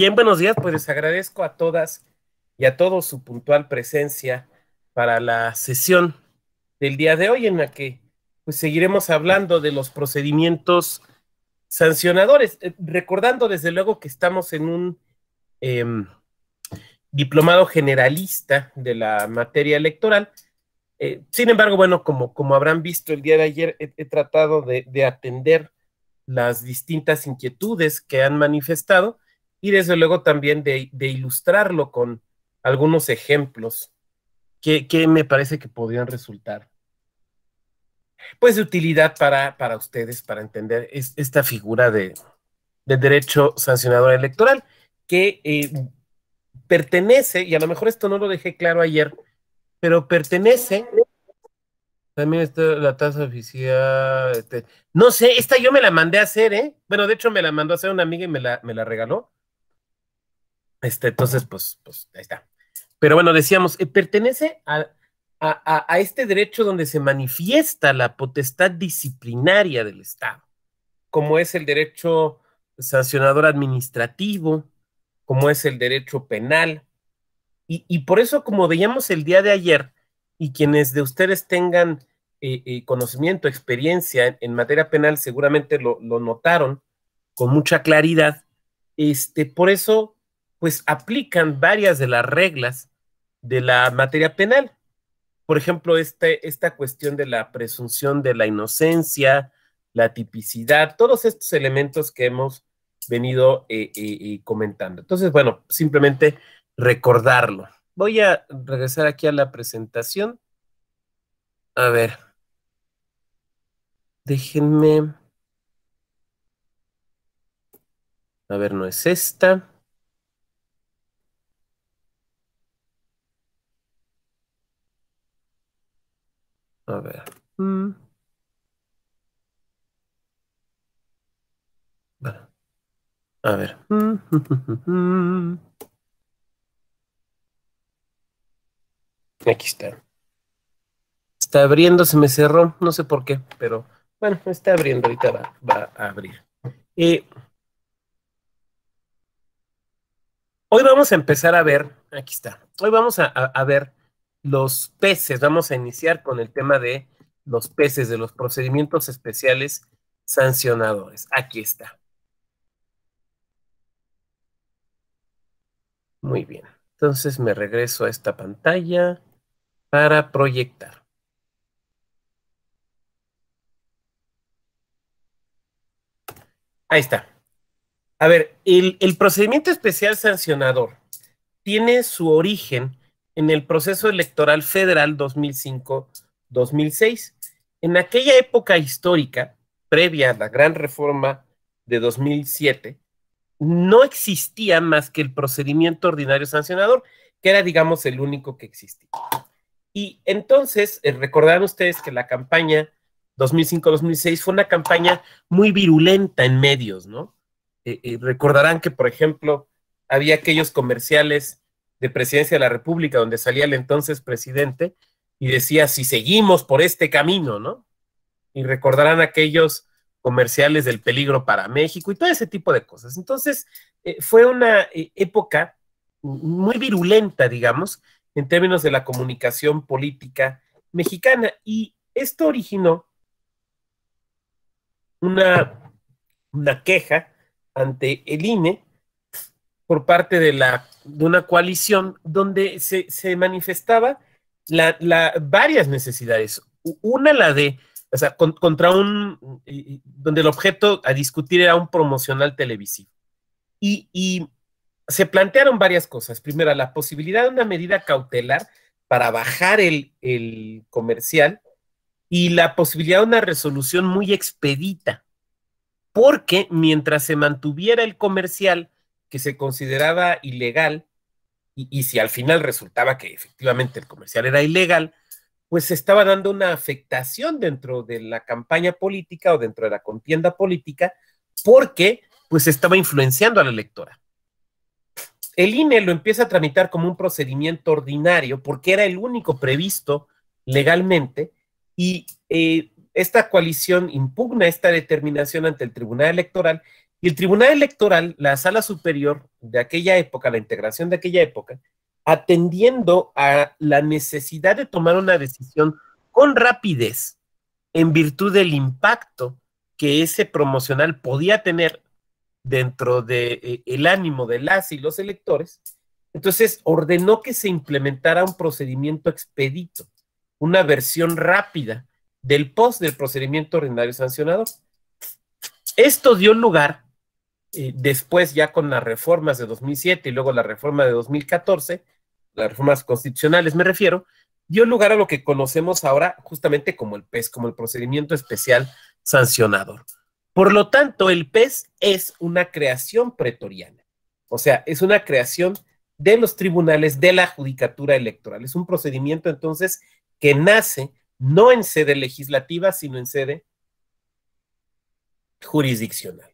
Bien, buenos días, pues les agradezco a todas y a todos su puntual presencia para la sesión del día de hoy en la que pues, seguiremos hablando de los procedimientos sancionadores, eh, recordando desde luego que estamos en un em, diplomado generalista de la materia electoral. Eh, sin embargo, bueno, como, como habrán visto el día de ayer, he, tratado de atender las distintas inquietudes que han manifestado y desde luego también de, ilustrarlo con algunos ejemplos que, me parece que podrían resultar pues de utilidad para, para ustedes, para entender esta figura de, derecho sancionador electoral que eh, pertenece, y a lo mejor esto no lo dejé claro ayer, pero pertenece también está la tasa oficial. Este, no sé, esta yo me la mandé a hacer, ¿eh? Bueno, de hecho me la mandó a hacer una amiga y me la, me la regaló. Este, entonces, pues, pues, ahí está. Pero bueno, decíamos, eh, pertenece a, este derecho donde se manifiesta la potestad disciplinaria del Estado, como es el derecho sancionador administrativo, como es el derecho penal. Y, por eso, como veíamos el día de ayer, y quienes de ustedes tengan eh, eh, conocimiento, experiencia en, materia penal, seguramente lo, notaron con mucha claridad. Este, por eso pues aplican varias de las reglas de la materia penal. Por ejemplo, este, esta cuestión de la presunción de la inocencia, la tipicidad, todos estos elementos que hemos venido eh, eh, eh, comentando. Entonces, bueno, simplemente recordarlo. Voy a regresar aquí a la presentación. A ver. Déjenme. A ver, no es esta. A ver. Mm. A ver. Mm. Aquí está. Está abriendo, se me cerró, no sé por qué, pero bueno, está abriendo, ahorita va, va a abrir. hoy vamos a empezar a ver, aquí está, hoy vamos a, a ver los peces. Vamos a iniciar con el tema de los peces, de los procedimientos especiales sancionadores. Aquí está. Muy bien. Entonces me regreso a esta pantalla para proyectar. Ahí está. A ver, el, procedimiento especial sancionador tiene su origen en el proceso electoral federal 2005-2006. En aquella época histórica, previa a la gran reforma de 2007, no existía más que el procedimiento ordinario sancionador, que era, digamos, el único que existía. Y entonces, eh, recordarán ustedes que la campaña 2005-2006 fue una campaña muy virulenta en medios, ¿no? Eh, eh, recordarán que, por ejemplo, había aquellos comerciales de Presidencia de la República, donde salía el entonces presidente y decía, si seguimos por este camino, ¿no? Y recordarán aquellos comerciales del peligro para México y todo ese tipo de cosas. Entonces, eh, fue una eh, época muy virulenta, digamos, en términos de la comunicación política mexicana. Y esto originó una, una queja ante el INE por parte de, la, una coalición donde se, se manifestaba varias necesidades. Una la de, o sea, contra un, donde el objeto a discutir era un promocional televisivo. Y, se plantearon varias cosas. Primera, la posibilidad de una medida cautelar para bajar el comercial y la posibilidad de una resolución muy expedita, porque mientras se mantuviera el comercial, que se consideraba ilegal y, si al final resultaba que efectivamente el comercial era ilegal, pues se estaba dando una afectación dentro de la campaña política o dentro de la contienda política porque pues estaba influenciando a la electora. El INE lo empieza a tramitar como un procedimiento ordinario porque era el único previsto legalmente y eh, esta coalición impugna esta determinación ante el Tribunal Electoral y el Tribunal Electoral, la sala superior de aquella época, la integración de aquella época, atendiendo a la necesidad de tomar una decisión con rapidez en virtud del impacto que ese promocional podía tener dentro del eh, ánimo de las y los electores, entonces ordenó que se implementara un procedimiento expedito, una versión rápida del post del procedimiento ordinario sancionado. Esto dio lugar eh, después ya con las reformas de 2007 y luego la reforma de 2014, las reformas constitucionales me refiero, dio lugar a lo que conocemos ahora justamente como el PES, como el procedimiento especial sancionador. Por lo tanto, el PES es una creación pretoriana, o sea, es una creación de los tribunales de la judicatura electoral. Es un procedimiento entonces que nace no en sede legislativa, sino en sede jurisdiccional.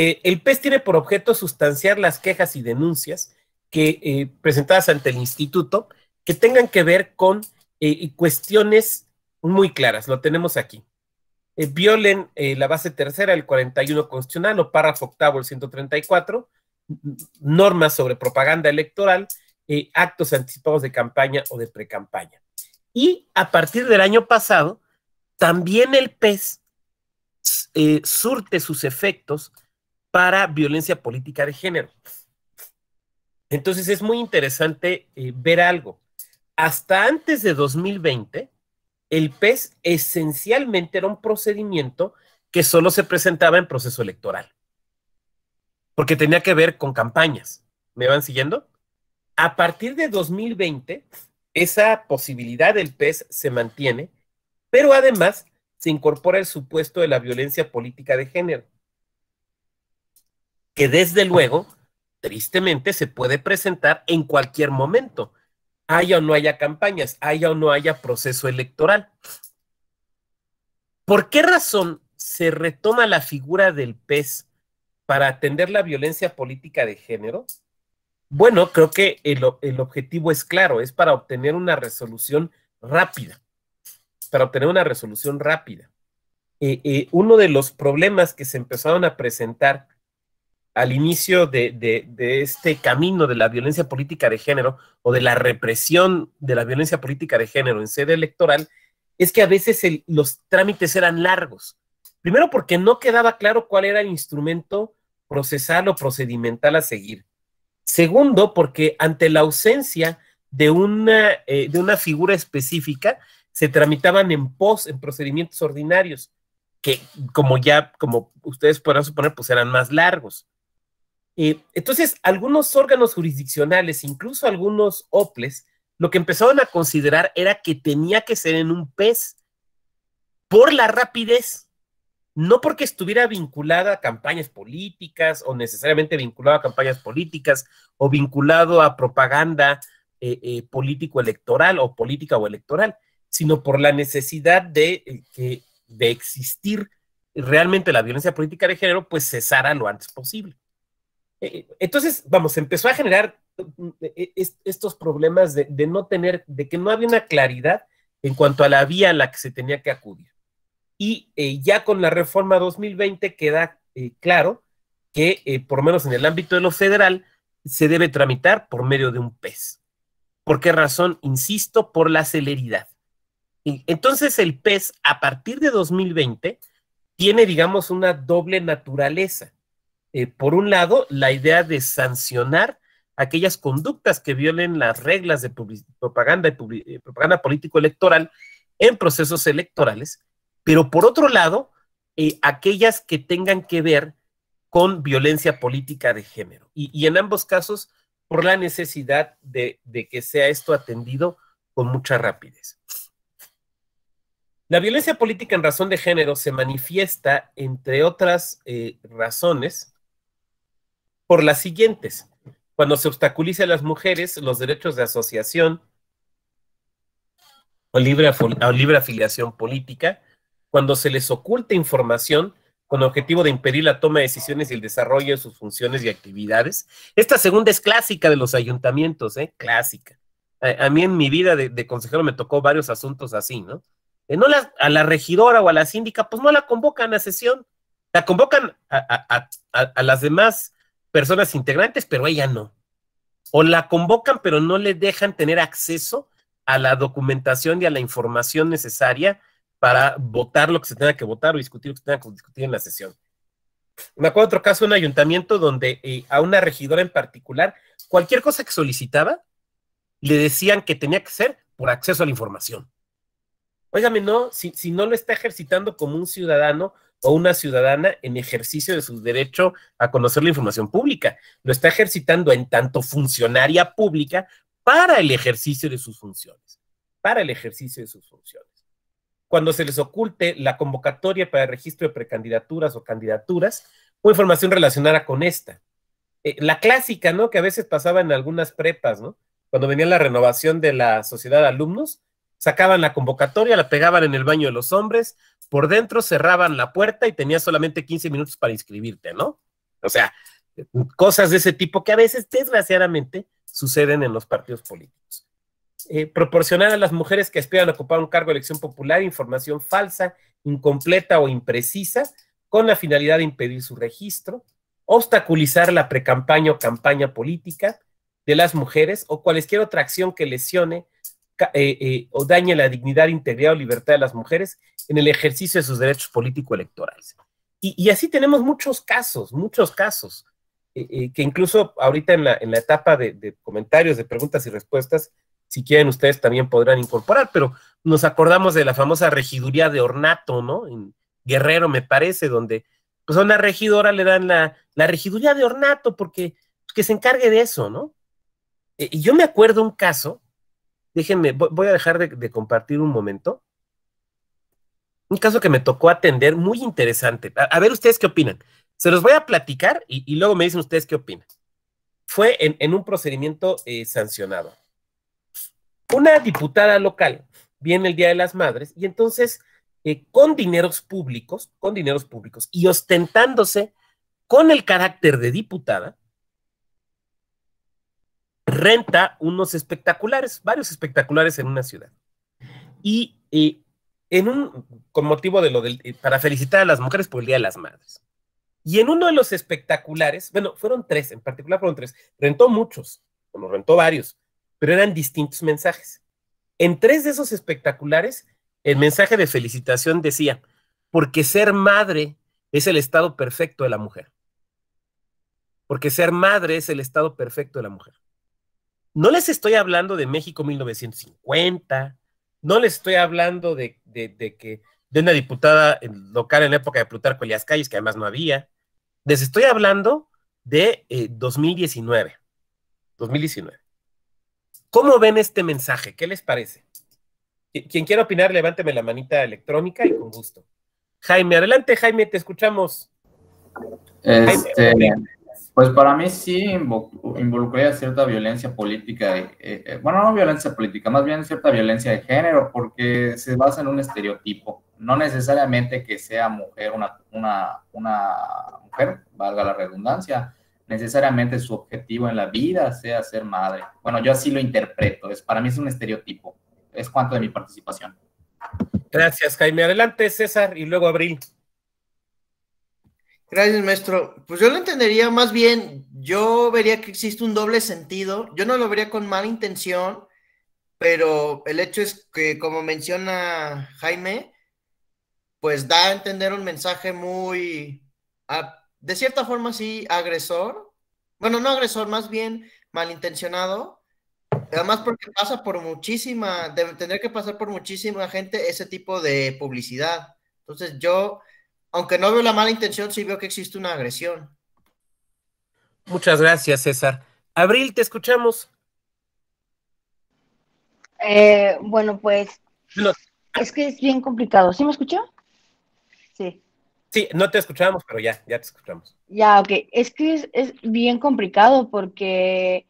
Eh, el PES tiene por objeto sustanciar las quejas y denuncias que, eh, presentadas ante el instituto que tengan que ver con eh, cuestiones muy claras. Lo tenemos aquí. violen la base tercera, el 41 constitucional o párrafo octavo, el 134, normas sobre propaganda electoral, actos anticipados de campaña o de precampaña. Y a partir del año pasado, también el PES surte sus efectos para violencia política de género. Entonces es muy interesante eh, ver algo. Hasta antes de 2020, el PES esencialmente era un procedimiento que solo se presentaba en proceso electoral, porque tenía que ver con campañas. ¿Me van siguiendo? A partir de 2020, esa posibilidad del PES se mantiene, pero además se incorpora el supuesto de la violencia política de género que desde luego, tristemente, se puede presentar en cualquier momento, haya o no haya campañas, haya o no haya proceso electoral. ¿Por qué razón se retoma la figura del pez para atender la violencia política de género? Bueno, creo que el, objetivo es claro, es para obtener una resolución rápida, para obtener una resolución rápida. Eh, eh, uno de los problemas que se empezaron a presentar al inicio de, este camino de la violencia política de género o de la represión de la violencia política de género en sede electoral es que a veces los trámites eran largos. Primero porque no quedaba claro cuál era el instrumento procesal o procedimental a seguir. Segundo, porque ante la ausencia de una, eh, de una figura específica, se tramitaban en pos, en procedimientos ordinarios, que como ya, como ustedes podrán suponer, pues eran más largos. Eh, entonces, algunos órganos jurisdiccionales, incluso algunos OPLES, lo que empezaron a considerar era que tenía que ser en un pez por la rapidez, no porque estuviera vinculada a campañas políticas o necesariamente vinculado a campañas políticas o vinculado a propaganda eh, eh, político-electoral o política o electoral, sino por la necesidad de, que, de existir realmente la violencia política de género, pues cesara lo antes posible. Eh, entonces, vamos, empezó a generar mm, e, e, estos problemas de, no tener, de que no había una claridad en cuanto a la vía a la que se tenía que acudir. Y eh, ya con la reforma 2020 queda eh, claro que, por lo menos en el ámbito de lo federal, se debe tramitar por medio de un PES. ¿Por qué razón? Insisto, por la celeridad. entonces el PES, a partir de 2020, tiene, digamos, una doble naturaleza eh, por un lado, la idea de sancionar aquellas conductas que violen las reglas de eh, propaganda, político-electoral en procesos electorales, pero por otro lado, eh, aquellas que tengan que ver con violencia política de género. Y, en ambos casos, por la necesidad de, que sea esto atendido con mucha rapidez. La violencia política en razón de género se manifiesta, entre otras razones, por las siguientes. Cuando se obstaculiza a las mujeres los derechos de asociación o libre, afiliación política, cuando se les oculta información con objetivo de impedir la toma de decisiones y el desarrollo de sus funciones y actividades. Esta segunda es clásica de los ayuntamientos, ¿eh? Clásica. A, mí en mi vida de, consejero me tocó varios asuntos así, ¿no? Eh, no a la regidora o a la síndica, pues no la convocan a sesión, la convocan a, a las demás personas integrantes, pero ella no. O la convocan, pero no le dejan tener acceso a la documentación y a la información necesaria para votar lo que se tenga que votar o discutir lo que se tenga que discutir en la sesión. Me acuerdo otro caso, un ayuntamiento donde eh, a una regidora en particular, cualquier cosa que solicitaba, le decían que tenía que ser por acceso a la información. Óigame, no, si, si no lo está ejercitando como un ciudadano, o una ciudadana en ejercicio de su derecho a conocer la información pública. Lo está ejercitando en tanto funcionaria pública para el ejercicio de sus funciones, para el ejercicio de sus funciones. Cuando se les oculte la convocatoria para el registro de precandidaturas o candidaturas o información relacionada con esta. Eh, la clásica, ¿no? Que a veces pasaba en algunas prepas, ¿no? Cuando venía la renovación de la sociedad de alumnos, sacaban la convocatoria, la pegaban en el baño de los hombres, por dentro cerraban la puerta y tenías solamente 15 minutos para inscribirte, ¿no? O sea, cosas de ese tipo que a veces, desgraciadamente, suceden en los partidos políticos. Eh, proporcionar a las mujeres que esperan ocupar un cargo de elección popular información falsa, incompleta o imprecisa, con la finalidad de impedir su registro, obstaculizar la precampaña o campaña política de las mujeres o cualquier otra acción que lesione eh, eh, o daña la dignidad, integridad o libertad de las mujeres en el ejercicio de sus derechos político-electorales. Y, así tenemos muchos casos, muchos casos, eh, que incluso ahorita en la, en la etapa de, comentarios, de preguntas y respuestas, si quieren ustedes también podrán incorporar, pero nos acordamos de la famosa regiduría de Ornato, ¿no? En Guerrero, me parece, donde pues a una regidora le dan la, la regiduría de Ornato porque pues, que se encargue de eso, ¿no? Y yo me acuerdo un caso Déjenme, voy a dejar de, compartir un momento. Un caso que me tocó atender, muy interesante. A, ver ustedes qué opinan. Se los voy a platicar y, luego me dicen ustedes qué opinan. Fue en, un procedimiento eh, sancionado. Una diputada local viene el Día de las Madres y entonces eh, con dineros públicos, con dineros públicos y ostentándose con el carácter de diputada, renta unos espectaculares, varios espectaculares en una ciudad. Y eh, en un, con motivo de lo del, eh, para felicitar a las mujeres por el Día de las Madres. Y en uno de los espectaculares, bueno, fueron tres, en particular fueron tres, rentó muchos, bueno, rentó varios, pero eran distintos mensajes. En tres de esos espectaculares, el mensaje de felicitación decía, porque ser madre es el estado perfecto de la mujer. Porque ser madre es el estado perfecto de la mujer. No les estoy hablando de México 1950, no les estoy hablando de, que de una diputada local en la época de Plutarco las Calles, que además no había. Les estoy hablando de 2019. Eh, ¿Cómo ven este mensaje? ¿Qué les parece? Quien quiera opinar, levánteme la manita electrónica y con gusto. Jaime, adelante, Jaime, te escuchamos. Este, pues para mí sí involucré cierta violencia política, eh, eh, bueno, no violencia política, más bien cierta violencia de género, porque se basa en un estereotipo, no necesariamente que sea mujer una, una, mujer, valga la redundancia, necesariamente su objetivo en la vida sea ser madre. Bueno, yo así lo interpreto, es, para mí es un estereotipo, es cuanto de mi participación. Gracias, Jaime. Adelante, César, y luego Abril. Gracias, maestro. Pues yo lo entendería más bien, yo vería que existe un doble sentido, yo no lo vería con mala intención, pero el hecho es que, como menciona Jaime, pues da a entender un mensaje muy, de cierta forma sí, agresor, bueno, no agresor, más bien malintencionado, además porque pasa por muchísima, debe tener que pasar por muchísima gente ese tipo de publicidad. Entonces yo aunque no veo la mala intención, sí veo que existe una agresión. Muchas gracias, César. Abril, te escuchamos. Eh, bueno, pues es que es bien complicado. ¿Sí me escuchó? Sí. Sí, no te escuchamos, pero ya, ya te escuchamos. Ya, ok. Es que es, es bien complicado porque,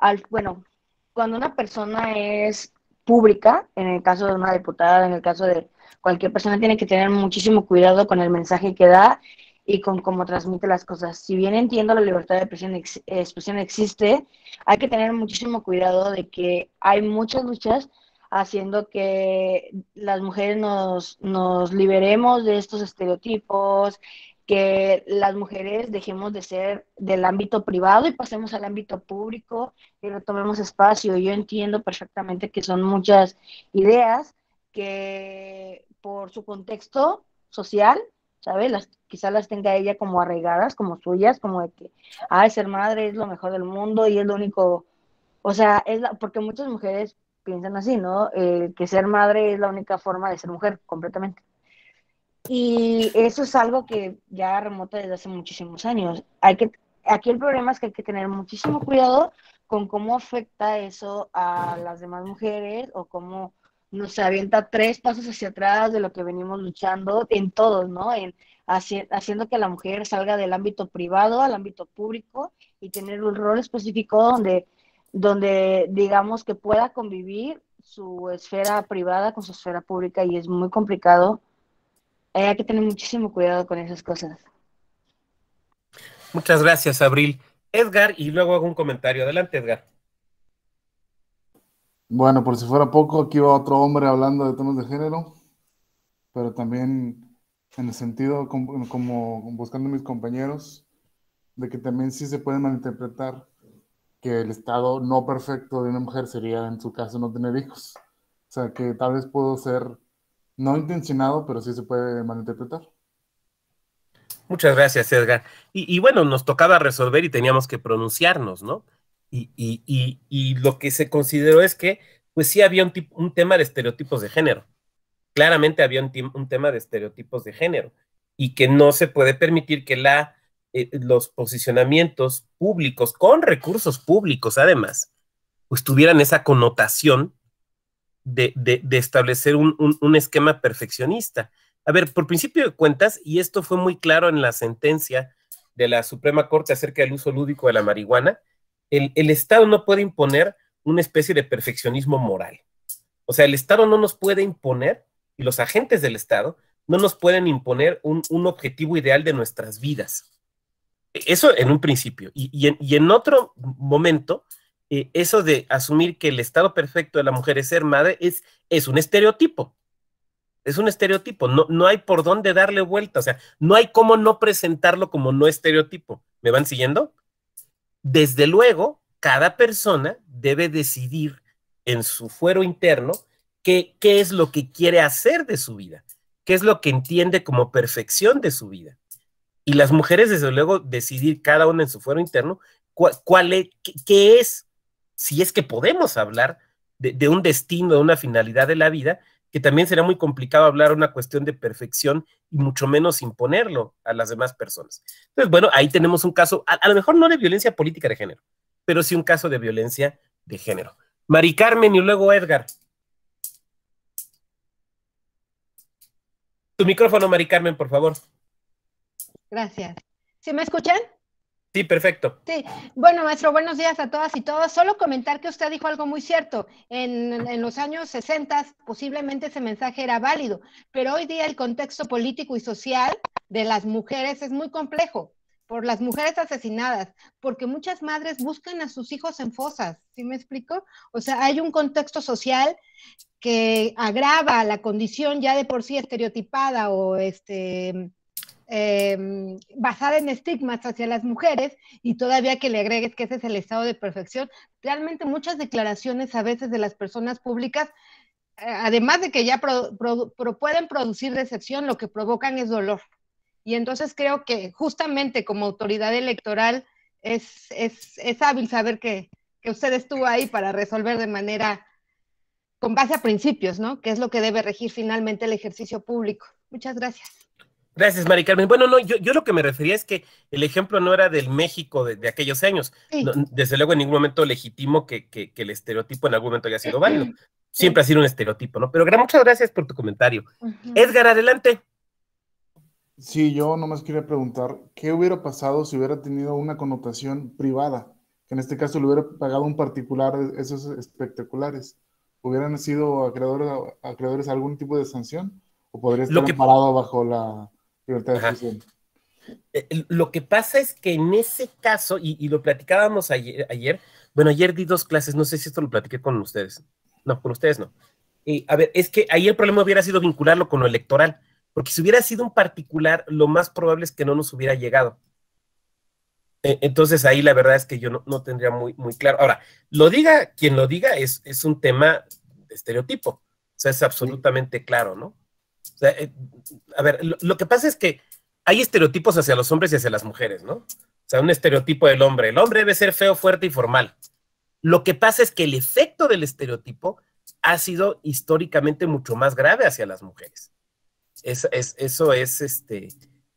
al, bueno, cuando una persona es pública, en el caso de una diputada, en el caso de cualquier persona tiene que tener muchísimo cuidado con el mensaje que da y con cómo transmite las cosas. Si bien entiendo la libertad de eh, expresión, existe, hay que tener muchísimo cuidado de que hay muchas luchas haciendo que las mujeres nos, nos liberemos de estos estereotipos, que las mujeres dejemos de ser del ámbito privado y pasemos al ámbito público y tomemos espacio. Yo entiendo perfectamente que son muchas ideas, que por su contexto social, ¿sabes? quizás las tenga ella como arraigadas, como suyas, como de que, ah ser madre es lo mejor del mundo y es lo único, o sea, es porque muchas mujeres piensan así, ¿no? Eh, que ser madre es la única forma de ser mujer, completamente. Y eso es algo que ya remota desde hace muchísimos años. Hay que, aquí el problema es que hay que tener muchísimo cuidado con cómo afecta eso a las demás mujeres o cómo nos avienta tres pasos hacia atrás de lo que venimos luchando en todos, ¿no? En haciendo que la mujer salga del ámbito privado al ámbito público y tener un rol específico donde, donde digamos que pueda convivir su esfera privada con su esfera pública y es muy complicado. hay que tener muchísimo cuidado con esas cosas. Muchas gracias, Abril. Edgar, y luego hago un comentario. Adelante, Edgar. Bueno, por si fuera poco, aquí va otro hombre hablando de temas de género, pero también en el sentido, como, buscando mis compañeros, de que también sí se puede malinterpretar que el estado no perfecto de una mujer sería, en su caso, no tener hijos. O sea, que tal vez puedo ser no intencionado, pero sí se puede malinterpretar. Muchas gracias, Edgar. y bueno, nos tocaba resolver y teníamos que pronunciarnos, ¿no? y, lo que se consideró es que, pues sí había un, un tema de estereotipos de género. Claramente había un, un, tema de estereotipos de género y que no se puede permitir que la, eh, los posicionamientos públicos, con recursos públicos además, pues tuvieran esa connotación de, establecer un esquema perfeccionista. A ver, por principio de cuentas, y esto fue muy claro en la sentencia de la Suprema Corte acerca del uso lúdico de la marihuana, el, Estado no puede imponer una especie de perfeccionismo moral. O sea, el Estado no nos puede imponer, y los agentes del Estado no nos pueden imponer un, objetivo ideal de nuestras vidas. E, eso en un principio. Y, en, otro momento, eh, eso de asumir que el estado perfecto de la mujer es ser madre es, es un estereotipo. Es un estereotipo. No, no hay por dónde darle vuelta. O sea, no hay cómo no presentarlo como no estereotipo. ¿Me van siguiendo? Desde luego, cada persona debe decidir en su fuero interno qué, es lo que quiere hacer de su vida, qué es lo que entiende como perfección de su vida. Y las mujeres, desde luego, decidir cada una en su fuero interno cuál e, qué, es, si es que podemos hablar de un destino, de una finalidad de la vida que también será muy complicado hablar una cuestión de perfección y mucho menos imponerlo a las demás personas. Entonces, bueno, ahí tenemos un caso, a, lo mejor no de violencia política de género, pero sí un caso de violencia de género. Mari Carmen y luego Edgar. Tu micrófono, Mari Carmen, por favor. Gracias. si me escuchan? Sí, perfecto. Sí, bueno, maestro, buenos días a todas y todos. Solo comentar que usted dijo algo muy cierto. En, los años 60 posiblemente ese mensaje era válido, pero hoy día el contexto político y social de las mujeres es muy complejo por las mujeres asesinadas, porque muchas madres buscan a sus hijos en fosas, ¿sí me explico? O sea, hay un contexto social que agrava la condición ya de por sí estereotipada o este Em, basada en estigmas hacia las mujeres y todavía que le agregues que ese es el estado de perfección, realmente muchas declaraciones a veces de las personas públicas, eh, además de que ya pueden producir decepción, lo que provocan es dolor. Y entonces creo que justamente como autoridad electoral es, es, hábil saber que, que usted estuvo ahí para resolver de manera con base a principios, ¿no? Que es lo que debe regir finalmente el ejercicio público. Muchas gracias. Gracias, Mari Carmen. Bueno, no, yo, lo que me refería es que el ejemplo no era del México de, aquellos años. desde luego, en ningún momento legitimo que, el estereotipo en algún momento haya sido válido. Siempre ha sido un estereotipo, ¿no? Pero muchas gracias por tu comentario. Edgar, adelante. Sí, yo nomás quería preguntar, ¿qué hubiera pasado si hubiera tenido una connotación privada? Que en este caso le hubiera pagado un particular esos espectaculares. ¿Hubieran sido acreedores acreedores algún tipo de sanción? ¿O podría estar lo parado bajo la eh, lo que pasa es que en ese caso, y, lo platicábamos ayer, bueno, ayer di dos clases, no sé si esto lo platiqué con ustedes. No, con ustedes no. a ver, es que ahí el problema hubiera sido vincularlo con lo electoral, porque si hubiera sido un particular, lo más probable es que no nos hubiera llegado. E, entonces ahí la verdad es que yo no, tendría muy, claro. Ahora, lo diga quien lo diga, es, es un tema de estereotipo. O sea, es absolutamente claro, ¿no? Eh, a ver, lo, que pasa es que hay estereotipos hacia los hombres y hacia las mujeres, ¿no? O sea, un estereotipo del hombre. El hombre debe ser feo, fuerte y formal. Lo que pasa es que el efecto del estereotipo ha sido históricamente mucho más grave hacia las mujeres. Es, eso es este,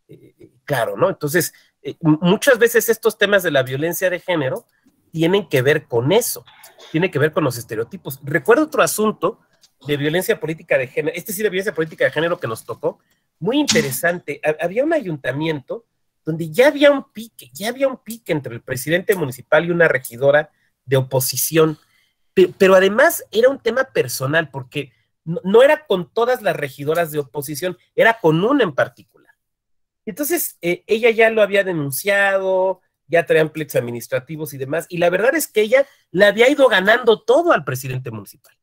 eh, claro, ¿no? Entonces, eh, muchas veces estos temas de la violencia de género tienen que ver con eso, tienen que ver con los estereotipos. Recuerdo otro asunto de violencia política de género, este sí de violencia política de género que nos tocó, muy interesante. Había un ayuntamiento donde ya había un pique, ya había un pique entre el presidente municipal y una regidora de oposición, pero, además era un tema personal porque no, era con todas las regidoras de oposición, era con una en particular. Entonces, eh, ella ya lo había denunciado, ya traían pleitos administrativos y demás, y la verdad es que ella le había ido ganando todo al presidente municipal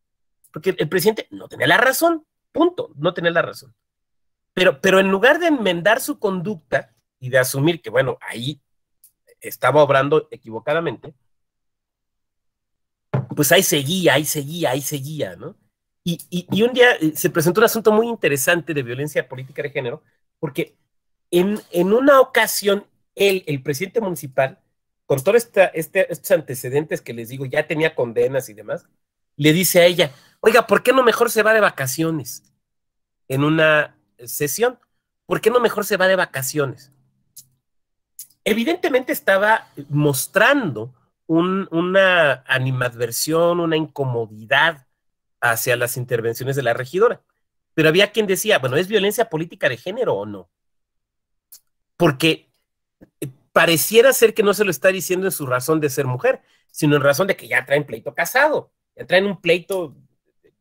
porque el presidente no tenía la razón, punto, no tenía la razón. Pero, pero en lugar de enmendar su conducta y de asumir que, bueno, ahí estaba obrando equivocadamente, pues ahí seguía, ahí seguía, ahí seguía, ¿no? Y, un día eh, se presentó un asunto muy interesante de violencia política de género, porque en, una ocasión él, el presidente municipal, con todos estos antecedentes que les digo, ya tenía condenas y demás, le dice a ella, Oiga, ¿por qué no mejor se va de vacaciones en una sesión? ¿Por qué no mejor se va de vacaciones? Evidentemente estaba mostrando una animadversión, una incomodidad hacia las intervenciones de la regidora. Pero había quien decía, bueno, ¿es violencia política de género o no? Porque eh, pareciera ser que no se lo está diciendo en su razón de ser mujer, sino en razón de que ya traen pleito casado, ya traen un pleito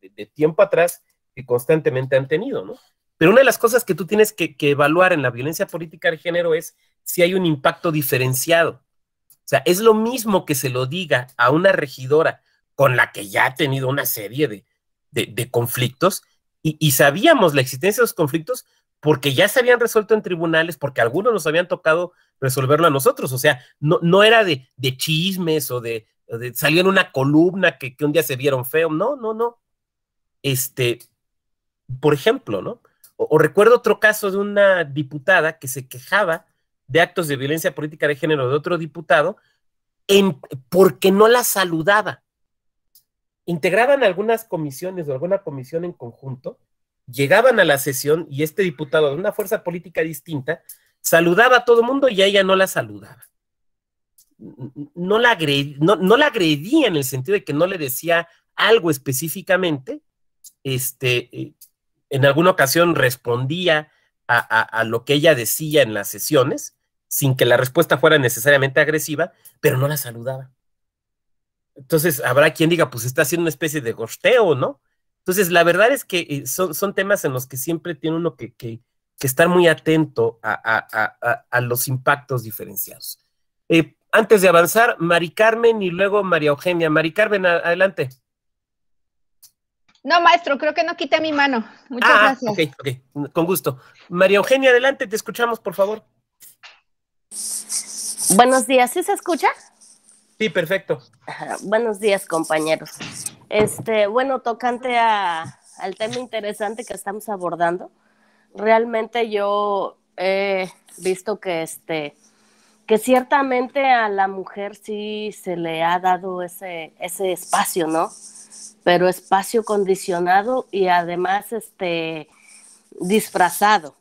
de, tiempo atrás que constantemente han tenido, ¿no? Pero una de las cosas que tú tienes que, evaluar en la violencia política de género es si hay un impacto diferenciado. O sea, es lo mismo que se lo diga a una regidora con la que ya ha tenido una serie de, conflictos y, sabíamos la existencia de los conflictos porque ya se habían resuelto en tribunales, porque algunos nos habían tocado resolverlo a nosotros. O sea, no, no era de, chismes o de, salió en una columna que, que un día se vieron feo. No, no, no. Este, por ejemplo, ¿no? O, recuerdo otro caso de una diputada que se quejaba de actos de violencia política de género de otro diputado porque no la saludaba. Integraban algunas comisiones o alguna comisión en conjunto, llegaban a la sesión y este diputado de una fuerza política distinta saludaba a todo mundo y ella no la saludaba. No la, no la agredía en el sentido de que no le decía algo específicamente, este, eh, en alguna ocasión respondía a, lo que ella decía en las sesiones, sin que la respuesta fuera necesariamente agresiva, pero no la saludaba. Entonces, habrá quien diga, pues está haciendo una especie de gosteo, ¿no? Entonces, la verdad es que eh, son, temas en los que siempre tiene uno que, estar muy atento a, los impactos diferenciados. Eh, antes de avanzar, Mari Carmen y luego María Eugenia. Mari Carmen, adelante. No, maestro, creo que no quité mi mano. Muchas ah, gracias. Ok, ok, con gusto. María Eugenia, adelante, te escuchamos, por favor. Buenos días, ¿sí se escucha? Sí, perfecto. buenos días, compañeros. Este, bueno, tocante al tema interesante que estamos abordando, realmente yo he visto que este que ciertamente a la mujer sí se le ha dado ese, ese espacio, ¿no? pero espacio condicionado y además este, disfrazado.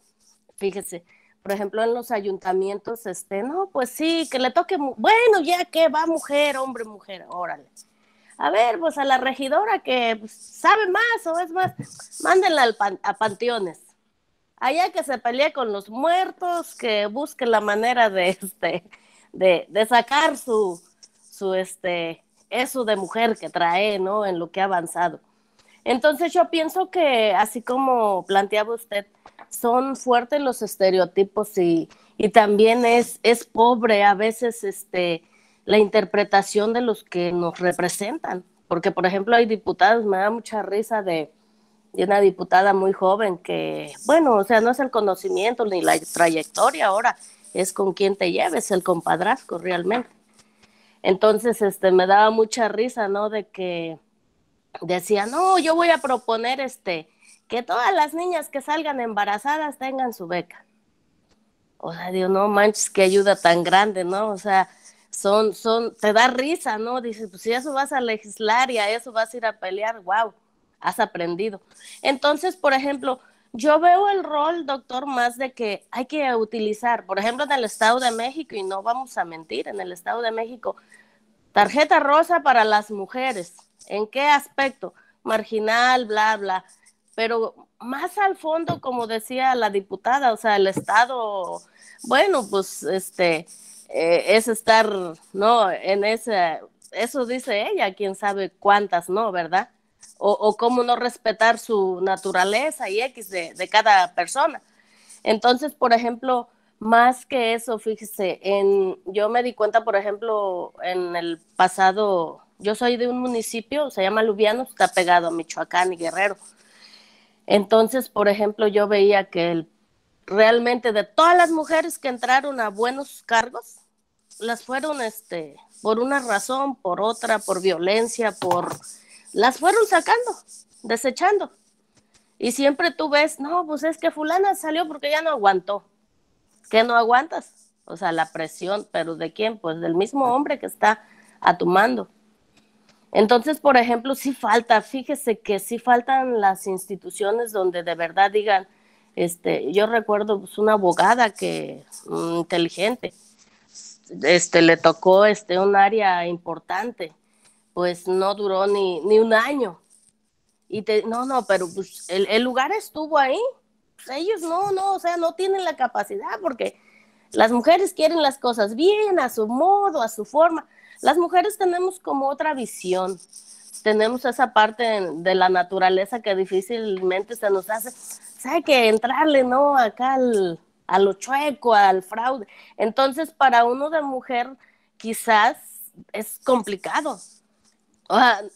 Fíjese, por ejemplo, en los ayuntamientos, este, no, pues sí, que le toque, bueno, ya que va mujer, hombre, mujer, órale. A ver, pues a la regidora que pues, sabe más o es más, mándenla al a panteones. Allá que se pelee con los muertos, que busque la manera de, este, de sacar su, su, este, eso de mujer que trae, ¿no? En lo que ha avanzado. Entonces yo pienso que, así como planteaba usted, son fuertes los estereotipos y, también es, es pobre a veces este, la interpretación de los que nos representan. Porque, por ejemplo, hay diputados, me da mucha risa de, de una diputada muy joven que, bueno, o sea, no es el conocimiento ni la trayectoria ahora, es con quien te lleves, el compadrazgo realmente. Entonces, este, me daba mucha risa, ¿no? De que decía, no, yo voy a proponer, este, que todas las niñas que salgan embarazadas tengan su beca. O sea, digo, no manches, qué ayuda tan grande, ¿no? O sea, son, son, te da risa, ¿no? Dice, pues si eso vas a legislar y a eso vas a ir a pelear, wow, has aprendido. Entonces, por ejemplo, yo veo el rol, doctor, más de que hay que utilizar, por ejemplo, en el Estado de México, y no vamos a mentir, en el Estado de México, tarjeta rosa para las mujeres. ¿En qué aspecto? Marginal, bla, bla. Pero más al fondo, como decía la diputada, o sea, el Estado, bueno, pues este eh, es estar, ¿no? En ese, eso dice ella, quién sabe cuántas, ¿no? ¿Verdad? o, cómo no respetar su naturaleza y X de, cada persona. Entonces, por ejemplo, más que eso, fíjese, en, yo me di cuenta, por ejemplo, en el pasado, yo soy de un municipio, se llama Lubiano, está pegado a Michoacán y Guerrero. Entonces, por ejemplo, yo veía que el, realmente de todas las mujeres que entraron a buenos cargos, las fueron este, por una razón, por otra, por violencia, por las fueron sacando, desechando. Y siempre tú ves, no, pues es que fulana salió porque ya no aguantó. ¿Qué no aguantas? O sea, la presión, pero ¿de quién? Pues del mismo hombre que está a tu mando. Entonces, por ejemplo, sí falta, fíjese que sí faltan las instituciones donde de verdad digan, este, yo recuerdo pues, una abogada que mm, inteligente, este, le tocó este un área importante pues no duró ni, ni un año. Y te, no, no, pero pues, el, lugar estuvo ahí. Pues, ellos no, no, o sea, no tienen la capacidad porque las mujeres quieren las cosas bien, a su modo, a su forma. Las mujeres tenemos como otra visión, tenemos esa parte de la naturaleza que difícilmente se nos hace. ¿Sabe que entrarle, no? Acá al, a lo chueco, al fraude. Entonces, para uno de mujer, quizás es complicado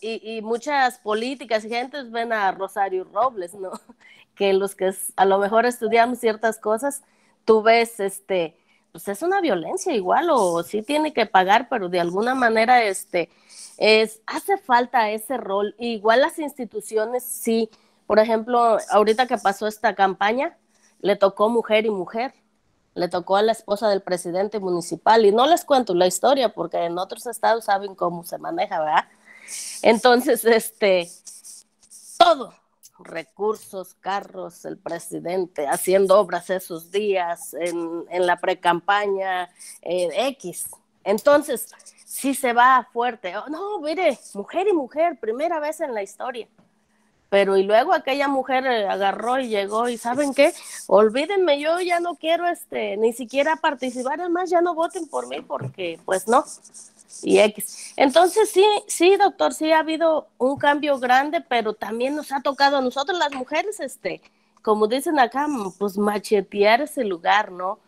y, muchas políticas y gentes ven a Rosario Robles, ¿no? Que los que a lo mejor estudiamos ciertas cosas, tú ves, este, pues es una violencia igual, o sí tiene que pagar, pero de alguna manera, este, es, hace falta ese rol. Igual las instituciones, sí, por ejemplo, ahorita que pasó esta campaña, le tocó mujer y mujer, le tocó a la esposa del presidente municipal, y no les cuento la historia, porque en otros estados saben cómo se maneja, ¿verdad? Entonces, este, todo, recursos, carros, el presidente haciendo obras esos días, en, en la pre-campaña, eh, X. Entonces, sí se va fuerte. Oh, no, mire, mujer y mujer, primera vez en la historia. Pero y luego aquella mujer eh, agarró y llegó y ¿saben qué? Olvídenme, yo ya no quiero este ni siquiera participar, además ya no voten por mí porque pues no y X. Entonces, sí, sí, doctor, sí ha habido un cambio grande, pero también nos ha tocado a nosotros las mujeres, este, como dicen acá, pues machetear ese lugar, ¿no?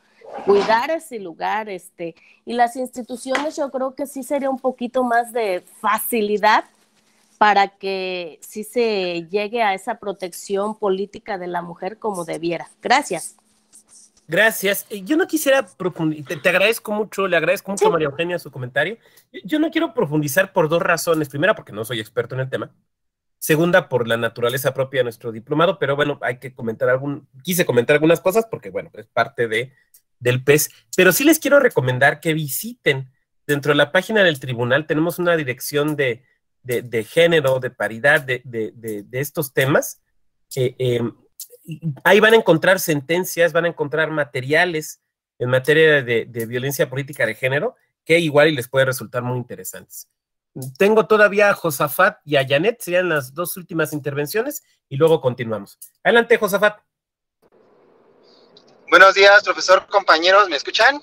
Cuidar ese lugar, este. Y las instituciones yo creo que sí sería un poquito más de facilidad para que sí se llegue a esa protección política de la mujer como debiera. Gracias. Gracias. Eh, yo no quisiera profundizar, te, agradezco mucho, le agradezco mucho a María Eugenia su comentario. Yo no quiero profundizar por dos razones. Primera, porque no soy experto en el tema. Segunda, por la naturaleza propia de nuestro diplomado, pero bueno, hay que comentar algún, quise comentar algunas cosas porque bueno, es parte de, del PES. Pero sí les quiero recomendar que visiten dentro de la página del tribunal, tenemos una dirección de, de, de género, de paridad, de, de estos temas. que eh, ahí van a encontrar sentencias, van a encontrar materiales en materia de, violencia política de género que igual les puede resultar muy interesantes. Tengo todavía a Josafat y a Janet, serían las dos últimas intervenciones y luego continuamos. Adelante, Josafat. Buenos días, profesor, compañeros, ¿me escuchan?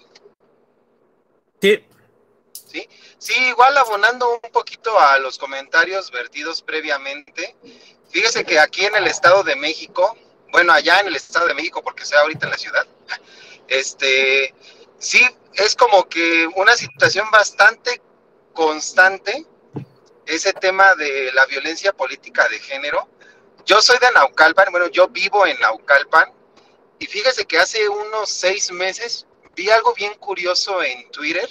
Sí. Sí, sí igual abonando un poquito a los comentarios vertidos previamente, fíjese que aquí en el Estado de México bueno, allá en el Estado de México, porque sea ahorita en la ciudad, este, sí, es como que una situación bastante constante, ese tema de la violencia política de género. Yo soy de Naucalpan, bueno, yo vivo en Naucalpan, y fíjese que hace unos seis meses vi algo bien curioso en Twitter,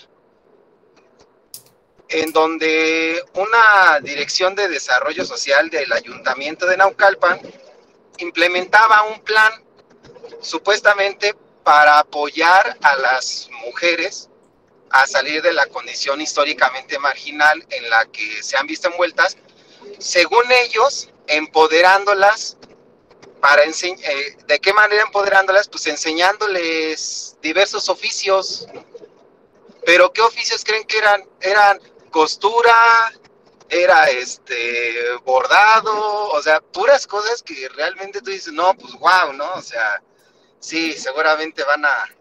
en donde una dirección de desarrollo social del ayuntamiento de Naucalpan implementaba un plan supuestamente para apoyar a las mujeres a salir de la condición históricamente marginal en la que se han visto envueltas, según ellos, empoderándolas para eh, de qué manera empoderándolas, pues enseñándoles diversos oficios. Pero qué oficios creen que eran? Eran costura, era este bordado, o sea, puras cosas que realmente tú dices, no, pues wow, ¿no? O sea, sí, seguramente van a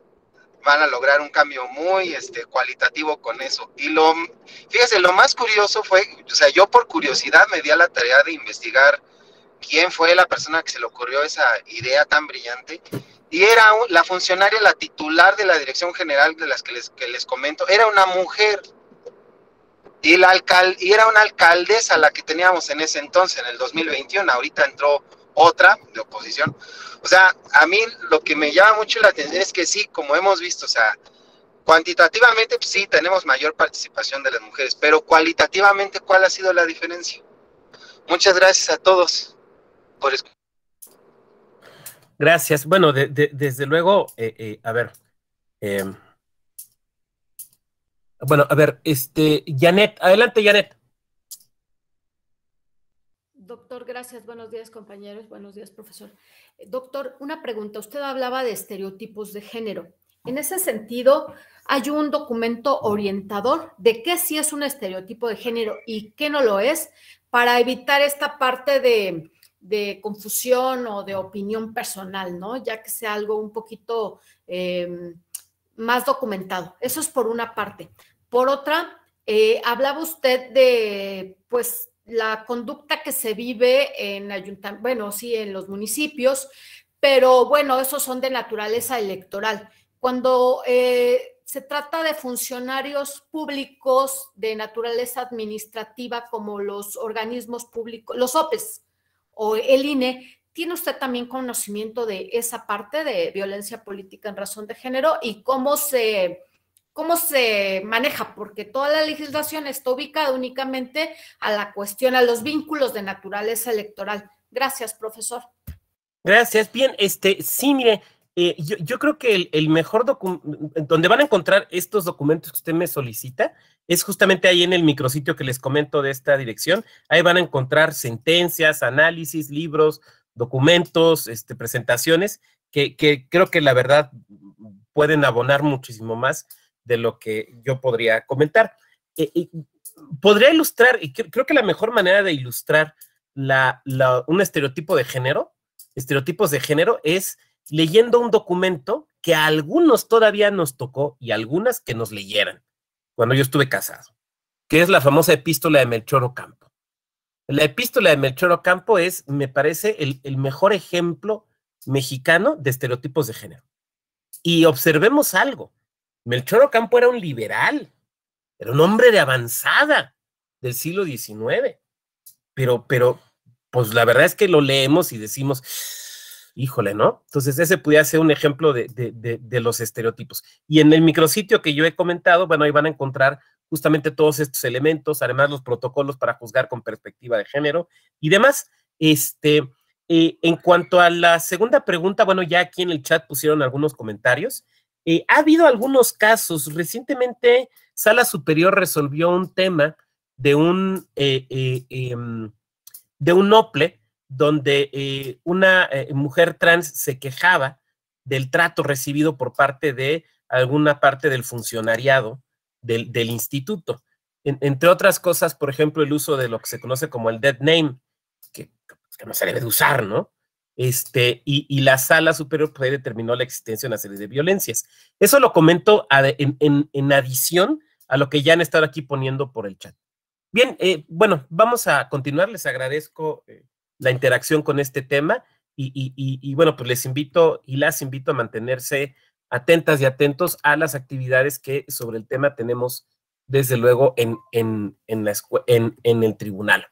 van a lograr un cambio muy este cualitativo con eso. Y lo fíjese, lo más curioso fue, o sea, yo por curiosidad me di a la tarea de investigar quién fue la persona que se le ocurrió esa idea tan brillante y era la funcionaria, la titular de la Dirección General de las que les, que les comento, era una mujer y, la alcal y era una alcaldesa la que teníamos en ese entonces, en el 2021, ahorita entró otra de oposición. O sea, a mí lo que me llama mucho la atención es que sí, como hemos visto, o sea, cuantitativamente pues sí tenemos mayor participación de las mujeres, pero cualitativamente, ¿cuál ha sido la diferencia? Muchas gracias a todos por escuchar. Gracias. Bueno, desde luego, eh, eh, a ver. Em, bueno, a ver, este, Janet, adelante, Janet. Doctor, gracias. Buenos días, compañeros. Buenos días, profesor. Eh, doctor, una pregunta. Usted hablaba de estereotipos de género. En ese sentido, hay un documento orientador de qué sí es un estereotipo de género y qué no lo es para evitar esta parte de, confusión o de opinión personal, ¿no? Ya que sea algo un poquito em, más documentado. Eso es por una parte. Por otra, eh, hablaba usted de, pues, la conducta que se vive en ayuntamientos, bueno, sí, en los municipios, pero bueno, esos son de naturaleza electoral. Cuando eh, se trata de funcionarios públicos de naturaleza administrativa como los organismos públicos, los OPEs o el INE, ¿tiene usted también conocimiento de esa parte de violencia política en razón de género y cómo se cómo se maneja, porque toda la legislación está ubicada únicamente a la cuestión, a los vínculos de naturaleza electoral. Gracias, profesor. Gracias. Bien, este, sí, mire, eh, yo, creo que el, mejor documento, donde van a encontrar estos documentos que usted me solicita, es justamente ahí en el micrositio que les comento de esta dirección. Ahí van a encontrar sentencias, análisis, libros, documentos, este, presentaciones, que, que creo que la verdad pueden abonar muchísimo más de lo que yo podría comentar. Eh, podría ilustrar, y creo que la mejor manera de ilustrar la, un estereotipo de género, estereotipos de género, es leyendo un documento que a algunos todavía nos tocó y algunas que nos leyeran cuando yo estuve casado, que es la famosa epístola de Melchor Ocampo. La epístola de Melchor Ocampo es, me parece, el mejor ejemplo mexicano de estereotipos de género. Y observemos algo. Melchor Ocampo era un liberal, era un hombre de avanzada del siglo XIX, pero, pero, pues la verdad es que lo leemos y decimos, híjole, ¿no? Entonces ese pudiera ser un ejemplo de, de, de, los estereotipos. Y en el micrositio que yo he comentado, bueno, ahí van a encontrar justamente todos estos elementos, además los protocolos para juzgar con perspectiva de género y demás. Este, eh, en cuanto a la segunda pregunta, bueno, ya aquí en el chat pusieron algunos comentarios. Eh, ha habido algunos casos. Recientemente, Sala Superior resolvió un tema de un, eh, eh, em, de un OPLE donde una mujer trans se quejaba del trato recibido por parte de alguna parte del funcionariado del, instituto. entre otras cosas, por ejemplo, el uso de lo que se conoce como el dead name, que, que no se debe de usar, ¿no? este, y, la sala superior determinó la existencia de una serie de violencias. Eso lo comento en, adición a lo que ya han estado aquí poniendo por el chat. Bien, eh, bueno, vamos a continuar. Les agradezco eh, la interacción con este tema y, bueno, pues les invito y las invito a mantenerse atentas y atentos a las actividades que sobre el tema tenemos desde luego en, la, en el tribunal.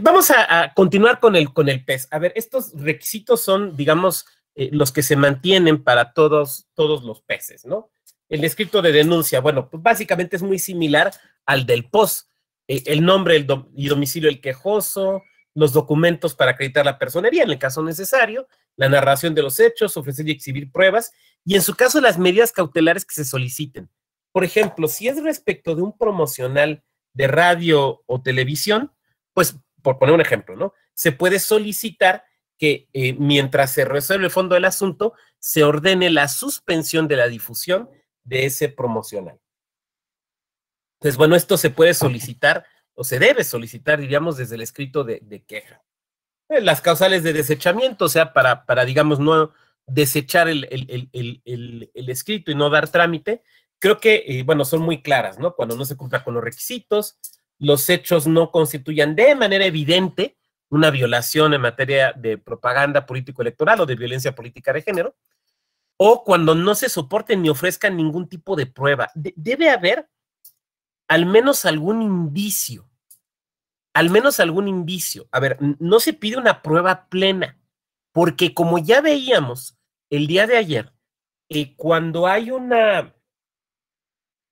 Vamos a, continuar con el, con el PES. A ver, estos requisitos son, digamos, eh, los que se mantienen para todos, todos los peces, ¿no? El escrito de denuncia, bueno, pues básicamente es muy similar al del POS. Eh, el nombre y domicilio del quejoso, los documentos para acreditar la personería en el caso necesario, la narración de los hechos, ofrecer y exhibir pruebas y en su caso las medidas cautelares que se soliciten. Por ejemplo, si es respecto de un promocional de radio o televisión, pues por poner un ejemplo, ¿no? Se puede solicitar que eh, mientras se resuelve el fondo del asunto, se ordene la suspensión de la difusión de ese promocional. Entonces, bueno, esto se puede solicitar o se debe solicitar, diríamos, desde el escrito de, queja. Eh, las causales de desechamiento, o sea, para, para digamos, no desechar el, escrito y no dar trámite, creo que, eh, bueno, son muy claras, ¿no? Cuando no se cumpla con los requisitos, los hechos no constituyan de manera evidente una violación en materia de propaganda político-electoral o de violencia política de género, o cuando no se soporten ni ofrezcan ningún tipo de prueba. debe haber al menos algún indicio, al menos algún indicio. A ver, no se pide una prueba plena, porque como ya veíamos el día de ayer, eh, cuando hay una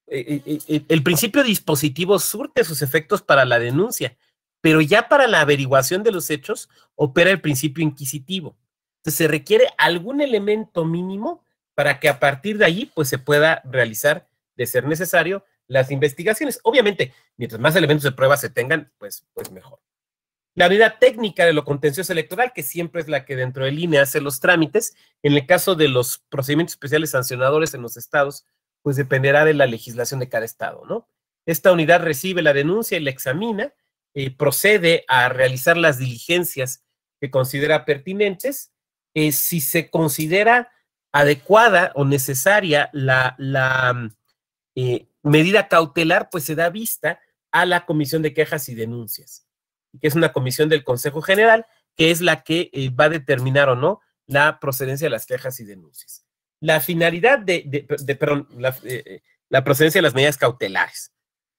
eh, eh, eh, el principio dispositivo surte sus efectos para la denuncia, pero ya para la averiguación de los hechos opera el principio inquisitivo. Entonces se requiere algún elemento mínimo para que a partir de allí pues se pueda realizar de ser necesario las investigaciones. Obviamente, mientras más elementos de prueba se tengan, pues, pues mejor. La unidad técnica de lo contencioso electoral, que siempre es la que dentro del línea hace los trámites, en el caso de los procedimientos especiales sancionadores en los estados pues dependerá de la legislación de cada estado, ¿no? Esta unidad recibe la denuncia y la examina, procede a realizar las diligencias que considera pertinentes. Eh, si se considera adecuada o necesaria la, eh, medida cautelar, pues se da vista a la Comisión de Quejas y Denuncias, que es una comisión del Consejo General, que es la que eh, va a determinar o no la procedencia de las quejas y denuncias la finalidad de, perdón, eh, eh, la, procedencia de las medidas cautelares.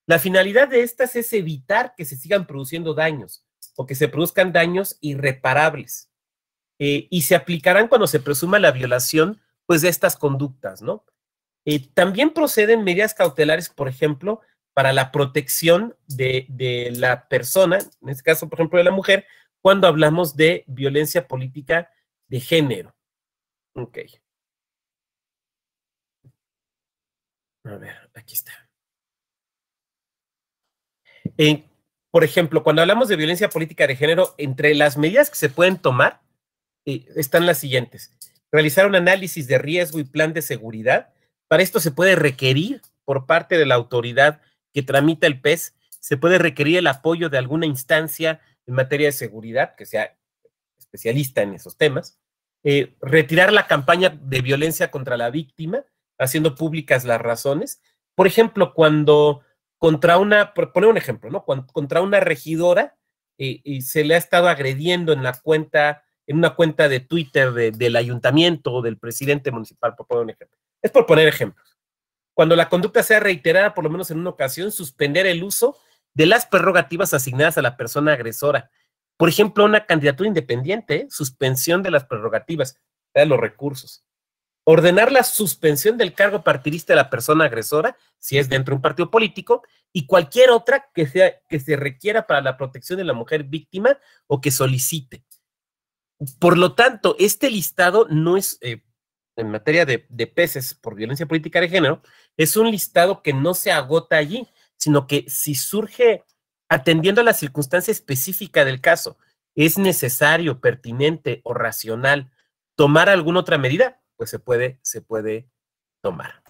La finalidad de estas es evitar que se sigan produciendo daños o que se produzcan daños irreparables. Eh, y se aplicarán cuando se presuma la violación pues, de estas conductas, ¿no? también proceden medidas cautelares, por ejemplo, para la protección de, la persona, en este caso, por ejemplo, de la mujer, cuando hablamos de violencia política de género. Okay. A ver, aquí está. por ejemplo, cuando hablamos de violencia política de género, entre las medidas que se pueden tomar eh, están las siguientes. Realizar un análisis de riesgo y plan de seguridad. Para esto se puede requerir por parte de la autoridad que tramita el PES, se puede requerir el apoyo de alguna instancia en materia de seguridad que sea especialista en esos temas. Eh, retirar la campaña de violencia contra la víctima, haciendo públicas las razones. Por ejemplo, cuando contra una, por poner un ejemplo, ¿no? Cuando, contra una regidora eh, y se le ha estado agrediendo en la cuenta, en una cuenta de Twitter del ayuntamiento o del presidente municipal, por poner un ejemplo. Es por poner ejemplos. Cuando la conducta sea reiterada, por lo menos en una ocasión, suspender el uso de las prerrogativas asignadas a la persona agresora. Por ejemplo, una candidatura independiente, ¿eh? suspensión de las prerrogativas, de ¿eh? los recursos ordenar la suspensión del cargo partidista de la persona agresora, si es dentro de un partido político, y cualquier otra que, sea, que se requiera para la protección de la mujer víctima o que solicite. Por lo tanto, este listado no es, eh, en materia de peces por violencia política de género, es un listado que no se agota allí, sino que si surge atendiendo a la circunstancia específica del caso, es necesario, pertinente o racional tomar alguna otra medida, pues se puede, se puede tomar.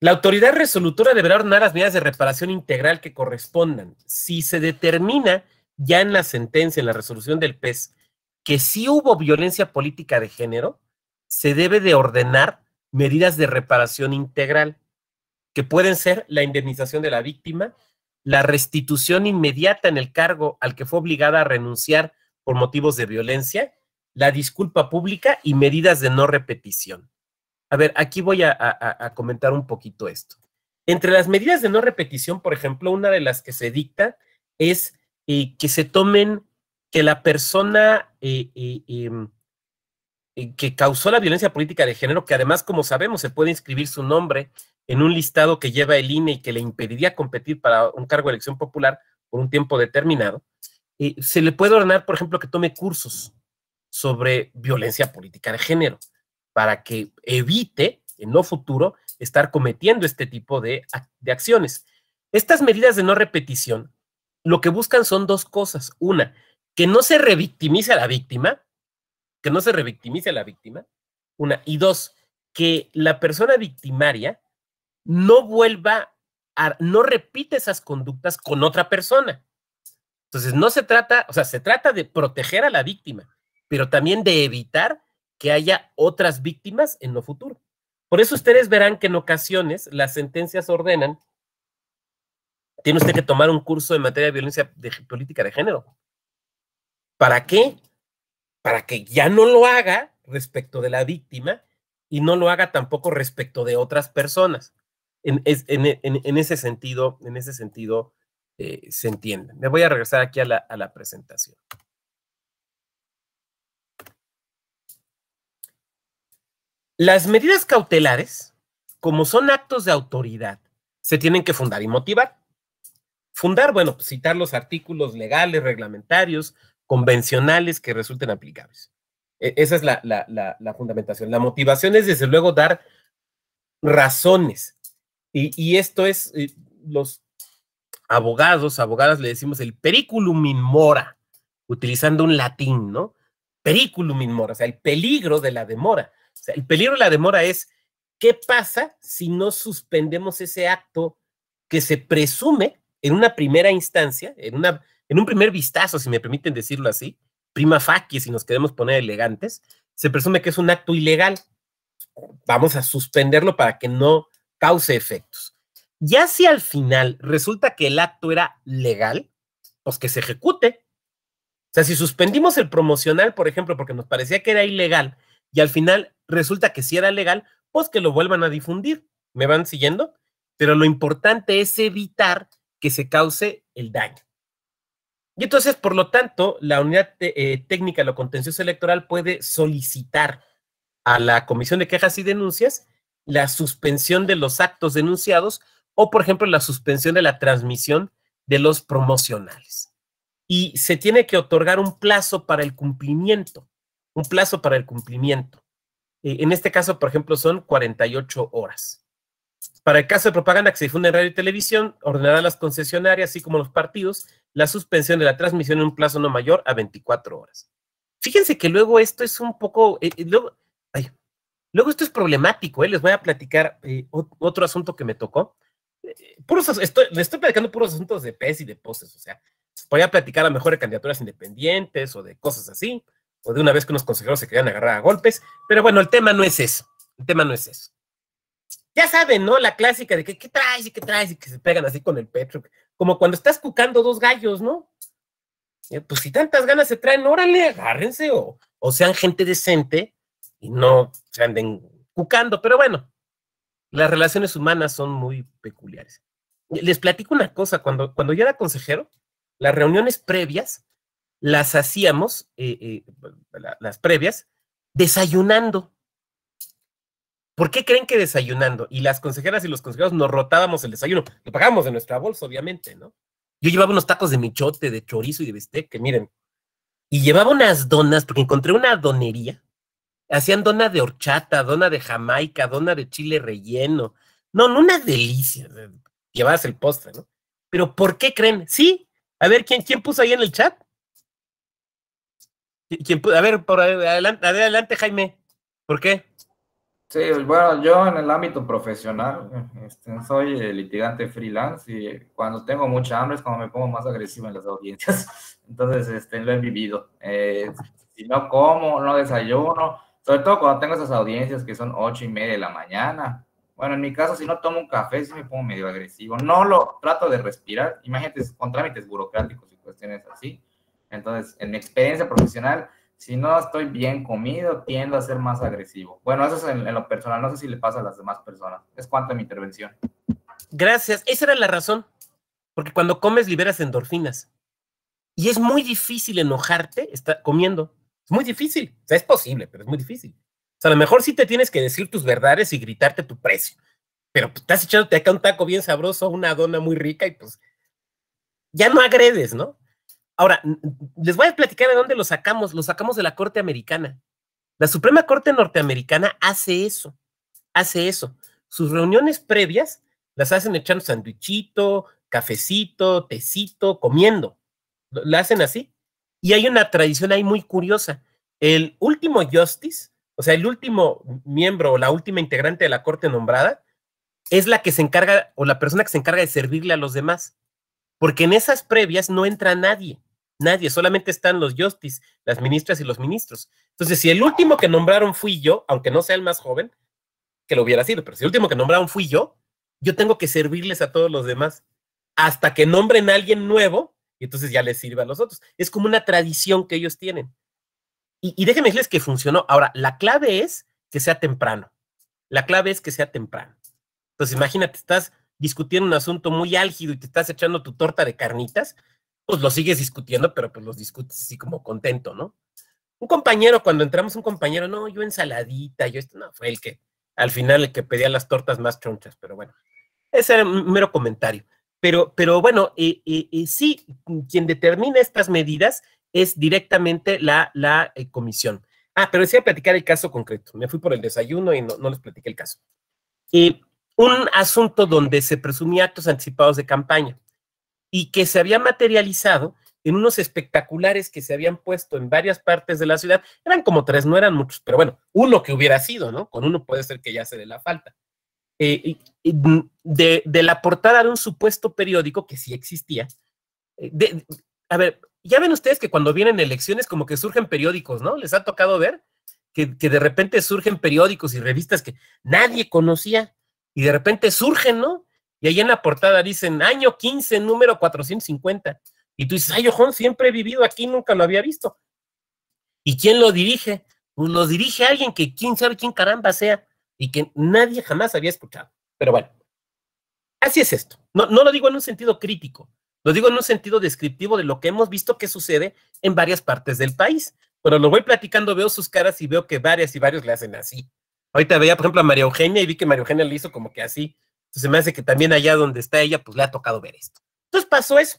La autoridad resolutora deberá ordenar las medidas de reparación integral que correspondan. Si se determina ya en la sentencia, en la resolución del PES, que sí hubo violencia política de género, se debe de ordenar medidas de reparación integral, que pueden ser la indemnización de la víctima, la restitución inmediata en el cargo al que fue obligada a renunciar por motivos de violencia la disculpa pública y medidas de no repetición. A ver, aquí voy a, comentar un poquito esto. Entre las medidas de no repetición, por ejemplo, una de las que se dicta es eh, que se tomen, que la persona eh, eh, em, que causó la violencia política de género, que además, como sabemos, se puede inscribir su nombre en un listado que lleva el INE y que le impediría competir para un cargo de elección popular por un tiempo determinado, se le puede ordenar, por ejemplo, que tome cursos sobre violencia política de género, para que evite en no futuro estar cometiendo este tipo de, de acciones. Estas medidas de no repetición lo que buscan son dos cosas. Una, que no se revictimice a la víctima, que no se revictimice a la víctima. Una. Y dos, que la persona victimaria no vuelva a, no repite esas conductas con otra persona. Entonces, no se trata, o sea, se trata de proteger a la víctima, pero también de evitar que haya otras víctimas en lo futuro. Por eso ustedes verán que en ocasiones las sentencias ordenan, tiene usted que tomar un curso en materia de violencia de política de género. ¿Para qué? Para que ya no lo haga respecto de la víctima y no lo haga tampoco respecto de otras personas. En, ese sentido, en ese sentido eh, se entiende. Me voy a regresar aquí a la presentación. Las medidas cautelares, como son actos de autoridad, se tienen que fundar y motivar. Fundar, bueno, pues citar los artículos legales, reglamentarios, convencionales que resulten aplicables. E-, esa es la, fundamentación. La motivación es, desde luego, dar razones. Y, y esto es, eh, los abogados, abogadas le decimos el periculum in mora, utilizando un latín, ¿no? Periculum in mora, o sea, el peligro de la demora el peligro de la demora es, ¿qué pasa si no suspendemos ese acto que se presume en una primera instancia, en, una, en un primer vistazo, si me permiten decirlo así, prima facie, si nos queremos poner elegantes, se presume que es un acto ilegal. Vamos a suspenderlo para que no cause efectos. Ya si al final resulta que el acto era legal, pues que se ejecute. O sea, si suspendimos el promocional, por ejemplo, porque nos parecía que era ilegal, y al final resulta que si era legal, pues que lo vuelvan a difundir. ¿Me van siguiendo? Pero lo importante es evitar que se cause el daño. Y entonces, por lo tanto, la unidad eh, técnica de lo contencioso electoral puede solicitar a la Comisión de Quejas y Denuncias la suspensión de los actos denunciados o, por ejemplo, la suspensión de la transmisión de los promocionales. Y se tiene que otorgar un plazo para el cumplimiento un plazo para el cumplimiento. Eh, en este caso, por ejemplo, son 48 horas. Para el caso de propaganda que se difunde en radio y televisión, ordenará las concesionarias, así como los partidos, la suspensión de la transmisión en un plazo no mayor a 24 horas. Fíjense que luego esto es un poco, eh, eh, luego, esto es problemático, eh, les voy a platicar otro asunto que me tocó. Puros, estoy, le estoy platicando puros asuntos de PES y de poses, o sea, voy a platicar a lo mejor de candidaturas independientes o de cosas así, o de una vez que unos consejeros se querían agarrar a golpes, pero bueno, el tema no es eso, el tema no es eso. Ya saben, ¿no? La clásica de que qué traes y qué traes y que se pegan así con el petro, como cuando estás cucando dos gallos, ¿no? Eh, pues si tantas ganas se traen, órale, agárrense o, sean gente decente y no se anden cucando, pero bueno, las relaciones humanas son muy peculiares. Les platico una cosa, cuando, cuando yo era consejero, las reuniones previas las hacíamos, eh, eh, las previas, desayunando. ¿Por qué creen que desayunando? Y las consejeras y los consejeros nos rotábamos el desayuno. Lo pagábamos de nuestra bolsa, obviamente, ¿no? Yo llevaba unos tacos de michote, de chorizo y de bistec, que miren. Y llevaba unas donas, porque encontré una donería. Hacían dona de horchata, dona de jamaica, dona de chile relleno. No, no, una delicia. Llevabas el postre, ¿no? Pero ¿por qué creen? Sí. A ver, ¿quién, quién puso ahí en el chat? a ver, por adelante, adelante, Jaime, ¿por qué? Sí, pues, bueno, yo en el ámbito profesional este, soy litigante freelance y cuando tengo mucha hambre es cuando me pongo más agresivo en las audiencias. Entonces, este, lo he vivido. Eh, si no como, no desayuno, sobre todo cuando tengo esas audiencias que son ocho y media de la mañana. Bueno, en mi caso, si no tomo un café, sí me pongo medio agresivo. No lo trato de respirar. Imagínate, con trámites burocráticos y cuestiones así. Entonces, en mi experiencia profesional, si no estoy bien comido, tiendo a ser más agresivo. Bueno, eso es en, lo personal, no sé si le pasa a las demás personas. Es cuanto a mi intervención. Gracias, esa era la razón, porque cuando comes liberas endorfinas. Y es muy difícil enojarte está, comiendo. Es muy difícil. O sea, es posible, pero es muy difícil. O sea, a lo mejor sí te tienes que decir tus verdades y gritarte tu precio. Pero pues, estás echándote acá un taco bien sabroso, una dona muy rica y pues ya no agredes, ¿no? Ahora, les voy a platicar de dónde lo sacamos. Lo sacamos de la Corte Americana. La Suprema Corte Norteamericana hace eso, hace eso. Sus reuniones previas las hacen echando sandwichito, cafecito, tecito, comiendo. La hacen así. Y hay una tradición ahí muy curiosa. El último justice, o sea, el último miembro o la última integrante de la corte nombrada, es la que se encarga o la persona que se encarga de servirle a los demás. Porque en esas previas no entra nadie. Nadie, solamente están los justis las ministras y los ministros. Entonces, si el último que nombraron fui yo, aunque no sea el más joven, que lo hubiera sido, pero si el último que nombraron fui yo, yo tengo que servirles a todos los demás hasta que nombren a alguien nuevo y entonces ya les sirve a los otros. Es como una tradición que ellos tienen. Y, y déjenme decirles que funcionó. Ahora, la clave es que sea temprano. La clave es que sea temprano. Entonces, imagínate, estás discutiendo un asunto muy álgido y te estás echando tu torta de carnitas pues lo sigues discutiendo, pero pues los discutes así como contento, ¿no? Un compañero, cuando entramos un compañero, no, yo ensaladita, yo esto, no, fue el que, al final el que pedía las tortas más chonchas, pero bueno, ese era un mero comentario. Pero, pero bueno, sí, quien determina estas medidas es directamente la, la eh, comisión. Ah, pero decía platicar el caso concreto. Me fui por el desayuno y no, no les platiqué el caso. un asunto donde se presumía actos anticipados de campaña y que se había materializado en unos espectaculares que se habían puesto en varias partes de la ciudad. Eran como tres, no eran muchos, pero bueno, uno que hubiera sido, ¿no? Con uno puede ser que ya se dé la falta. Eh, de, la portada de un supuesto periódico que sí existía. Eh, a ver, ya ven ustedes que cuando vienen elecciones como que surgen periódicos, ¿no? ¿Les ha tocado ver? que de repente surgen periódicos y revistas que nadie conocía y de repente surgen, ¿no? Y ahí en la portada dicen año 15, número 450. Y tú dices, ay, Ojón, siempre he vivido aquí, nunca lo había visto. ¿Y quién lo dirige? Pues lo dirige alguien que quién sabe quién caramba sea y que nadie jamás había escuchado. Pero bueno, así es esto. No, no lo digo en un sentido crítico, lo digo en un sentido descriptivo de lo que hemos visto que sucede en varias partes del país. Pero lo voy platicando, veo sus caras y veo que varias y varios le hacen así. Ahorita veía, por ejemplo, a María Eugenia y vi que María Eugenia le hizo como que así. Entonces se me hace que también allá donde está ella, pues le ha tocado ver esto. Entonces pasó eso,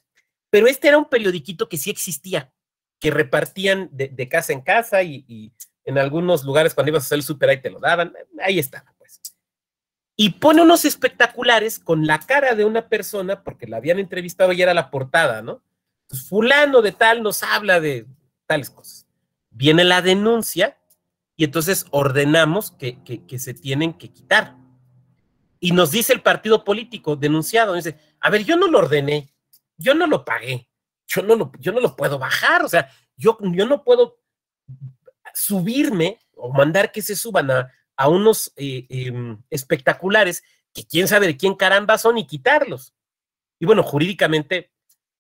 pero este era un periodiquito que sí existía, que repartían de, casa en casa y, en algunos lugares cuando ibas a hacer el súper ahí te lo daban, ahí estaba pues. Y pone unos espectaculares con la cara de una persona, porque la habían entrevistado y era la portada, ¿no? fulano de tal nos habla de tales cosas. Viene la denuncia y entonces ordenamos que se tienen que quitar. Y nos dice el partido político denunciado, dice, a ver, yo no lo ordené, yo no lo pagué, yo no lo, yo no lo puedo bajar, o sea, yo, yo no puedo subirme o mandar que se suban a, unos eh, em, espectaculares que quién sabe de quién caramba son y quitarlos. Y bueno, jurídicamente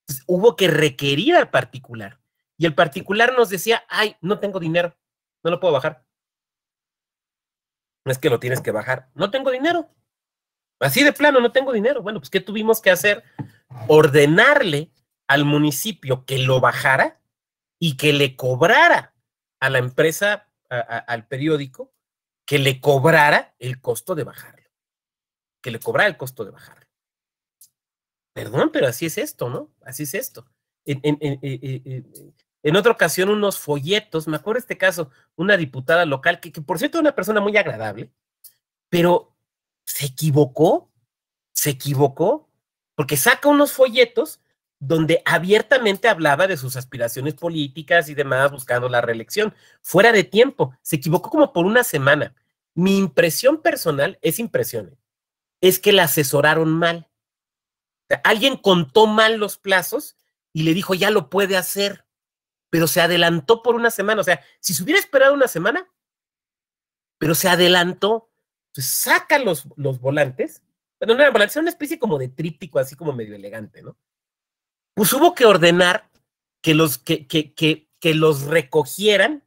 pues, hubo que requerir al particular. Y el particular nos decía, ay, no tengo dinero, no lo puedo bajar. No Es que lo tienes que bajar, no tengo dinero. Así de plano, no tengo dinero. Bueno, pues ¿qué tuvimos que hacer? Ordenarle al municipio que lo bajara y que le cobrara a la empresa, al periódico, que le cobrara el costo de bajarlo. Que le cobrara el costo de bajarlo. Perdón, pero así es esto, ¿no? Así es esto. En, otra ocasión, unos folletos, me acuerdo este caso, una diputada local, que, que por cierto es una persona muy agradable, pero se equivocó, se equivocó, porque saca unos folletos donde abiertamente hablaba de sus aspiraciones políticas y demás buscando la reelección, fuera de tiempo, se equivocó como por una semana. Mi impresión personal es impresión, es que la asesoraron mal. alguien contó mal los plazos y le dijo, ya lo puede hacer, pero se adelantó por una semana. O sea, si se hubiera esperado una semana, pero se adelantó pues, saca los, los volantes, pero no eran volantes, era una especie como de tríptico, así como medio elegante, ¿no? Pues hubo que ordenar que los, que, que, los recogieran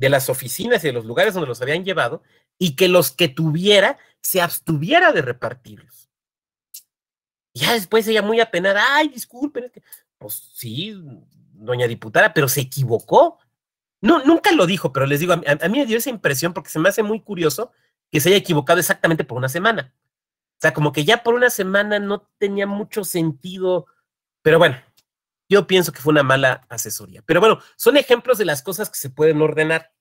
de las oficinas y de los lugares donde los habían llevado y que los que tuviera se abstuviera de repartirlos. Ya después ella muy apenada, ay, disculpen, que, pues sí, doña diputada, pero se equivocó. No, nunca lo dijo, pero les digo, a mí me dio esa impresión porque se me hace muy curioso que se haya equivocado exactamente por una semana. O sea, como que ya por una semana no tenía mucho sentido, pero bueno, yo pienso que fue una mala asesoría. Pero bueno, son ejemplos de las cosas que se pueden ordenar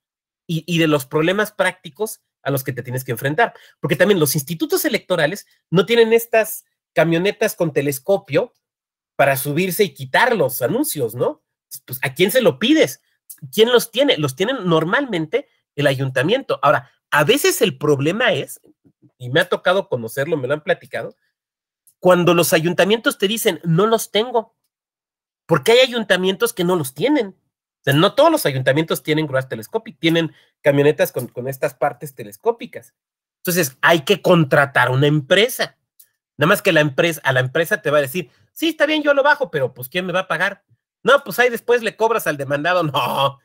y, de los problemas prácticos a los que te tienes que enfrentar, porque también los institutos electorales no tienen estas camionetas con telescopio para subirse y quitar los anuncios, ¿no? Pues a quién se lo pides? ¿Quién los tiene? Los tienen normalmente el ayuntamiento. Ahora, a veces el problema es, y me ha tocado conocerlo, me lo han platicado, cuando los ayuntamientos te dicen, no los tengo, porque hay ayuntamientos que no los tienen. no todos los ayuntamientos tienen grúas telescópicas, tienen camionetas con, estas partes telescópicas. Entonces, hay que contratar una empresa. Nada más que la empresa, a la empresa te va a decir, sí, está bien, yo lo bajo, pero pues ¿quién me va a pagar? No, pues ahí después le cobras al demandado. No,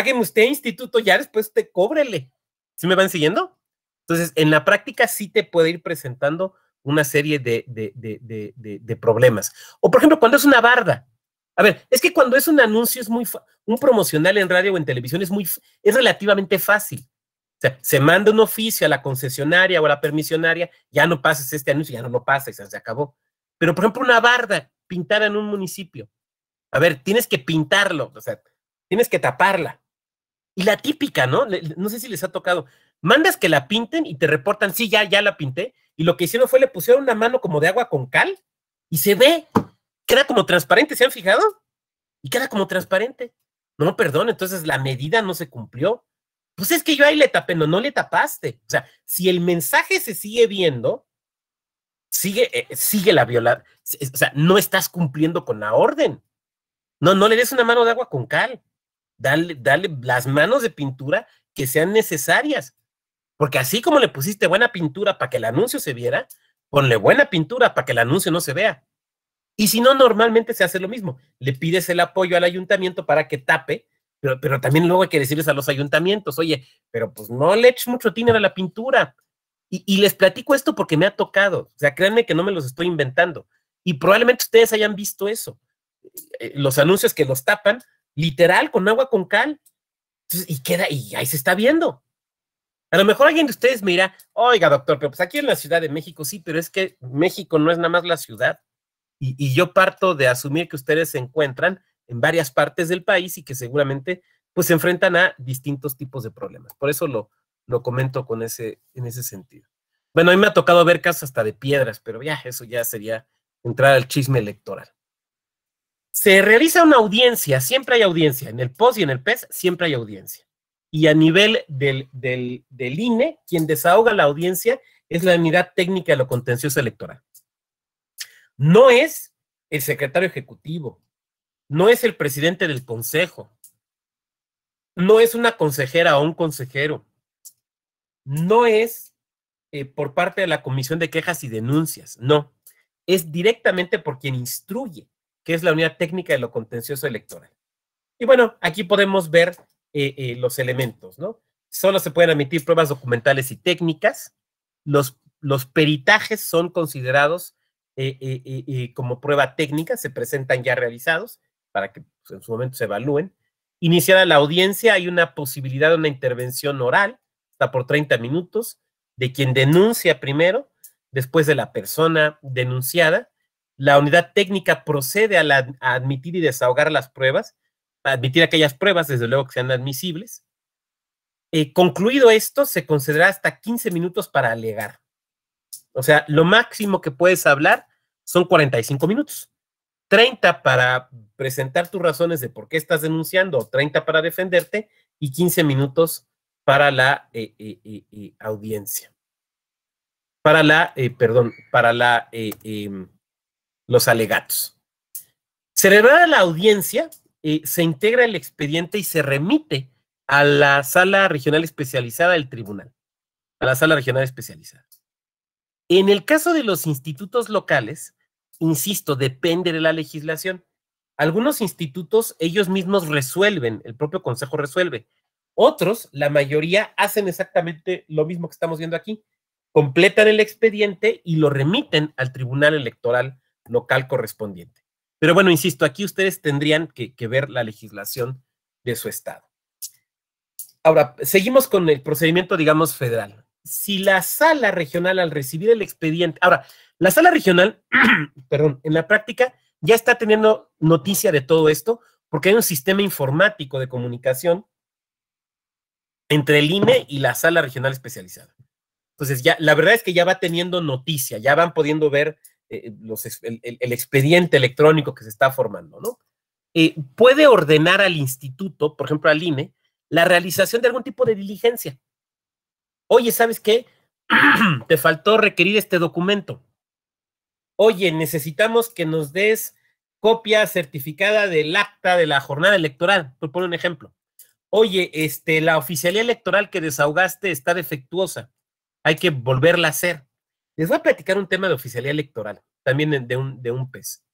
paguen usted, instituto, ya después te cóbrele. ¿Sí me van siguiendo? Entonces, en la práctica sí te puede ir presentando una serie de, problemas. O, por ejemplo, cuando es una barda. A ver, es que cuando es un anuncio es muy, un promocional en radio o en televisión es muy, es relativamente fácil. O sea, se manda un oficio a la concesionaria o a la permisionaria, ya no pases este anuncio, ya no lo pasas, ya se acabó. Pero, por ejemplo, una barda pintada en un municipio. A ver, tienes que pintarlo, o sea, tienes que taparla. Y la típica, ¿no? No sé si les ha tocado. Mandas que la pinten y te reportan, sí, ya, ya la pinté. Y lo que hicieron fue le pusieron una mano como de agua con cal y se ve. Queda como transparente, ¿se han fijado? Y queda como transparente. No, perdón, entonces la medida no se cumplió. Pues es que yo ahí le tapé, no, no le tapaste. O sea, si el mensaje se sigue viendo, sigue, eh, eh, sigue la violada, O sea, no estás cumpliendo con la orden. No, no le des una mano de agua con cal. Dale, las manos de pintura que sean necesarias. Porque así como le pusiste buena pintura para que el anuncio se viera, ponle buena pintura para que el anuncio no se vea. Y si no, normalmente se hace lo mismo. Le pides el apoyo al ayuntamiento para que tape, pero, pero también luego hay que decirles a los ayuntamientos, oye, pero pues no le eches mucho dinero a la pintura. Y, y les platico esto porque me ha tocado. O sea, créanme que no me los estoy inventando. Y probablemente ustedes hayan visto eso. Eh, los anuncios que los tapan literal, con agua con cal. y queda, y ahí se está viendo. A lo mejor alguien de ustedes mira oiga, doctor, pero pues aquí en la Ciudad de México sí, pero es que México no es nada más la ciudad. Y, yo parto de asumir que ustedes se encuentran en varias partes del país y que seguramente pues se enfrentan a distintos tipos de problemas. Por eso lo, lo comento con ese, en ese sentido. Bueno, a mí me ha tocado ver casas hasta de piedras, pero ya, eso ya sería entrar al chisme electoral. Se realiza una audiencia, siempre hay audiencia, en el POS y en el PES siempre hay audiencia. Y a nivel del, INE, quien desahoga la audiencia es la unidad técnica de lo contencioso electoral. No es el secretario ejecutivo, no es el presidente del consejo, no es una consejera o un consejero, no es eh, por parte de la Comisión de Quejas y Denuncias, no, es directamente por quien instruye que es la unidad técnica de lo contencioso electoral. Y bueno, aquí podemos ver eh, eh, los elementos, ¿no? Solo se pueden admitir pruebas documentales y técnicas. Los, los peritajes son considerados eh, como prueba técnica, se presentan ya realizados para que pues, en su momento se evalúen. Iniciada la audiencia, hay una posibilidad de una intervención oral, hasta por 30 minutos, de quien denuncia primero, después de la persona denunciada, la unidad técnica procede a, admitir y desahogar las pruebas, a admitir aquellas pruebas, desde luego, que sean admisibles. Eh, concluido esto, se concederá hasta 15 minutos para alegar. O sea, lo máximo que puedes hablar son 45 minutos. 30 para presentar tus razones de por qué estás denunciando, 30 para defenderte y 15 minutos para la eh, eh, audiencia. Para la, perdón, para la em, los alegatos. Celebrada la audiencia, eh, se integra el expediente y se remite a la sala regional especializada del tribunal, a la sala regional especializada. En el caso de los institutos locales, insisto, depende de la legislación. Algunos institutos ellos mismos resuelven, el propio consejo resuelve. Otros, la mayoría, hacen exactamente lo mismo que estamos viendo aquí. Completan el expediente y lo remiten al Tribunal Electoral local correspondiente. Pero bueno, insisto, aquí ustedes tendrían que, ver la legislación de su estado. Ahora, seguimos con el procedimiento, digamos, federal. Si la sala regional al recibir el expediente, ahora, la sala regional, perdón, en la práctica ya está teniendo noticia de todo esto porque hay un sistema informático de comunicación entre el INE y la sala regional especializada. Entonces, ya, la verdad es que ya va teniendo noticia, ya van pudiendo ver eh, el, expediente electrónico que se está formando, ¿no? Eh, puede ordenar al instituto, por ejemplo al INE, la realización de algún tipo de diligencia. Oye, ¿sabes qué? Te faltó requerir este documento. Oye, necesitamos que nos des copia certificada del acta de la jornada electoral, por poner un ejemplo. Oye, este, la oficialía electoral que desahogaste está defectuosa, hay que volverla a hacer. Les voy a platicar un tema de oficialía electoral, también de un, de pez.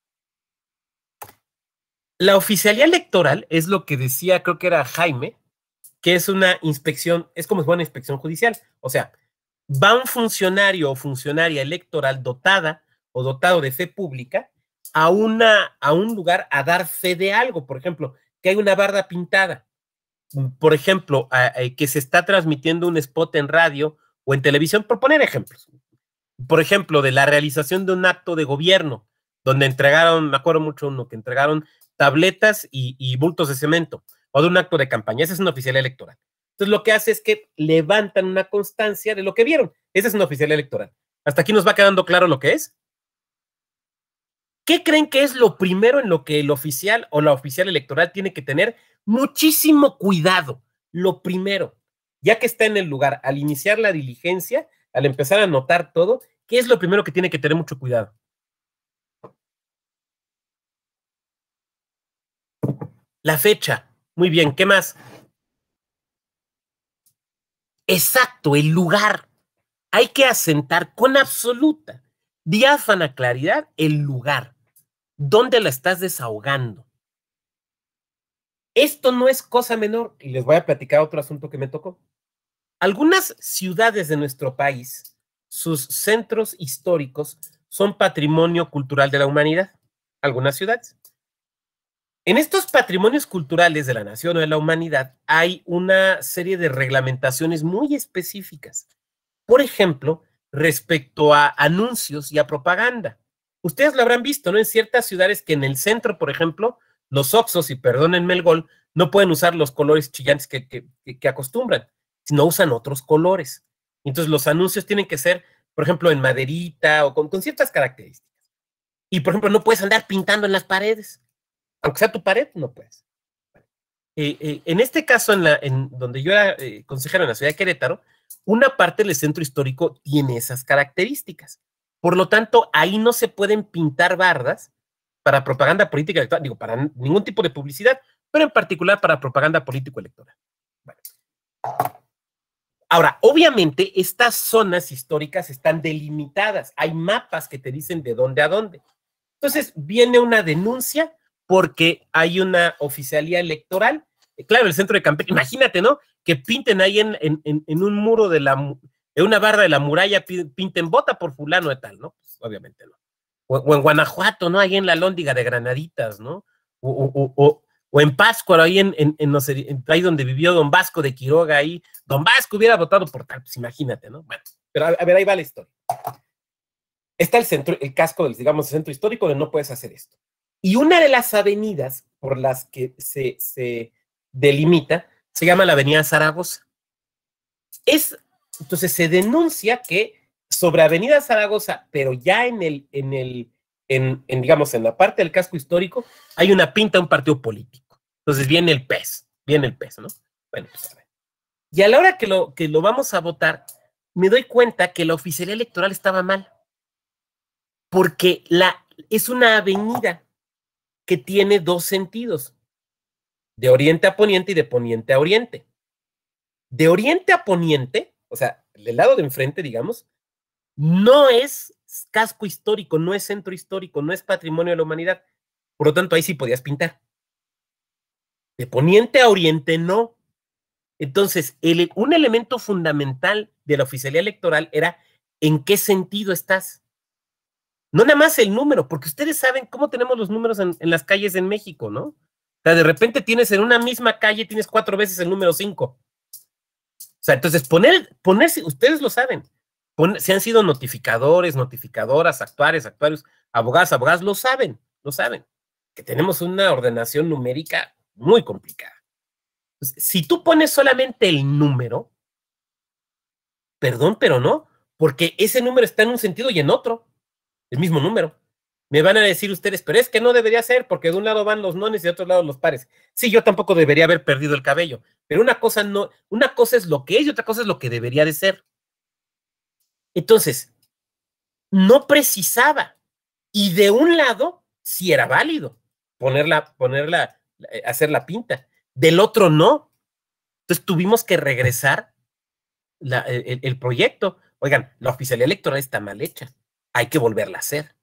La oficialía electoral es lo que decía, creo que era Jaime, que es una inspección, es como es una inspección judicial. O sea, va un funcionario o funcionaria electoral dotada o dotado de fe pública a, una, a un lugar a dar fe de algo. Por ejemplo, que hay una barda pintada. Por ejemplo, que se está transmitiendo un spot en radio o en televisión, por poner ejemplos por ejemplo, de la realización de un acto de gobierno, donde entregaron, me acuerdo mucho uno, que entregaron tabletas y, bultos de cemento, o de un acto de campaña. Ese es un oficial electoral. Entonces, lo que hace es que levantan una constancia de lo que vieron. Ese es un oficial electoral. ¿Hasta aquí nos va quedando claro lo que es? ¿Qué creen que es lo primero en lo que el oficial o la oficial electoral tiene que tener muchísimo cuidado? Lo primero, ya que está en el lugar, al iniciar la diligencia, al empezar a notar todo, ¿qué es lo primero que tiene que tener mucho cuidado? La fecha. Muy bien, ¿qué más? Exacto, el lugar. Hay que asentar con absoluta, diáfana claridad el lugar. ¿Dónde la estás desahogando? Esto no es cosa menor. Y les voy a platicar otro asunto que me tocó. Algunas ciudades de nuestro país, sus centros históricos, son patrimonio cultural de la humanidad. Algunas ciudades. En estos patrimonios culturales de la nación o de la humanidad hay una serie de reglamentaciones muy específicas. Por ejemplo, respecto a anuncios y a propaganda. Ustedes lo habrán visto, ¿no? En ciertas ciudades que en el centro, por ejemplo, los oxos, y perdónenme el gol, no pueden usar los colores chillantes que, que acostumbran no usan otros colores. Entonces los anuncios tienen que ser, por ejemplo, en maderita o con, ciertas características. Y, por ejemplo, no puedes andar pintando en las paredes. Aunque sea tu pared, no puedes. Eh, eh, en este caso, en, donde yo era eh, consejero en la ciudad de Querétaro, una parte del centro histórico tiene esas características. Por lo tanto, ahí no se pueden pintar bardas para propaganda política digo, para ningún tipo de publicidad, pero en particular para propaganda político-electoral. Bueno. Ahora, obviamente, estas zonas históricas están delimitadas. Hay mapas que te dicen de dónde a dónde. Entonces, viene una denuncia porque hay una oficialía electoral. Eh, claro, el centro de Campeche, imagínate, ¿no? Que pinten ahí en, un muro de la, en una barra de la muralla, pinten bota por fulano y tal, ¿no? Pues, obviamente no. O, en Guanajuato, ¿no? Ahí en la lóndiga de Granaditas, ¿no? O, o, o en Páscuaro, ahí en, donde vivió Don Vasco de Quiroga, ahí, Don Vasco hubiera votado por tal, pues imagínate, ¿no? Bueno, pero a, ver, ahí va la historia. Está el centro, el casco del, digamos, el centro histórico de no puedes hacer esto. Y una de las avenidas por las que se, delimita se llama la Avenida Zaragoza. Es, entonces se denuncia que sobre Avenida Zaragoza, pero ya en el, en el, en, digamos, en la parte del casco histórico, hay una pinta de un partido político. Entonces viene el pez, viene el pez, ¿no? Bueno, pues Y a la hora que lo, que lo vamos a votar, me doy cuenta que la oficialía electoral estaba mal. Porque la, es una avenida que tiene dos sentidos. De oriente a poniente y de poniente a oriente. De oriente a poniente, o sea, del lado de enfrente, digamos, no es casco histórico, no es centro histórico, no es patrimonio de la humanidad. Por lo tanto, ahí sí podías pintar. De poniente a oriente no. Entonces, un elemento fundamental de la oficialía electoral era en qué sentido estás. No nada más el número, porque ustedes saben cómo tenemos los números en, las calles en México, ¿no? O sea, de repente tienes en una misma calle, tienes cuatro veces el número cinco. O sea, entonces poner, ponerse, ustedes lo saben, se han sido notificadores, notificadoras, actuales, actuarios, abogadas, abogadas, lo saben, lo saben, que tenemos una ordenación numérica muy complicada. Pues, si tú pones solamente el número, perdón, pero no, porque ese número está en un sentido y en otro, el mismo número. Me van a decir ustedes, pero es que no debería ser, porque de un lado van los nones y de otro lado los pares. Sí, yo tampoco debería haber perdido el cabello, pero una cosa no, una cosa es lo que es y otra cosa es lo que debería de ser. Entonces, no precisaba. Y de un lado, sí era válido ponerla, ponerla, eh, hacer la pinta. Del otro, no. Entonces tuvimos que regresar el, proyecto. Oigan, la oficina electoral está mal hecha. Hay que volverla a hacer.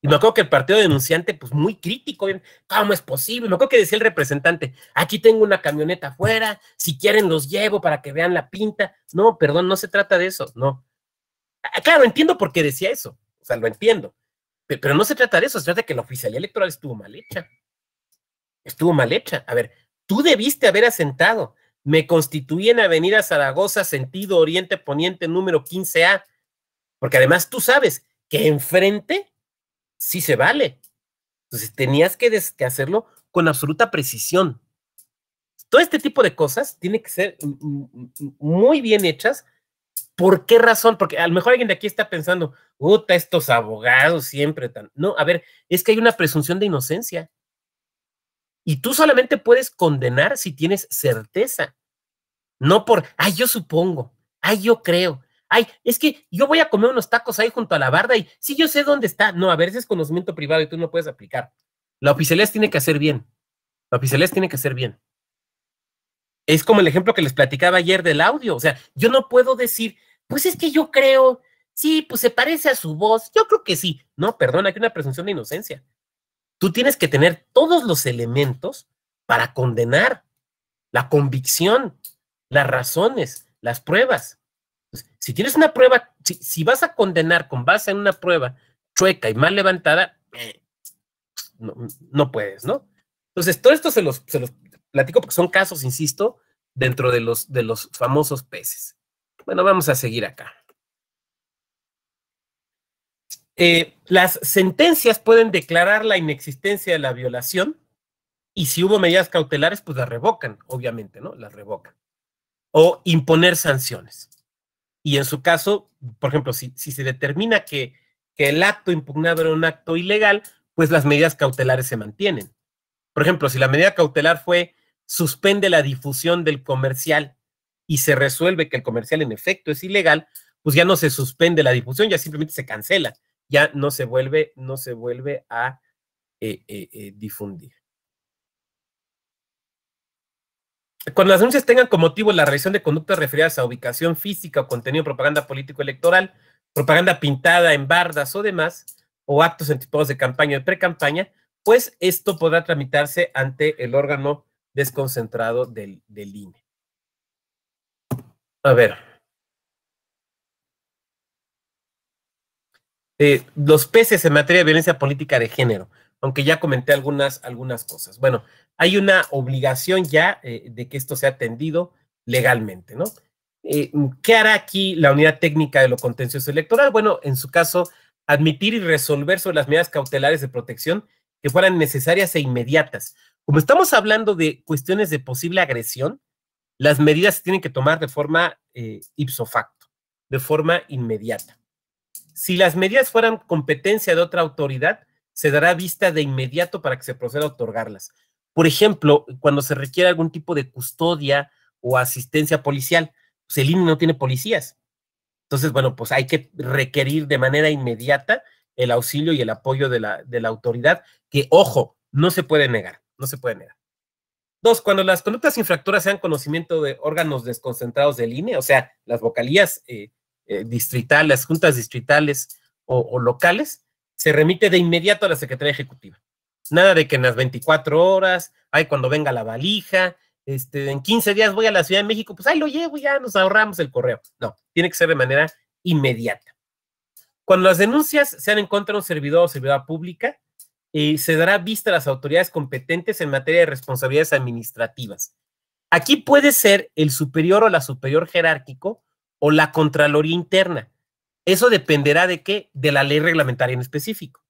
Y me acuerdo que el partido denunciante, pues muy crítico, ¿cómo es posible? Me acuerdo que decía el representante, aquí tengo una camioneta afuera, si quieren los llevo para que vean la pinta. No, perdón, no se trata de eso, no. Ah, claro, entiendo por qué decía eso. O sea, lo entiendo. Pero, no se trata de eso, se trata de que la oficialía electoral estuvo mal hecha. Estuvo mal hecha. A ver, tú debiste haber asentado. Me constituí en Avenida Zaragoza, sentido Oriente Poniente, número 15A. Porque además tú sabes que enfrente sí se vale. Entonces tenías que, que hacerlo con absoluta precisión. Todo este tipo de cosas tiene que ser muy bien hechas ¿Por qué razón? Porque a lo mejor alguien de aquí está pensando, puta, estos abogados siempre tan. No, a ver, es que hay una presunción de inocencia. Y tú solamente puedes condenar si tienes certeza. No por, ay, yo supongo, ay, yo creo, ay, es que yo voy a comer unos tacos ahí junto a la barda y sí, yo sé dónde está. No, a ver, ese es conocimiento privado y tú no puedes aplicar. La oficialidad tiene que hacer bien. La oficialidad tiene que hacer bien. Es como el ejemplo que les platicaba ayer del audio. O sea, yo no puedo decir, pues es que yo creo, sí, pues se parece a su voz, yo creo que sí. No, perdona, hay una presunción de inocencia. Tú tienes que tener todos los elementos para condenar la convicción, las razones, las pruebas. Pues, si tienes una prueba, si, vas a condenar con base en una prueba chueca y mal levantada, eh, no, puedes, ¿no? Entonces, todo esto se los, platico porque son casos, insisto, dentro de los, de los famosos peces. Bueno, vamos a seguir acá. Eh, las sentencias pueden declarar la inexistencia de la violación y si hubo medidas cautelares, pues las revocan, obviamente, ¿no? Las revocan. O imponer sanciones. Y en su caso, por ejemplo, si, se determina que, que el acto impugnado era un acto ilegal, pues las medidas cautelares se mantienen. Por ejemplo, si la medida cautelar fue suspende la difusión del comercial y se resuelve que el comercial en efecto es ilegal, pues ya no se suspende la difusión, ya simplemente se cancela, ya no se vuelve, no se vuelve a eh, eh, eh, difundir. Cuando las denuncias tengan como motivo la revisión de conductas referidas a ubicación física o contenido de propaganda político-electoral, propaganda pintada en bardas o demás, o actos anticipados de campaña o de pre-campaña, pues esto podrá tramitarse ante el órgano desconcentrado del INE. A ver. Eh, los peces en materia de violencia política de género, aunque ya comenté algunas, algunas cosas. Bueno, hay una obligación ya eh, de que esto sea atendido legalmente, ¿no? Eh, ¿Qué hará aquí la unidad técnica de lo contencioso electoral? Bueno, en su caso, admitir y resolver sobre las medidas cautelares de protección que fueran necesarias e inmediatas. Como estamos hablando de cuestiones de posible agresión, las medidas se tienen que tomar de forma eh, ipso facto, de forma inmediata. Si las medidas fueran competencia de otra autoridad, se dará vista de inmediato para que se proceda a otorgarlas. Por ejemplo, cuando se requiere algún tipo de custodia o asistencia policial, pues el INE no tiene policías. Entonces, bueno, pues hay que requerir de manera inmediata el auxilio y el apoyo de la, de la autoridad, que, ojo, no se puede negar, no se puede negar. Dos, cuando las conductas infractoras sean conocimiento de órganos desconcentrados del INE, o sea, las vocalías eh, eh, distritales, las juntas distritales o, locales, se remite de inmediato a la Secretaría Ejecutiva. Nada de que en las 24 horas, ay, cuando venga la valija, este, en 15 días voy a la Ciudad de México, pues ahí lo llevo, ya nos ahorramos el correo. No, tiene que ser de manera inmediata. Cuando las denuncias sean en contra de un servidor o servidora pública, y se dará vista a las autoridades competentes en materia de responsabilidades administrativas. Aquí puede ser el superior o la superior jerárquico o la Contraloría Interna. Eso dependerá de qué? De la ley reglamentaria en específico.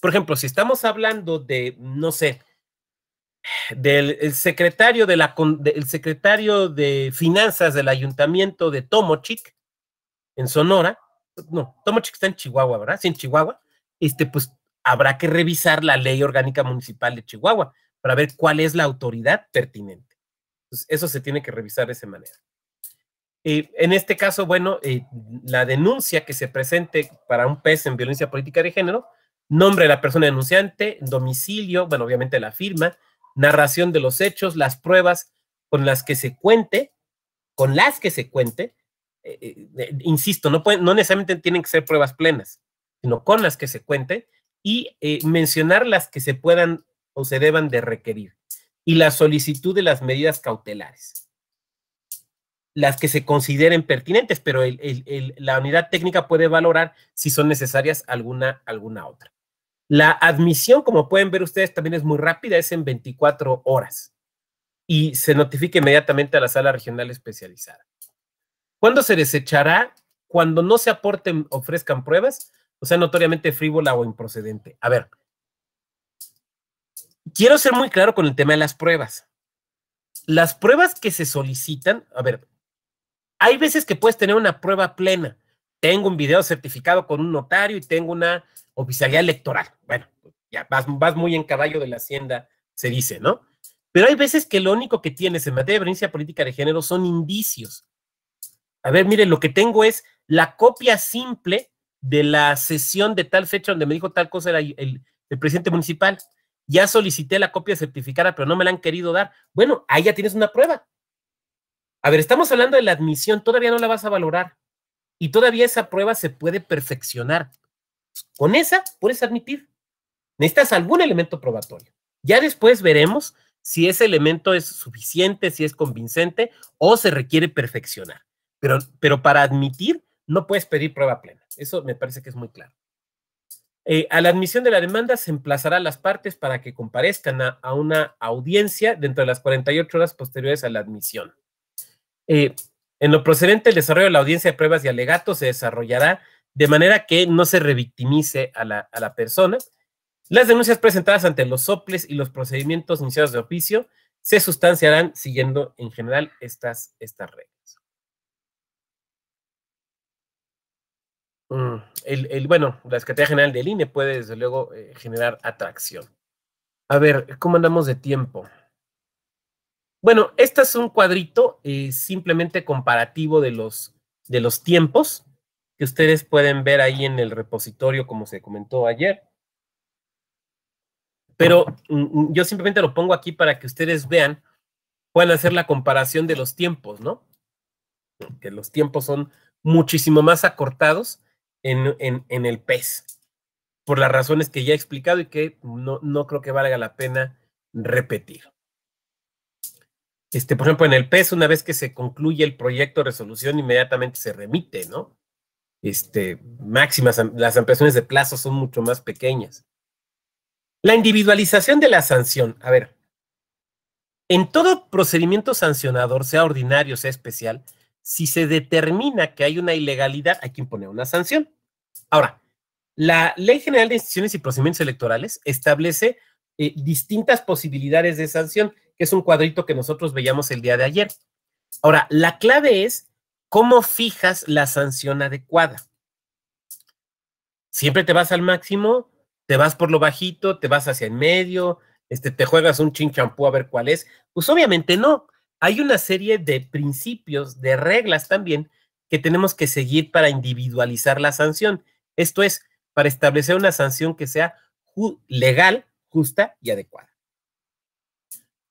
Por ejemplo, si estamos hablando de, no sé, del secretario, de la, secretario de Finanzas del Ayuntamiento de Tomochic, en Sonora, no, Tomochic está en Chihuahua, ¿verdad? Sí, en Chihuahua. Este, pues habrá que revisar la ley orgánica municipal de Chihuahua para ver cuál es la autoridad pertinente. Pues, eso se tiene que revisar de esa manera. Eh, en este caso, bueno, eh, la denuncia que se presente para un pez en violencia política de género, nombre de la persona denunciante, domicilio, bueno, obviamente la firma, narración de los hechos, las pruebas con las que se cuente, con las que se cuente, eh, insisto, no, no necesariamente tienen que ser pruebas plenas, sino con las que se cuente, y eh, mencionar las que se puedan o se deban de requerir y la solicitud de las medidas cautelares, las que se consideren pertinentes, pero la unidad técnica puede valorar si son necesarias alguna, alguna otra. La admisión, como pueden ver ustedes, también es muy rápida, es en 24 horas y se notifica inmediatamente a la sala regional especializada. ¿Cuándo se desechará? Cuando no se aporten, ofrezcan pruebas o sea, notoriamente frívola o improcedente. A ver, quiero ser muy claro con el tema de las pruebas. Las pruebas que se solicitan, a ver, hay veces que puedes tener una prueba plena. Tengo un video certificado con un notario y tengo una oficialidad electoral. Bueno, ya vas, vas muy en caballo de la hacienda, se dice, ¿no? Pero hay veces que lo único que tienes en materia de violencia política de género son indicios. A ver, mire, lo que tengo es la copia simple de la sesión de tal fecha donde me dijo tal cosa era el, presidente municipal. Ya solicité la copia certificada, pero no me la han querido dar. Bueno, ahí ya tienes una prueba. A ver, estamos hablando de la admisión, todavía no la vas a valorar. Y todavía esa prueba se puede perfeccionar. Con esa puedes admitir. Necesitas algún elemento probatorio. Ya después veremos si ese elemento es suficiente, si es convincente o se requiere perfeccionar. Pero, pero para admitir no puedes pedir prueba plena. Eso me parece que es muy claro. Eh, a la admisión de la demanda se emplazará a las partes para que comparezcan a, una audiencia dentro de las 48 horas posteriores a la admisión. Eh, en lo procedente, el desarrollo de la audiencia de pruebas y alegatos se desarrollará de manera que no se revictimice a la, persona. Las denuncias presentadas ante los soples y los procedimientos iniciados de oficio se sustanciarán siguiendo en general estas, estas reglas. Mm, el, bueno, la Secretaría General del INE puede desde luego eh, generar atracción. A ver, ¿cómo andamos de tiempo? Bueno, este es un cuadrito eh, simplemente comparativo de los, de los tiempos que ustedes pueden ver ahí en el repositorio, como se comentó ayer. Pero mm, mm, yo simplemente lo pongo aquí para que ustedes vean, puedan hacer la comparación de los tiempos, ¿no? Que los tiempos son muchísimo más acortados en, el PES, por las razones que ya he explicado y que no, creo que valga la pena repetir. Este, por ejemplo, en el PES, una vez que se concluye el proyecto de resolución, inmediatamente se remite, ¿no? Este, máximas, las ampliaciones de plazo son mucho más pequeñas. La individualización de la sanción. A ver, en todo procedimiento sancionador, sea ordinario, sea especial, si se determina que hay una ilegalidad, hay que imponer una sanción. Ahora, la Ley General de Instituciones y Procedimientos Electorales establece eh, distintas posibilidades de sanción, que es un cuadrito que nosotros veíamos el día de ayer. Ahora, la clave es cómo fijas la sanción adecuada. Siempre te vas al máximo, te vas por lo bajito, te vas hacia el medio, este, te juegas un chinchampú a ver cuál es. Pues obviamente no. Hay una serie de principios, de reglas también que tenemos que seguir para individualizar la sanción. Esto es, para establecer una sanción que sea legal, justa y adecuada.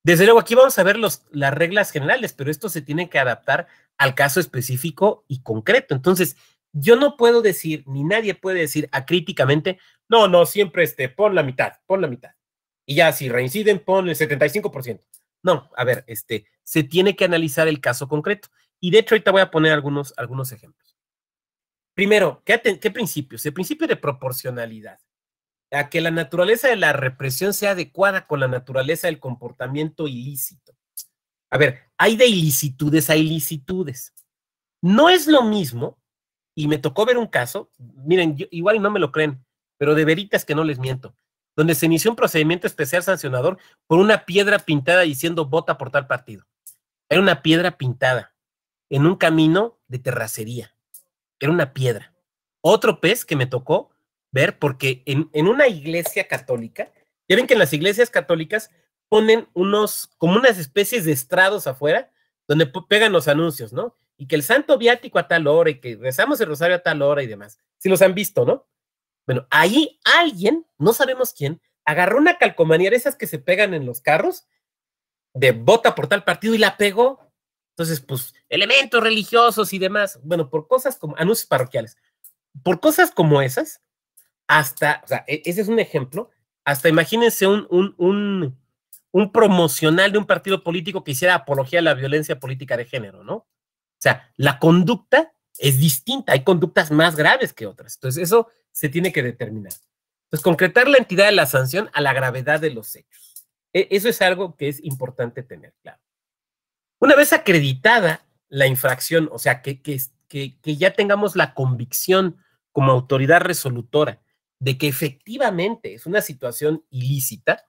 Desde luego, aquí vamos a ver las reglas generales, pero esto se tiene que adaptar al caso específico y concreto. Entonces, yo no puedo decir, ni nadie puede decir acríticamente, no, no, siempre este, pon la mitad, pon la mitad. Y ya si reinciden, pon el 75%. No, a ver, este, se tiene que analizar el caso concreto. Y de hecho, ahorita voy a poner algunos, algunos ejemplos. Primero, ¿qué, ¿qué, principios? El principio de proporcionalidad. A que la naturaleza de la represión sea adecuada con la naturaleza del comportamiento ilícito. A ver, hay de ilicitudes a ilicitudes. No es lo mismo, y me tocó ver un caso, miren, igual no me lo creen, pero de veritas que no les miento, donde se inició un procedimiento especial sancionador por una piedra pintada diciendo vota por tal partido. Era una piedra pintada en un camino de terracería era una piedra. Otro pez que me tocó ver, porque en, una iglesia católica, ya ven que en las iglesias católicas ponen unos, como unas especies de estrados afuera, donde pegan los anuncios, ¿no? Y que el santo viático a tal hora y que rezamos el rosario a tal hora y demás. Si los han visto, ¿no? Bueno, ahí alguien, no sabemos quién, agarró una calcomanía de esas que se pegan en los carros, de bota por tal partido y la pegó entonces, pues, elementos religiosos y demás. Bueno, por cosas como anuncios parroquiales. Por cosas como esas, hasta, o sea, e, ese es un ejemplo. Hasta imagínense un, promocional de un partido político que hiciera apología a la violencia política de género, ¿no? O sea, la conducta es distinta, hay conductas más graves que otras. Entonces, eso se tiene que determinar. Entonces, concretar la entidad de la sanción a la gravedad de los hechos. E, eso es algo que es importante tener claro. Una vez acreditada la infracción, o sea, que, que, ya tengamos la convicción como autoridad resolutora de que efectivamente es una situación ilícita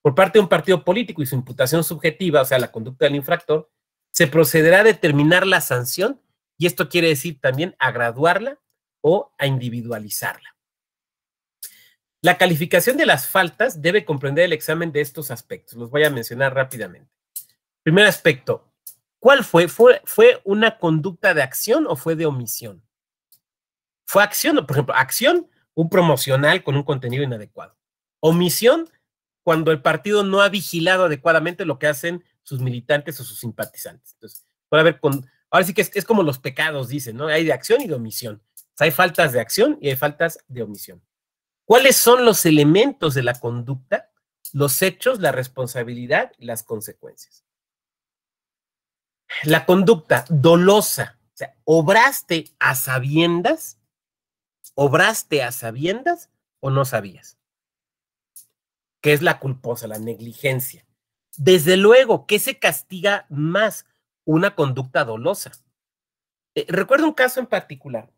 por parte de un partido político y su imputación subjetiva, o sea, la conducta del infractor, se procederá a determinar la sanción y esto quiere decir también a graduarla o a individualizarla. La calificación de las faltas debe comprender el examen de estos aspectos. Los voy a mencionar rápidamente. Primer aspecto, ¿cuál fue? fue? ¿Fue una conducta de acción o fue de omisión? Fue acción, por ejemplo, acción, un promocional con un contenido inadecuado. Omisión, cuando el partido no ha vigilado adecuadamente lo que hacen sus militantes o sus simpatizantes. Entonces, puede haber con. Ahora sí que es, como los pecados, dicen, ¿no? Hay de acción y de omisión. hay faltas de acción y hay faltas de omisión. ¿Cuáles son los elementos de la conducta? Los hechos, la responsabilidad, las consecuencias. La conducta dolosa, o sea, obraste a sabiendas, obraste a sabiendas o no sabías. ¿Qué es la culposa, la negligencia? Desde luego, ¿qué se castiga más? Una conducta dolosa. Eh, recuerdo un caso en particular.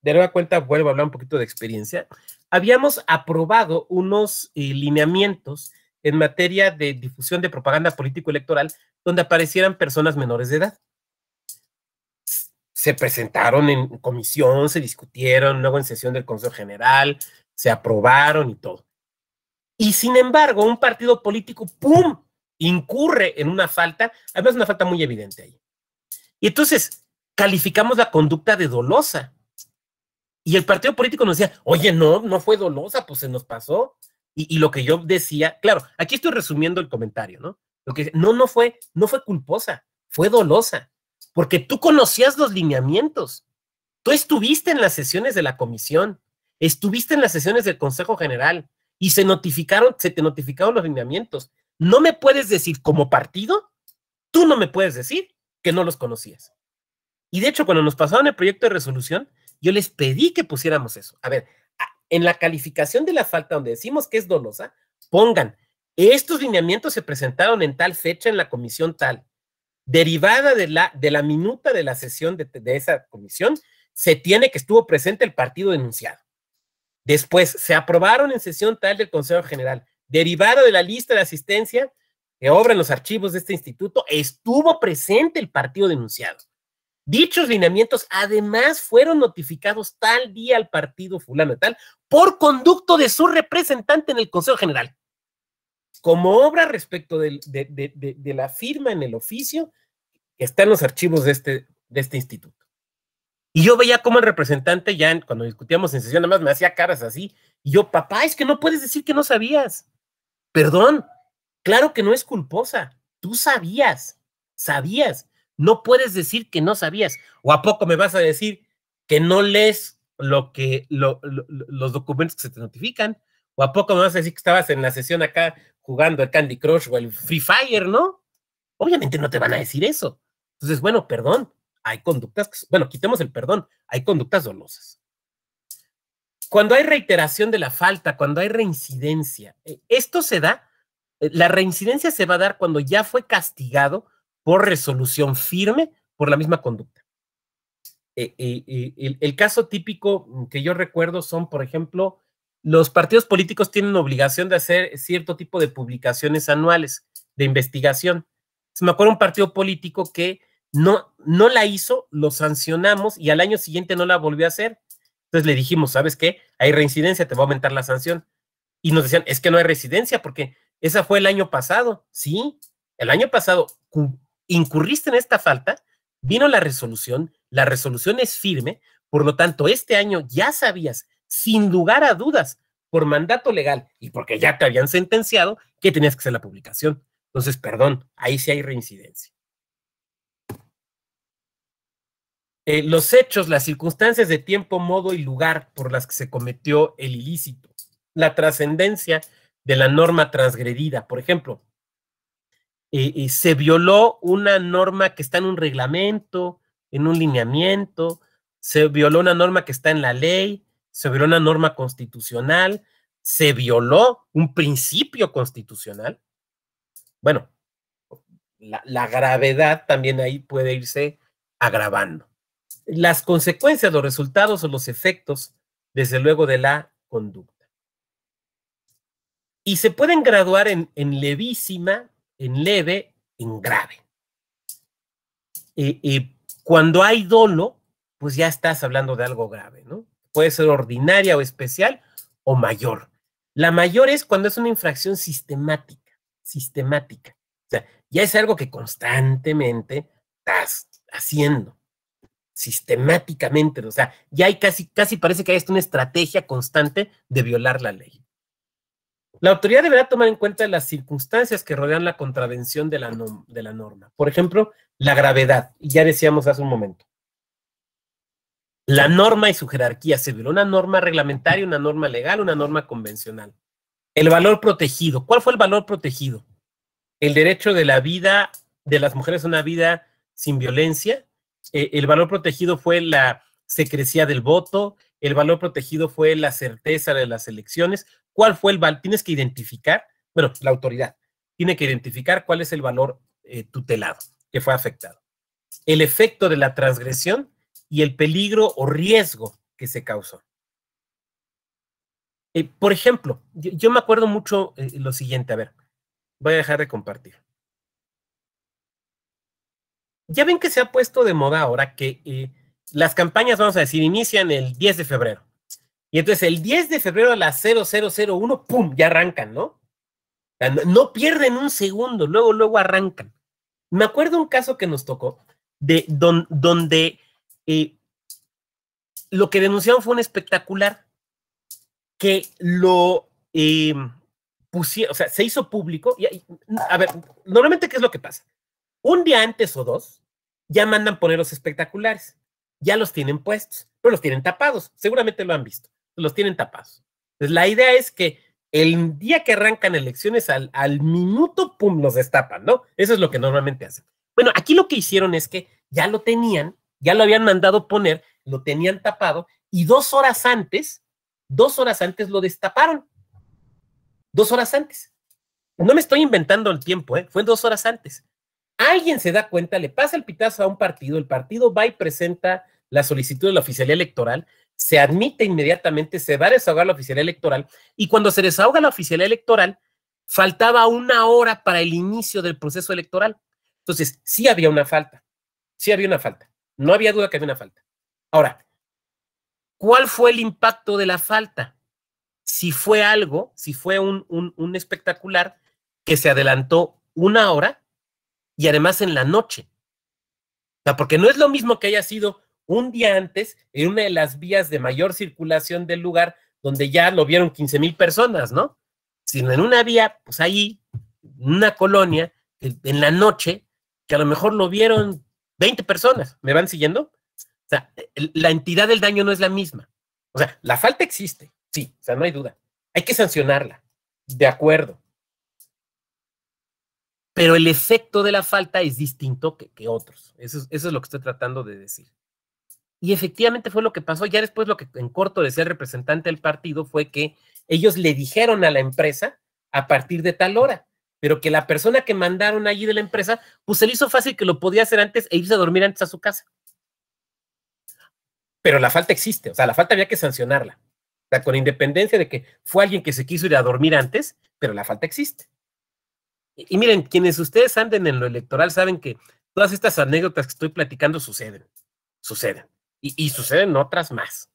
De nueva cuenta, vuelvo a hablar un poquito de experiencia. Habíamos aprobado unos eh, lineamientos en materia de difusión de propaganda político-electoral donde aparecieran personas menores de edad. Se presentaron en comisión, se discutieron, luego en sesión del Consejo General, se aprobaron y todo. Y sin embargo, un partido político, ¡pum!, incurre en una falta, además una falta muy evidente ahí. Y entonces calificamos la conducta de dolosa. Y el partido político nos decía, oye, no, no fue dolosa, pues se nos pasó. Y, lo que yo decía, claro, aquí estoy resumiendo el comentario, ¿no? Lo que no, no fue, no fue culposa, fue dolosa, porque tú conocías los lineamientos. Tú estuviste en las sesiones de la comisión, estuviste en las sesiones del Consejo General y se notificaron, se te notificaron los lineamientos. No me puedes decir como partido, tú no me puedes decir que no los conocías. Y de hecho, cuando nos pasaron el proyecto de resolución, yo les pedí que pusiéramos eso. A ver, en la calificación de la falta donde decimos que es dolosa, pongan, estos lineamientos se presentaron en tal fecha en la comisión tal, derivada de la, de la minuta de la sesión de, de esa comisión, se tiene que estuvo presente el partido denunciado. Después, se aprobaron en sesión tal del Consejo General, derivada de la lista de asistencia que obra en los archivos de este instituto, estuvo presente el partido denunciado. Dichos lineamientos además fueron notificados tal día al partido fulano y tal por conducto de su representante en el Consejo General. Como obra respecto de, la firma en el oficio que está en los archivos de este, de este instituto. Y yo veía como el representante, ya cuando discutíamos en sesión, nada más me hacía caras así. Y yo, papá, es que no puedes decir que no sabías. Perdón, claro que no es culposa. Tú sabías, sabías no puedes decir que no sabías. ¿O a poco me vas a decir que no lees lo que, los documentos que se te notifican? ¿O a poco me vas a decir que estabas en la sesión acá jugando el Candy Crush o el Free Fire, no? Obviamente no te van a decir eso. Entonces, bueno, perdón, hay conductas, bueno, quitemos el perdón, hay conductas dolosas. Cuando hay reiteración de la falta, cuando hay reincidencia, eh, esto se da, eh, la reincidencia se va a dar cuando ya fue castigado por resolución firme por la misma conducta. E, e, e, el, caso típico mm, que yo recuerdo son, por ejemplo, los partidos políticos tienen obligación de hacer cierto tipo de publicaciones anuales de investigación. Se me acuerdo un partido político que no, no la hizo, lo sancionamos y al año siguiente no la volvió a hacer. Entonces le dijimos, ¿sabes qué? Hay reincidencia, te va a aumentar la sanción. Y nos decían, es que no hay residencia porque esa fue el año pasado. Sí, el año pasado incurriste en esta falta, vino la resolución, la resolución es firme, por lo tanto, este año ya sabías, sin lugar a dudas, por mandato legal y porque ya te habían sentenciado, que tenías que hacer la publicación. Entonces, perdón, ahí sí hay reincidencia. Eh, los hechos, las circunstancias de tiempo, modo y lugar por las que se cometió el ilícito, la trascendencia de la norma transgredida. Por ejemplo, se violó una norma que está en un reglamento, en un lineamiento, se violó una norma que está en la ley, se violó una norma constitucional, se violó un principio constitucional. Bueno, la, gravedad también ahí puede irse agravando. Las consecuencias, los resultados o los efectos, desde luego, de la conducta. Y se pueden graduar en, en levísima, en leve, en grave. Y, cuando hay dolo, pues ya estás hablando de algo grave, ¿no? Puede ser ordinaria o especial o mayor. La mayor es cuando es una infracción sistemática, sistemática. O sea, ya es algo que constantemente estás haciendo, sistemáticamente. O sea, ya hay casi, casi parece que hay una estrategia constante de violar la ley. La autoridad deberá tomar en cuenta las circunstancias que rodean la contravención de la, de la norma. Por ejemplo, la gravedad, ya decíamos hace un momento. La norma y su jerarquía civil, una norma reglamentaria, una norma legal, una norma convencional. El valor protegido. ¿Cuál fue el valor protegido? El derecho de la vida de las mujeres a una vida sin violencia. E, el valor protegido fue la secrecía del voto. El valor protegido fue la certeza de las elecciones cuál fue el valor, tienes que identificar, bueno, pues, la autoridad tiene que identificar cuál es el valor eh, tutelado que fue afectado, el efecto de la transgresión y el peligro o riesgo que se causó. Eh, por ejemplo, yo, me acuerdo mucho eh, lo siguiente, a ver, voy a dejar de compartir. Ya ven que se ha puesto de moda ahora que las campañas, vamos a decir, inician el 10 de febrero y entonces el 10 de febrero a las 0001, ¡pum! Ya arrancan, ¿no? No pierden un segundo, luego, luego arrancan. Me acuerdo un caso que nos tocó, de don, donde eh, lo que denunciaron fue un espectacular que lo em, pusieron, o sea, se hizo público. a ver, normalmente, ¿qué es lo que pasa? Un día antes o dos, ya mandan poner los espectaculares, ya los tienen puestos, pero los tienen tapados, seguramente lo han visto los tienen tapados. Entonces, pues, la idea es que el día que arrancan elecciones, al, minuto, pum, los destapan, ¿no? Eso es lo que normalmente hacen. Bueno, aquí lo que hicieron es que ya lo tenían, ya lo habían mandado poner, lo tenían tapado y dos horas antes, dos horas antes lo destaparon. Dos horas antes. No me estoy inventando el tiempo, ¿eh? fue dos horas antes. Alguien se da cuenta, le pasa el pitazo a un partido, el partido va y presenta la solicitud de la oficialía electoral, se admite inmediatamente, se va a desahogar la oficina electoral y cuando se desahoga la oficina electoral, faltaba una hora para el inicio del proceso electoral. Entonces, sí había una falta, sí había una falta, no había duda que había una falta. Ahora, ¿cuál fue el impacto de la falta? Si fue algo, si fue un, espectacular que se adelantó una hora y además en la noche. porque no es lo mismo que haya sido un día antes en una de las vías de mayor circulación del lugar, donde ya lo vieron 15 mil personas, ¿no? Sino en una vía, pues ahí, una colonia, en la noche, que a lo mejor lo vieron 20 personas. ¿Me van siguiendo? O sea, la entidad del daño no es la misma. O sea, la falta existe, sí, o sea, no hay duda. Hay que sancionarla, de acuerdo. Pero el efecto de la falta es distinto que, otros. eso es lo que estoy tratando de decir. Y efectivamente fue lo que pasó. Ya después lo que en corto decía el representante del partido fue que ellos le dijeron a la empresa a partir de tal hora, pero que la persona que mandaron allí de la empresa, pues se le hizo fácil que lo podía hacer antes e irse a dormir antes a su casa. Pero la falta existe, o sea, la falta había que sancionarla. O sea, con independencia de que fue alguien que se quiso ir a dormir antes, pero la falta existe. Y, y miren, quienes ustedes anden en lo electoral saben que todas estas anécdotas que estoy platicando suceden, suceden. Y, suceden otras más.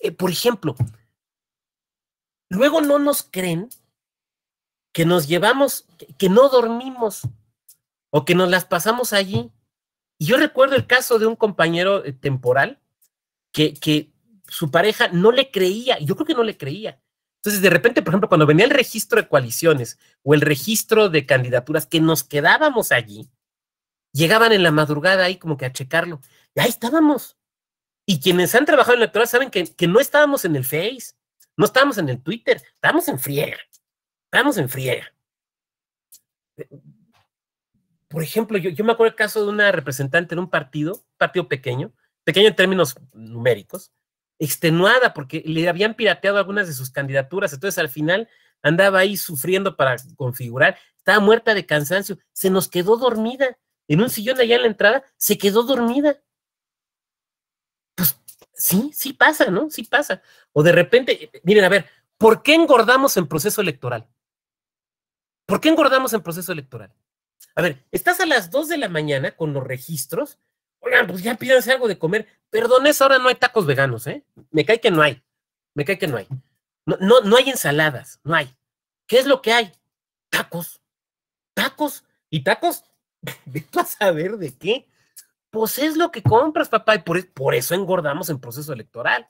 Eh, por ejemplo, luego no nos creen que nos llevamos, que no dormimos o que nos las pasamos allí. Y yo recuerdo el caso de un compañero eh, temporal que, que su pareja no le creía, yo creo que no le creía. Entonces, de repente, por ejemplo, cuando venía el registro de coaliciones o el registro de candidaturas que nos quedábamos allí, llegaban en la madrugada ahí como que a checarlo, y ahí estábamos, y quienes han trabajado en la actualidad saben que, no estábamos en el Face, no estábamos en el Twitter, estábamos en friega, estábamos en friega. Por ejemplo, yo, me acuerdo el caso de una representante de un partido, partido pequeño, pequeño en términos numéricos, extenuada porque le habían pirateado algunas de sus candidaturas, entonces al final andaba ahí sufriendo para configurar, estaba muerta de cansancio, se nos quedó dormida en un sillón allá en la entrada, se quedó dormida sí, sí pasa, ¿no? Sí pasa. O de repente, eh, miren, a ver, ¿por qué engordamos en proceso electoral? ¿Por qué engordamos en proceso electoral? A ver, estás a las 2 de la mañana con los registros. Oigan, pues ya pídanse algo de comer. Perdón, ahora no hay tacos veganos, ¿eh? Me cae que no hay. Me cae que no hay. No, no, hay ensaladas, no hay. ¿Qué es lo que hay? Tacos. Tacos. Y tacos, tú a saber de qué. Pues es lo que compras, papá, y por, e, eso engordamos en proceso electoral.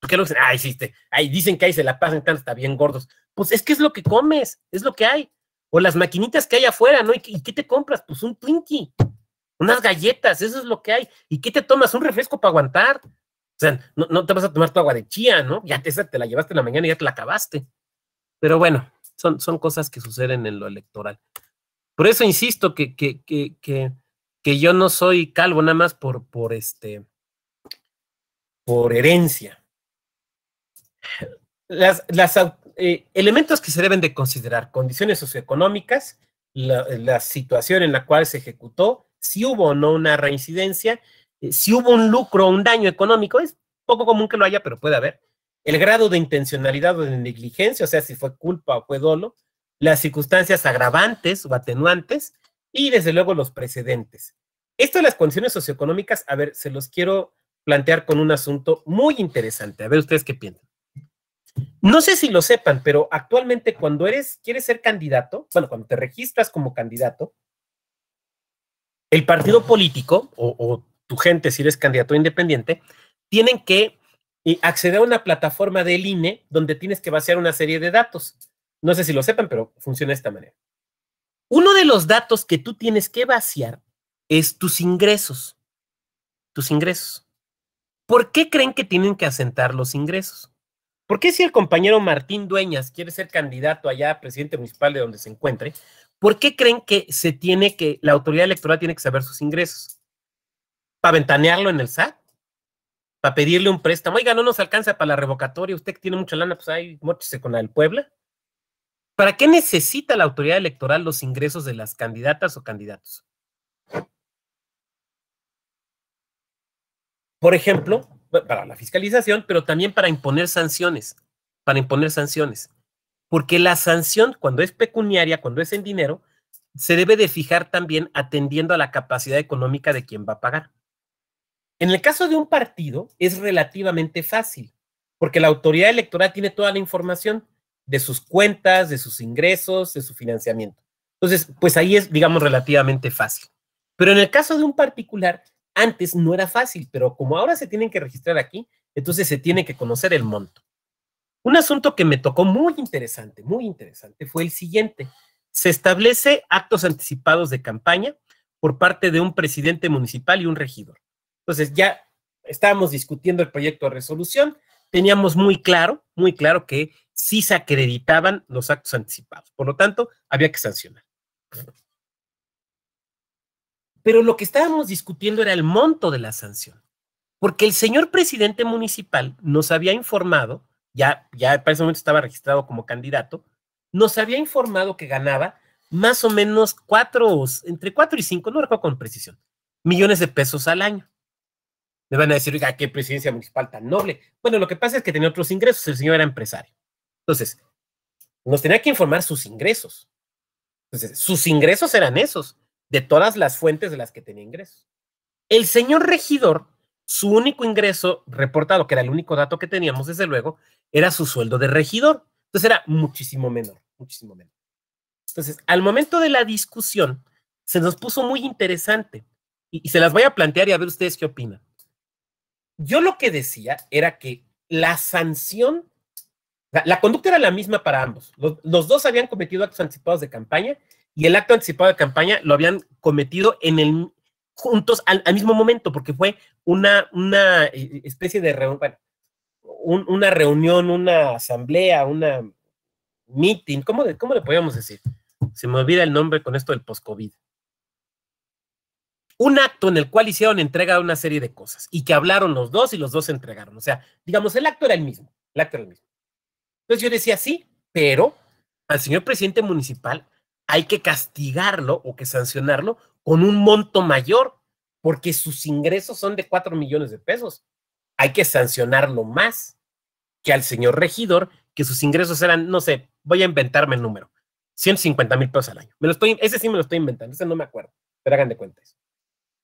Porque lo dicen, ah, hiciste, ahí dicen que ahí se la pasan tan, está bien gordos. Pues es que es lo que comes, es lo que hay. O las maquinitas que hay afuera, ¿no? ¿Y, qué te compras? Pues un Twinkie, unas galletas, eso es lo que hay. ¿Y qué te tomas? Un refresco para aguantar. O sea, no, te vas a tomar tu agua de chía, ¿no? Ya te, esa te la llevaste en la mañana y ya te la acabaste. Pero bueno, son, son cosas que suceden en lo electoral. Por eso insisto que, que, que que yo no soy calvo nada más por, por este, por herencia. Los eh, elementos que se deben de considerar, condiciones socioeconómicas, la, situación en la cual se ejecutó, si hubo o no una reincidencia, eh, si hubo un lucro o un daño económico, es poco común que lo haya, pero puede haber, el grado de intencionalidad o de negligencia, o sea, si fue culpa o fue dolo, las circunstancias agravantes o atenuantes, y desde luego los precedentes. Esto de las condiciones socioeconómicas, a ver, se los quiero plantear con un asunto muy interesante. A ver ustedes qué piensan. No sé si lo sepan, pero actualmente cuando eres, quieres ser candidato, bueno, cuando te registras como candidato, el partido político o, o tu gente, si eres candidato independiente, tienen que eh, acceder a una plataforma del INE donde tienes que vaciar una serie de datos. No sé si lo sepan, pero funciona de esta manera. Uno de los datos que tú tienes que vaciar es tus ingresos. Tus ingresos. ¿Por qué creen que tienen que asentar los ingresos? ¿Por qué si el compañero Martín Dueñas quiere ser candidato allá a presidente municipal de donde se encuentre, ¿por qué creen que se tiene que, la autoridad electoral tiene que saber sus ingresos? ¿Para ventanearlo en el SAT? ¿Para pedirle un préstamo? Oiga, no nos alcanza para la revocatoria, usted que tiene mucha lana, pues ahí móchese con la del Puebla. ¿Para qué necesita la autoridad electoral los ingresos de las candidatas o candidatos? Por ejemplo, para la fiscalización, pero también para imponer sanciones, para imponer sanciones. Porque la sanción, cuando es pecuniaria, cuando es en dinero, se debe de fijar también atendiendo a la capacidad económica de quien va a pagar. En el caso de un partido es relativamente fácil, porque la autoridad electoral tiene toda la información de sus cuentas, de sus ingresos, de su financiamiento. Entonces, pues ahí es, digamos, relativamente fácil. Pero en el caso de un particular, antes no era fácil, pero como ahora se tienen que registrar aquí, entonces se tiene que conocer el monto. Un asunto que me tocó muy interesante, muy interesante, fue el siguiente. Se establece actos anticipados de campaña por parte de un presidente municipal y un regidor. Entonces ya estábamos discutiendo el proyecto de resolución, teníamos muy claro, muy claro que si se acreditaban los actos anticipados. Por lo tanto, había que sancionar. Pero lo que estábamos discutiendo era el monto de la sanción, porque el señor presidente municipal nos había informado, ya, ya para ese momento estaba registrado como candidato, nos había informado que ganaba más o menos cuatro, entre cuatro y cinco, no recuerdo con precisión, millones de pesos al año. Me van a decir, oiga, qué presidencia municipal tan noble. Bueno, lo que pasa es que tenía otros ingresos, el señor era empresario. Entonces, nos tenía que informar sus ingresos. Entonces, sus ingresos eran esos, de todas las fuentes de las que tenía ingresos. El señor regidor, su único ingreso reportado, que era el único dato que teníamos, desde luego, era su sueldo de regidor. Entonces era muchísimo menor, muchísimo menor. Entonces, al momento de la discusión, se nos puso muy interesante y, y se las voy a plantear y a ver ustedes qué opinan. Yo lo que decía era que la sanción la, conducta era la misma para ambos. Los, dos habían cometido actos anticipados de campaña y el acto anticipado de campaña lo habían cometido en el juntos al, mismo momento, porque fue una, una eh, especie de reunión, una reunión, una asamblea, una meeting, ¿cómo, le podíamos decir? Se me olvida el nombre con esto del post-COVID. Un acto en el cual hicieron entrega de una serie de cosas y que hablaron los dos y los dos se entregaron. O sea, digamos, el acto era el mismo, el acto era el mismo. Entonces yo decía, sí, pero al señor presidente municipal hay que castigarlo o que sancionarlo con un monto mayor, porque sus ingresos son de cuatro millones de pesos. Hay que sancionarlo más que al señor regidor, que sus ingresos eran, no sé, voy a inventarme el número, 150 mil pesos al año. Me lo estoy, ese sí me lo estoy inventando, ese no me acuerdo, pero hagan de cuenta eso.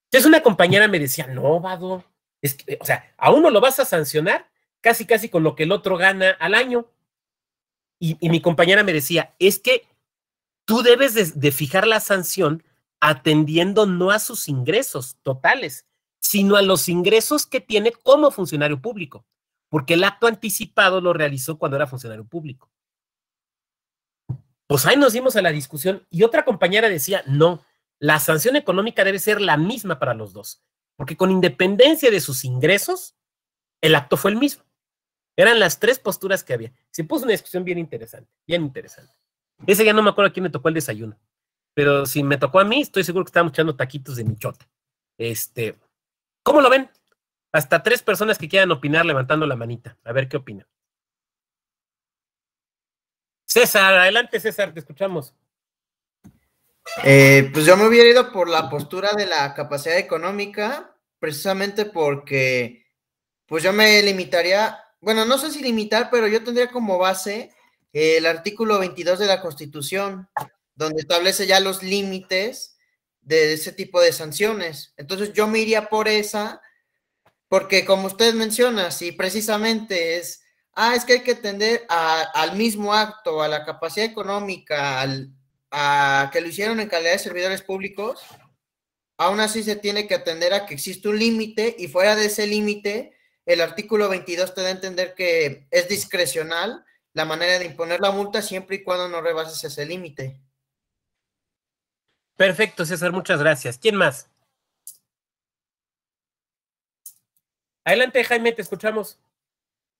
Entonces una compañera me decía, no, Vado, es que, o sea, a uno lo vas a sancionar casi, casi con lo que el otro gana al año y, mi compañera me decía, es que tú debes de fijar la sanción atendiendo no a sus ingresos totales, sino a los ingresos que tiene como funcionario público, porque el acto anticipado lo realizó cuando era funcionario público. Pues ahí nos dimos a la discusión y otra compañera decía, no, la sanción económica debe ser la misma para los dos, porque con independencia de sus ingresos, el acto fue el mismo. Eran las tres posturas que había. Se puso una discusión bien interesante, bien interesante. Ese ya no me acuerdo a quién me tocó el desayuno, pero si me tocó a mí, estoy seguro que estábamos echando taquitos de michota. Este, ¿cómo lo ven? Hasta tres personas que quieran opinar levantando la manita. A ver qué opinan. César, adelante César, te escuchamos. Eh, pues yo me hubiera ido por la postura de la capacidad económica, precisamente porque pues yo me limitaría bueno, no sé si limitar, pero yo tendría como base el artículo 22 de la Constitución, donde establece ya los límites de ese tipo de sanciones. Entonces yo me iría por esa, porque como usted menciona, si precisamente es, ah, es que hay que atender al mismo acto, a la capacidad económica, a que lo hicieron en calidad de servidores públicos, aún así se tiene que atender a que existe un límite y fuera de ese límite el artículo 22 te da a entender que es discrecional la manera de imponer la multa siempre y cuando no rebases ese límite. Perfecto, César, muchas gracias. ¿Quién más? Adelante, Jaime, te escuchamos.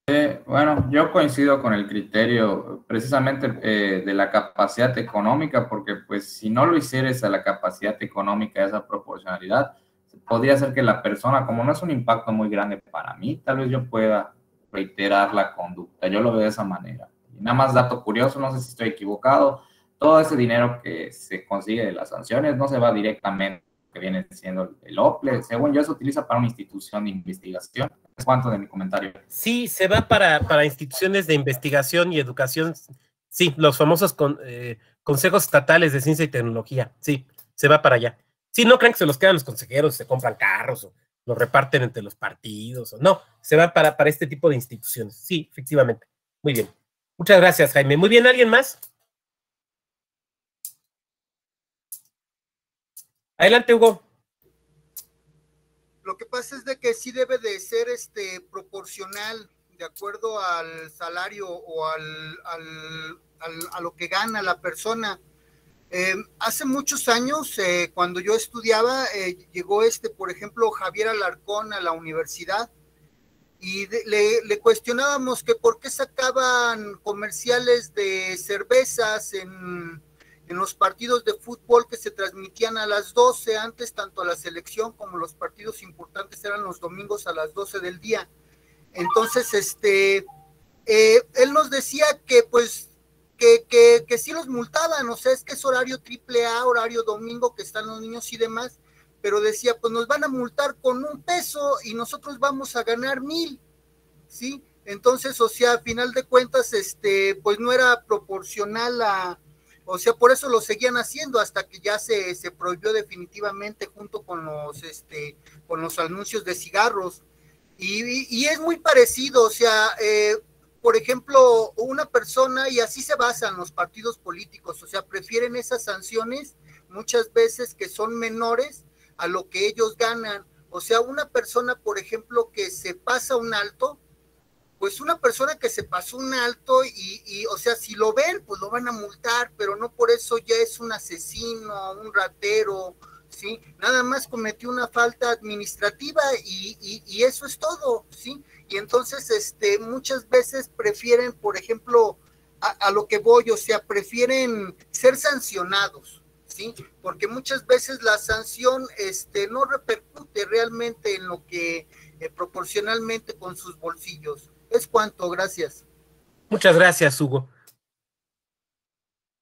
Eh, bueno, yo coincido con el criterio precisamente eh, de la capacidad económica, porque pues si no lo hicieres a la capacidad económica, a esa proporcionalidad, podría ser que la persona, como no es un impacto muy grande para mí, tal vez yo pueda reiterar la conducta. Yo lo veo de esa manera. Y nada más dato curioso, no sé si estoy equivocado, todo ese dinero que se consigue de las sanciones no se va directamente que viene siendo el OPLE, según yo se utiliza para una institución de investigación. cuánto de mi comentario? Sí, se va para, para instituciones de investigación y educación, sí, los famosos con, eh, consejos estatales de ciencia y tecnología, sí, se va para allá. Si no crean que se los quedan los consejeros, se compran carros o los reparten entre los partidos o no, se va para, para este tipo de instituciones. Sí, efectivamente. Muy bien. Muchas gracias, Jaime. Muy bien, ¿alguien más? Adelante, Hugo. Lo que pasa es de que sí debe de ser este proporcional de acuerdo al salario o al a lo que gana la persona Em, hace muchos años, eh, cuando yo estudiaba, eh, llegó este, por ejemplo, Javier Alarcón a la universidad y le, cuestionábamos que por qué sacaban comerciales de cervezas en, los partidos de fútbol que se transmitían a las 12, antes tanto a la selección como los partidos importantes eran los domingos a las 12 del día. Entonces, este, eh, él nos decía que pues que, que, que sí los multaban, o sea, es que es horario triple A, horario domingo que están los niños y demás, pero decía, pues nos van a multar con un peso y nosotros vamos a ganar mil, ¿sí? Entonces, o sea, a final de cuentas, este, pues no era proporcional a, o sea, por eso lo seguían haciendo hasta que ya se, se prohibió definitivamente junto con los, este, con los anuncios de cigarros. Y, es muy parecido, o sea, eh, por ejemplo, una persona, y así se basan los partidos políticos, o sea, prefieren esas sanciones muchas veces que son menores a lo que ellos ganan. O sea, una persona, por ejemplo, que se pasa un alto, pues una persona que se pasó un alto y, o sea, si lo ven, pues lo van a multar, pero no por eso ya es un asesino, un ratero, ¿sí? Nada más cometió una falta administrativa y, y eso es todo, ¿sí? y entonces este, muchas veces prefieren, por ejemplo, a, lo que voy, o sea, prefieren ser sancionados, ¿sí? Porque muchas veces la sanción este, no repercute realmente en lo que eh, proporcionalmente con sus bolsillos. Es cuanto, gracias. Muchas gracias, Hugo.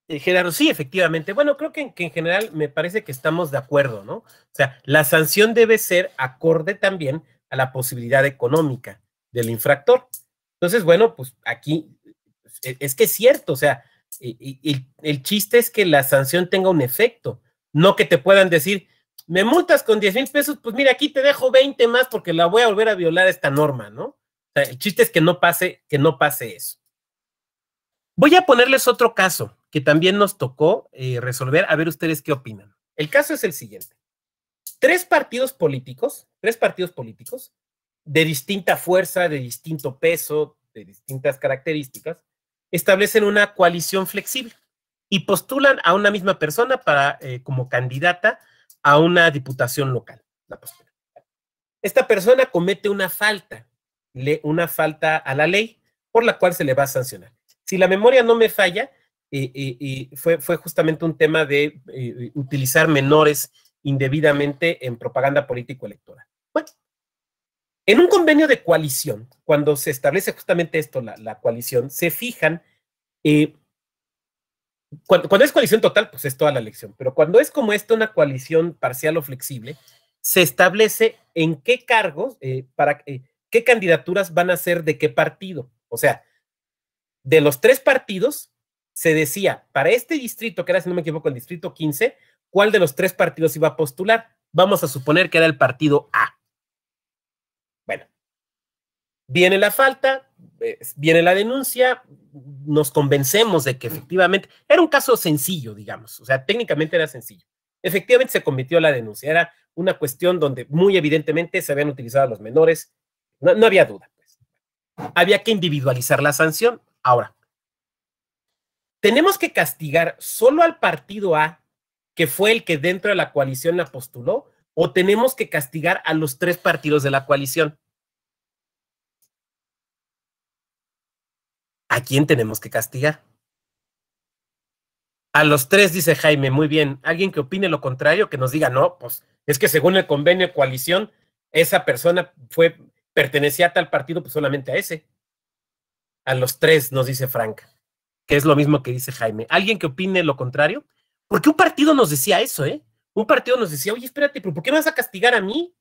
Eh, Gerardo, sí, efectivamente. Bueno, creo que, en general me parece que estamos de acuerdo, ¿no? O sea, la sanción debe ser acorde también a la posibilidad económica del infractor. Entonces, bueno, pues aquí e, es que es cierto, o sea, el, chiste es que la sanción tenga un efecto, no que te puedan decir, me multas con 10 mil pesos, pues mira, aquí te dejo 20 más porque la voy a volver a violar esta norma, ¿no? O sea, el chiste es que no pase, que no pase eso. Voy a ponerles otro caso que también nos tocó eh, resolver, a ver ustedes qué opinan. El caso es el siguiente. Tres partidos políticos, tres partidos políticos, de distinta fuerza, de distinto peso, de distintas características, establecen una coalición flexible y postulan a una misma persona para, eh, como candidata a una diputación local. Esta persona comete una falta, una falta a la ley, por la cual se le va a sancionar. Si la memoria no me falla, eh, eh fue, fue, justamente un tema de eh, utilizar menores indebidamente en propaganda político-electoral. En un convenio de coalición, cuando se establece justamente esto, la, coalición, se fijan, eh, cuando, es coalición total, pues es toda la elección, pero cuando es como esto, una coalición parcial o flexible, se establece en qué cargos, eh, para eh, qué candidaturas van a ser de qué partido. O sea, de los tres partidos, se decía, para este distrito, que era, si no me equivoco, el distrito 15, cuál de los tres partidos iba a postular. Vamos a suponer que era el partido A. Bueno, viene la falta, viene la denuncia, nos convencemos de que efectivamente era un caso sencillo, digamos, o sea, técnicamente era sencillo. Efectivamente se cometió la denuncia, era una cuestión donde muy evidentemente se habían utilizado a los menores, no, había duda. Pues. Había que individualizar la sanción. Ahora, tenemos que castigar solo al partido A, que fue el que dentro de la coalición la postuló, o tenemos que castigar a los tres partidos de la coalición? ¿A quién tenemos que castigar? A los tres, dice Jaime, muy bien. Alguien que opine lo contrario, que nos diga, no, pues es que según el convenio de coalición, esa persona fue, pertenecía a tal partido, pues solamente a ese. A los tres, nos dice Franca, que es lo mismo que dice Jaime. ¿Alguien que opine lo contrario? Porque un partido nos decía eso, ¿eh? un partido nos decía, oye, espérate, pero ¿por qué me vas a castigar a mí?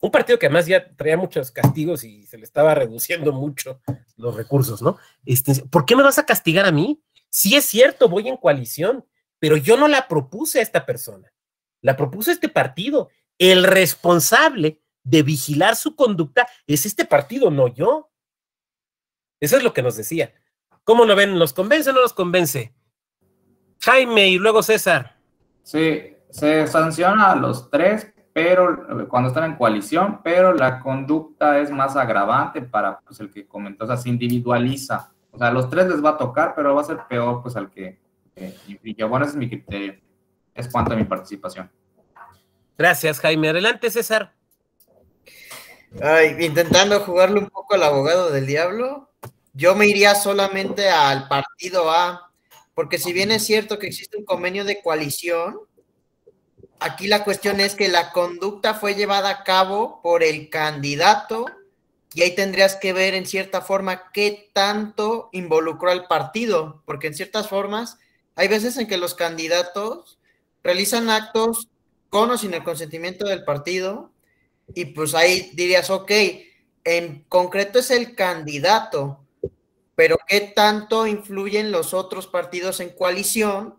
Un partido que además ya traía muchos castigos y se le estaba reduciendo mucho los recursos, ¿no? Este, ¿Por qué me vas a castigar a mí? Sí es cierto, voy en coalición, pero yo no la propuse a esta persona, la propuso este partido. El responsable de vigilar su conducta es este partido, no yo. Eso es lo que nos decía. ¿Cómo lo ven? ¿Nos convence o no nos convence? Jaime y luego César. Sí, se sanciona a los tres, pero eh, cuando están en coalición, pero la conducta es más agravante para pues, el que comentó, o sea, se individualiza. O sea, a los tres les va a tocar, pero va a ser peor pues al que eh, Bueno, ese es mi criterio. Es cuanto a mi participación. Gracias, Jaime. Adelante, César. Ay, intentando jugarle un poco al abogado del diablo, yo me iría solamente al partido A, porque si bien es cierto que existe un convenio de coalición, Aquí la cuestión es que la conducta fue llevada a cabo por el candidato y ahí tendrías que ver en cierta forma qué tanto involucró al partido, porque en ciertas formas hay veces en que los candidatos realizan actos con o sin el consentimiento del partido y pues ahí dirías, ok, en concreto es el candidato, pero qué tanto influyen los otros partidos en coalición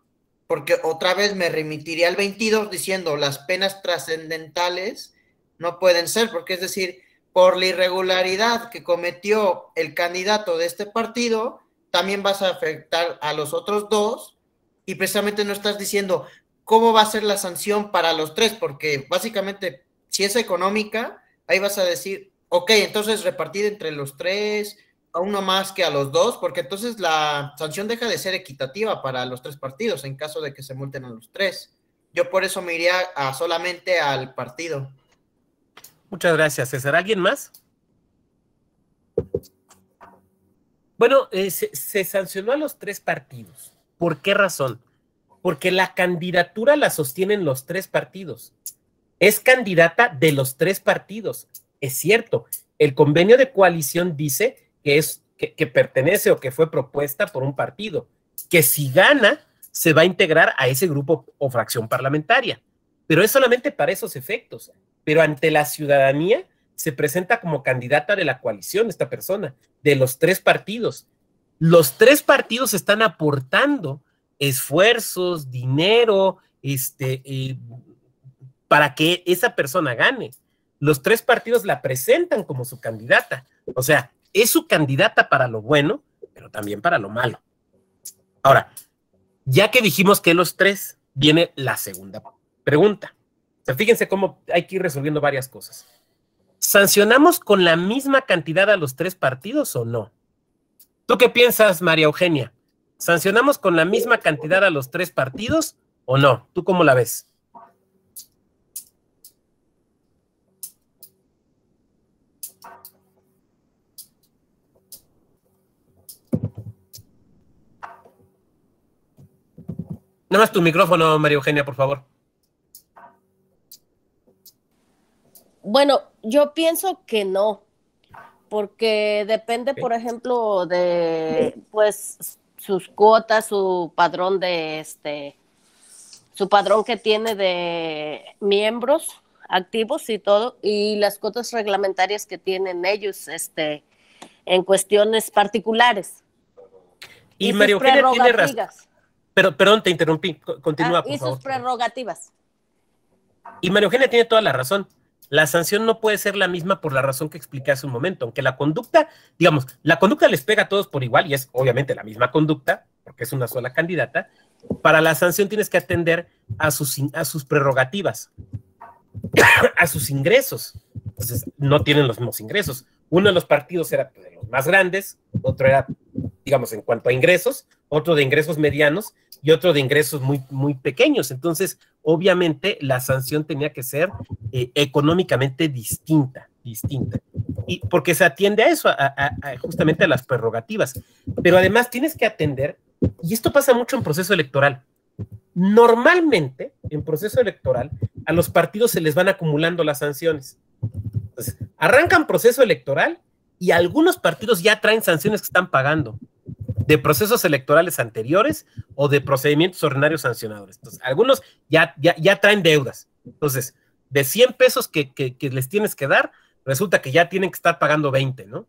porque otra vez me remitiría al 22 diciendo las penas trascendentales no pueden ser, porque es decir, por la irregularidad que cometió el candidato de este partido, también vas a afectar a los otros dos y precisamente no estás diciendo cómo va a ser la sanción para los tres, porque básicamente si es económica, ahí vas a decir, ok, entonces repartir entre los tres, a uno más que a los dos, porque entonces la sanción deja de ser equitativa para los tres partidos en caso de que se multen a los tres. Yo por eso me iría a solamente al partido. Muchas gracias, César. ¿Alguien más? Bueno, eh, se, sancionó a los tres partidos. ¿Por qué razón? Porque la candidatura la sostienen los tres partidos. Es candidata de los tres partidos. Es cierto, el convenio de coalición dice que, es, que, pertenece o que fue propuesta por un partido, que si gana, se va a integrar a ese grupo o fracción parlamentaria. Pero es solamente para esos efectos. Pero ante la ciudadanía se presenta como candidata de la coalición esta persona, de los tres partidos. Los tres partidos están aportando esfuerzos, dinero, este, eh, para que esa persona gane. Los tres partidos la presentan como su candidata. O sea, es su candidata para lo bueno, pero también para lo malo. Ahora, ya que dijimos que los tres, viene la segunda pregunta. O sea, fíjense cómo hay que ir resolviendo varias cosas. ¿Sancionamos con la misma cantidad a los tres partidos o no? ¿Tú qué piensas, María Eugenia? ¿Sancionamos con la misma cantidad a los tres partidos o no? ¿Tú cómo la ves? Nada más tu micrófono, María Eugenia, por favor. Bueno, yo pienso que no, porque depende, por ejemplo, de pues sus cuotas, su padrón de este, su padrón que tiene de miembros activos y todo, y las cuotas reglamentarias que tienen ellos, este, en cuestiones particulares. Y, y María Eugenia tiene razón pero, perdón, te interrumpí. Continúa. favor. Ah, y sus prerrogativas. Y María Eugenia tiene toda la razón. La sanción no puede ser la misma por la razón que expliqué hace un momento, aunque la conducta, digamos, la conducta les pega a todos por igual y es obviamente la misma conducta, porque es una sola candidata. Para la sanción tienes que atender a sus, a sus prerrogativas, a sus ingresos. Entonces, no tienen los mismos ingresos. Uno de los partidos era pues, de los más grandes, otro era, digamos, en cuanto a ingresos, otro de ingresos medianos y otro de ingresos muy, muy pequeños. Entonces, obviamente, la sanción tenía que ser eh, económicamente distinta, distinta. Y porque se atiende a eso, justamente a las prerrogativas. Pero además tienes que atender, y esto pasa mucho en proceso electoral. Normalmente, en proceso electoral, a los partidos se les van acumulando las sanciones. Entonces, Arrancan proceso electoral y algunos partidos ya traen sanciones que están pagando de procesos electorales anteriores o de procedimientos ordinarios sancionadores. Entonces, algunos ya, ya, traen deudas. Entonces, de 100 pesos que, que, que, les tienes que dar, resulta que ya tienen que estar pagando 20, ¿no?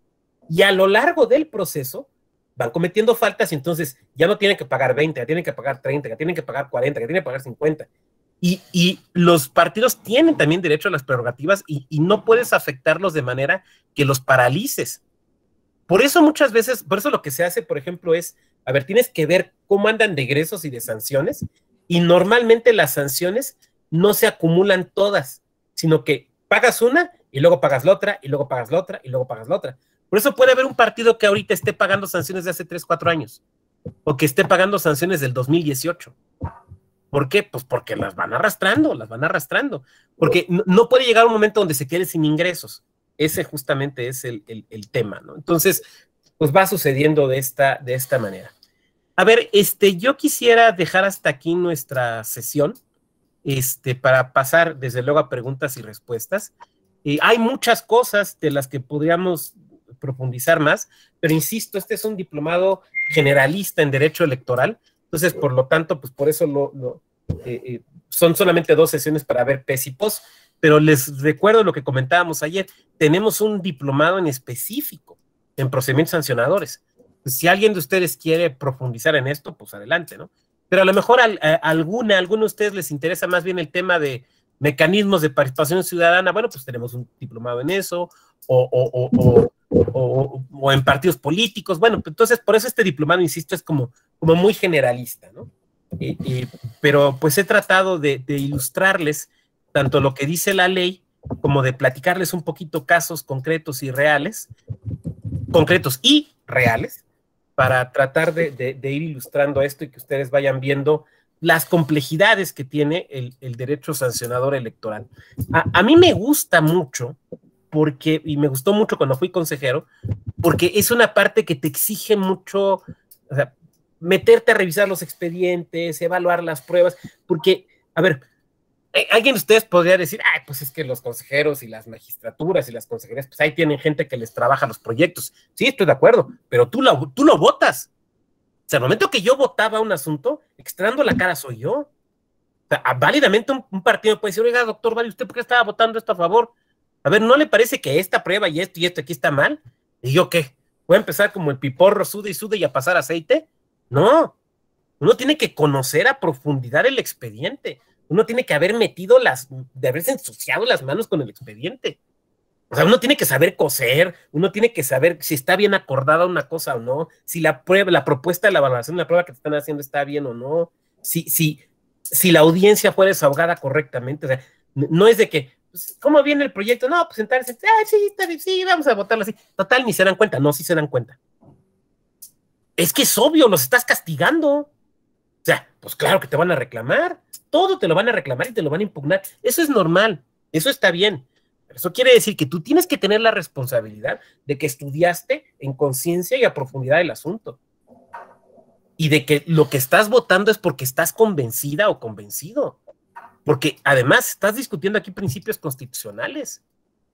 Y a lo largo del proceso van cometiendo faltas y entonces ya no tienen que pagar 20, ya tienen que pagar 30, ya tienen que pagar 40, ya tienen que pagar 50. Y, los partidos tienen también derecho a las prerrogativas y, no puedes afectarlos de manera que los paralices. Por eso muchas veces, por eso lo que se hace, por ejemplo, es, a ver, tienes que ver cómo andan de egresos y de sanciones. Y normalmente las sanciones no se acumulan todas, sino que pagas una y luego pagas la otra y luego pagas la otra y luego pagas la otra. Por eso puede haber un partido que ahorita esté pagando sanciones de hace 3, 4 años o que esté pagando sanciones del 2018 ¿Por qué? Pues porque las van arrastrando, las van arrastrando. Porque no, puede llegar un momento donde se quede sin ingresos. Ese justamente es el, tema, ¿no? Entonces, pues va sucediendo de esta, de esta manera. A ver, este, yo quisiera dejar hasta aquí nuestra sesión, este, para pasar desde luego a preguntas y respuestas. Y hay muchas cosas de las que podríamos profundizar más, pero insisto, este es un diplomado generalista en derecho electoral entonces, por lo tanto, pues por eso eh, eh, son solamente dos sesiones para ver PES y POS, pero les recuerdo lo que comentábamos ayer, tenemos un diplomado en específico en procedimientos sancionadores. Pues, si alguien de ustedes quiere profundizar en esto, pues adelante, ¿no? Pero a lo mejor a, alguna, alguno de ustedes les interesa más bien el tema de mecanismos de participación ciudadana, bueno, pues tenemos un diplomado en eso, o, o, o, o en partidos políticos, bueno, pues, entonces por eso este diplomado, insisto, es como como muy generalista, ¿no? pero pues he tratado de, ilustrarles tanto lo que dice la ley como de platicarles un poquito casos concretos y reales, concretos y reales, para tratar de, ir ilustrando esto y que ustedes vayan viendo las complejidades que tiene el, derecho sancionador electoral. A, a, mí me gusta mucho, porque, y me gustó mucho cuando fui consejero, porque es una parte que te exige mucho, o sea, meterte a revisar los expedientes, evaluar las pruebas, porque, a ver, eh, alguien de ustedes podría decir, ay, pues es que los consejeros y las magistraturas y las consejerías, pues ahí tienen gente que les trabaja los proyectos. Sí, estoy de acuerdo, pero tú, tú lo votas. O sea, al momento que yo votaba un asunto, extrañando la cara soy yo. válidamente un, partido puede decir, oiga, doctor, vale, ¿usted por qué estaba votando esto a favor? A ver, ¿no le parece que esta prueba y esto y esto aquí está mal? ¿Y yo qué? ¿Voy a empezar como el piporro, sude y sude y a pasar aceite? No, uno tiene que conocer a profundidad el expediente. Uno tiene que haber metido las, de haberse ensuciado las manos con el expediente. O sea, uno tiene que saber coser, uno tiene que saber si está bien acordada una cosa o no, si la prueba, la propuesta de la evaluación, la prueba que te están haciendo está bien o no, si, si, si la audiencia fue desahogada correctamente. O sea, no es de que, pues, ¿cómo viene el proyecto? No, pues sentarse, ah, sí, sí, vamos a votarlo así. Total, ni se dan cuenta, no, sí se dan cuenta. Es que es obvio, los estás castigando. O sea, pues claro que te van a reclamar. Todo te lo van a reclamar y te lo van a impugnar. Eso es normal. Eso está bien. Pero eso quiere decir que tú tienes que tener la responsabilidad de que estudiaste en conciencia y a profundidad el asunto. Y de que lo que estás votando es porque estás convencida o convencido. Porque además estás discutiendo aquí principios constitucionales,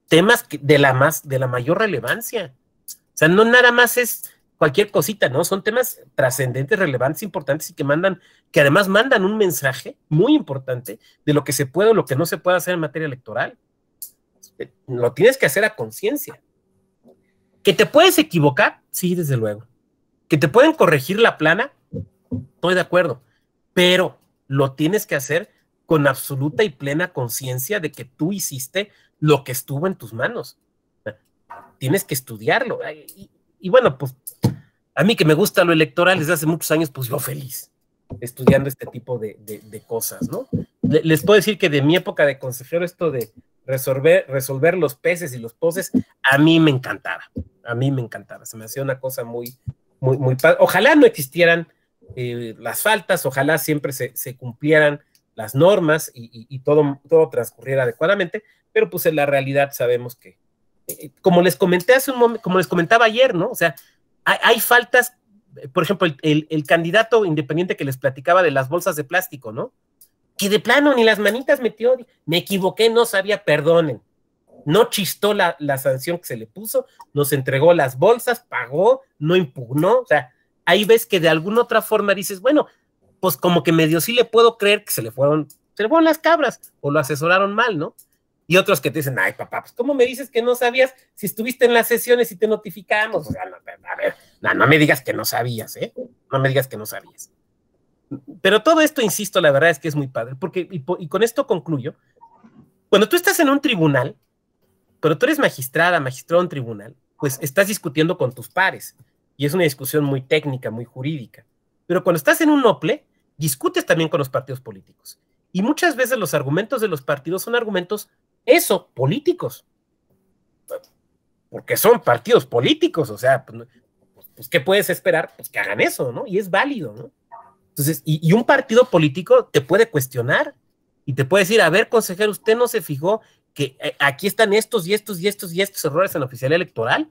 temas de la, más, de la mayor relevancia. O sea, no nada más es cualquier cosita, ¿no? Son temas trascendentes, relevantes, importantes y que mandan, que además mandan un mensaje muy importante de lo que se puede o lo que no se puede hacer en materia electoral. Lo tienes que hacer a conciencia. Que te puedes equivocar, sí, desde luego. Que te pueden corregir la plana, estoy de acuerdo, pero lo tienes que hacer con absoluta y plena conciencia de que tú hiciste lo que estuvo en tus manos. Tienes que estudiarlo y bueno, pues a mí que me gusta lo electoral desde hace muchos años, pues yo feliz estudiando este tipo de, cosas, ¿no? Les puedo decir que de mi época de consejero esto de resolver, resolver los peces y los poses, a mí me encantaba, a mí me encantaba, se me hacía una cosa muy, muy, muy Ojalá no existieran eh, las faltas, ojalá siempre se, cumplieran las normas y, todo, todo transcurriera adecuadamente, pero pues en la realidad sabemos que, eh, como les comenté hace un momento, como les comentaba ayer, ¿no? O sea, hay, faltas, por ejemplo, el, candidato independiente que les platicaba de las bolsas de plástico, ¿no? Que de plano ni las manitas metió, me equivoqué, no sabía, perdonen. No chistó la, sanción que se le puso, nos entregó las bolsas, pagó, no impugnó, o sea, ahí ves que de alguna otra forma dices, bueno, pues como que medio sí le puedo creer que se le fueron, se le fueron las cabras o lo asesoraron mal, ¿no? Y otros que te dicen, ay, papá, pues ¿cómo me dices que no sabías si estuviste en las sesiones y te notificamos? O sea, no, a ver, no, me digas que no sabías, ¿eh? No me digas que no sabías. Pero todo esto, insisto, la verdad es que es muy padre, porque, y, con esto concluyo, cuando tú estás en un tribunal, pero tú eres magistrada, magistrado en tribunal, pues estás discutiendo con tus pares, y es una discusión muy técnica, muy jurídica. Pero cuando estás en un OPLE, discutes también con los partidos políticos. Y muchas veces los argumentos de los partidos son argumentos eso, políticos. Porque son partidos políticos, o sea, pues, pues, ¿qué puedes esperar? Pues que hagan eso, ¿no? Y es válido, ¿no? Entonces, y, un partido político te puede cuestionar y te puede decir, a ver, consejero, usted no se fijó que eh, aquí están estos y estos y estos y estos errores en la oficialía electoral.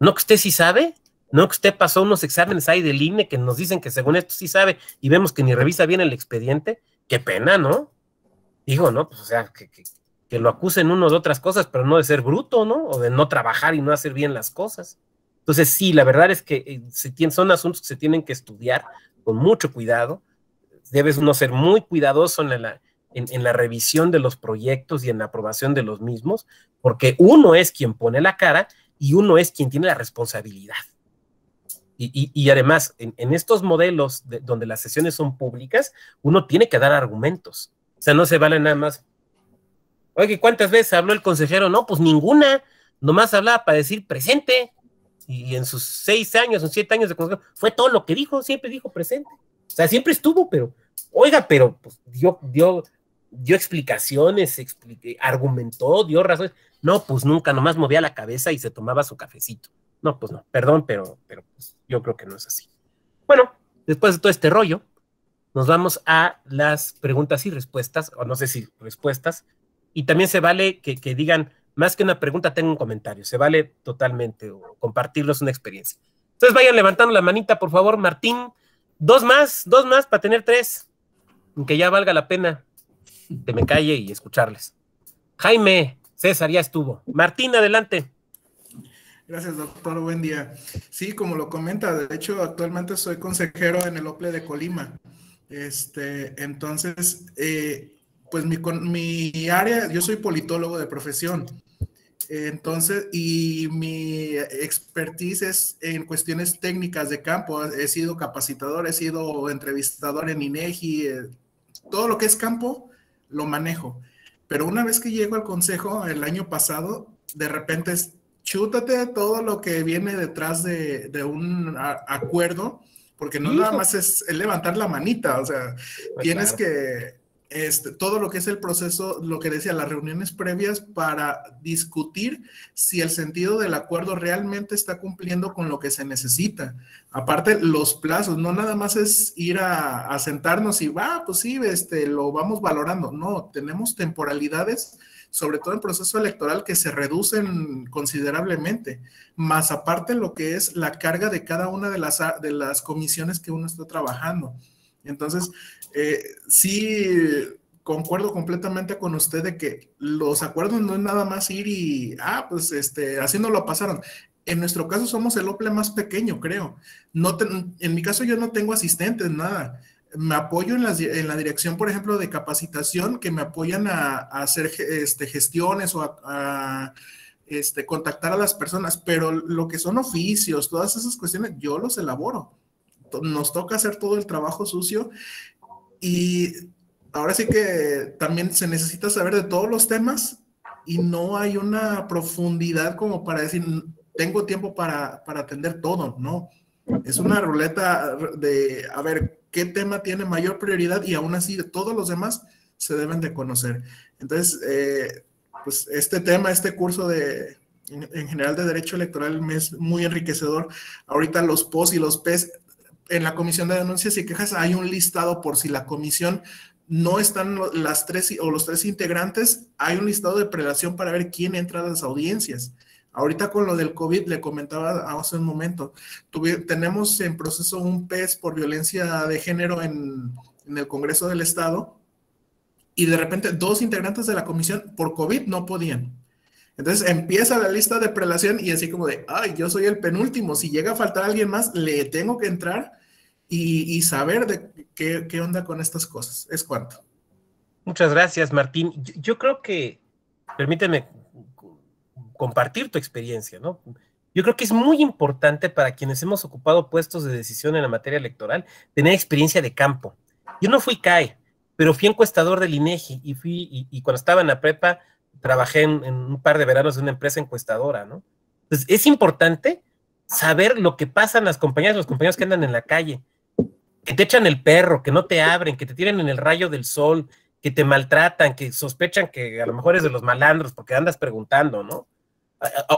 No que usted sí sabe, no que usted pasó unos exámenes ahí del INE que nos dicen que según esto sí sabe y vemos que ni revisa bien el expediente. Qué pena, ¿no? digo, ¿no? Pues, o sea, que, lo acusen uno de otras cosas, pero no de ser bruto, ¿no? O de no trabajar y no hacer bien las cosas. Entonces, sí, la verdad es que eh, son asuntos que se tienen que estudiar con mucho cuidado. Debes uno ser muy cuidadoso en la, en, la revisión de los proyectos y en la aprobación de los mismos, porque uno es quien pone la cara y uno es quien tiene la responsabilidad. Y, además, en, estos modelos de, donde las sesiones son públicas, uno tiene que dar argumentos. O sea, no se vale nada más. Oye, ¿cuántas veces habló el consejero? No, pues ninguna. Nomás hablaba para decir presente. Y en sus seis años, o siete años de consejero, fue todo lo que dijo, siempre dijo presente. O sea, siempre estuvo, pero, oiga, pero pues, dio, dio, dio explicaciones, argumentó, dio razones. No, pues nunca, nomás movía la cabeza y se tomaba su cafecito. No, pues no, perdón, pero, pero pues, yo creo que no es así. Bueno, después de todo este rollo, nos vamos a las preguntas y respuestas, o no sé si respuestas, y también se vale que, digan, más que una pregunta, tengan un comentario, se vale totalmente, o compartirlos una experiencia. Entonces vayan levantando la manita, por favor, Martín. Dos más, dos más para tener tres, que ya valga la pena que me calle y escucharles. Jaime, César ya estuvo. Martín, adelante. Gracias, doctor. Buen día. Sí, como lo comenta, de hecho, actualmente soy consejero en el OPLE de Colima. Este, entonces, eh, pues mi, área, yo soy politólogo de profesión. Entonces, y mi expertise es en cuestiones técnicas de campo. He sido capacitador, he sido entrevistador en INEGI, eh, todo lo que es campo lo manejo. Pero una vez que llego al consejo el año pasado, de repente es chútate todo lo que viene detrás de, de un acuerdo porque no nada más es, levantar la manita, o sea, pues tienes que este, todo lo que es el proceso, lo que decía, las reuniones previas para discutir si el sentido del acuerdo realmente está cumpliendo con lo que se necesita. Aparte, los plazos, no nada más es ir a, sentarnos y va, pues sí, este, lo vamos valorando. No, tenemos temporalidades sobre todo en proceso electoral, que se reducen considerablemente, más aparte lo que es la carga de cada una de las, de las comisiones que uno está trabajando. Entonces, eh, sí, concuerdo completamente con usted de que los acuerdos no es nada más ir y, ah, pues este, así nos lo pasaron. En nuestro caso somos el OPLE más pequeño, creo. No en mi caso yo no tengo asistentes, nada me apoyo en, en, la dirección, por ejemplo, de capacitación, que me apoyan a, hacer este, gestiones o a, este, contactar a las personas, pero lo que son oficios, todas esas cuestiones, yo los elaboro. Nos toca hacer todo el trabajo sucio y ahora sí que también se necesita saber de todos los temas y no hay una profundidad como para decir, tengo tiempo para, para atender todo, ¿no? Es una ruleta de, a ver, qué tema tiene mayor prioridad y aún así todos los demás se deben de conocer. Entonces, eh, pues este tema, este curso de, en general de Derecho Electoral me es muy enriquecedor. Ahorita los POS y los PES, en la Comisión de Denuncias y Quejas hay un listado por si la comisión no están las tres o los tres integrantes, hay un listado de prelación para ver quién entra a las audiencias. Ahorita con lo del COVID, le comentaba hace un momento, tenemos en proceso un PES por violencia de género en, el Congreso del Estado y de repente dos integrantes de la comisión por COVID no podían. Entonces empieza la lista de prelación y así como de, ay, yo soy el penúltimo, si llega a faltar alguien más, le tengo que entrar y, saber de qué, onda con estas cosas. Es cuanto. Muchas gracias, Martín. yo creo que, permíteme compartir tu experiencia, ¿no? Yo creo que es muy importante para quienes hemos ocupado puestos de decisión en la materia electoral tener experiencia de campo. Yo no fui CAE, pero fui encuestador del INEGI y fui, y, cuando estaba en la prepa, trabajé en, un par de veranos en una empresa encuestadora, ¿no? Entonces, es importante saber lo que pasan las compañías, los compañeros que andan en la calle, que te echan el perro, que no te abren, que te tiran en el rayo del sol, que te maltratan, que sospechan que a lo mejor es de los malandros porque andas preguntando, ¿no?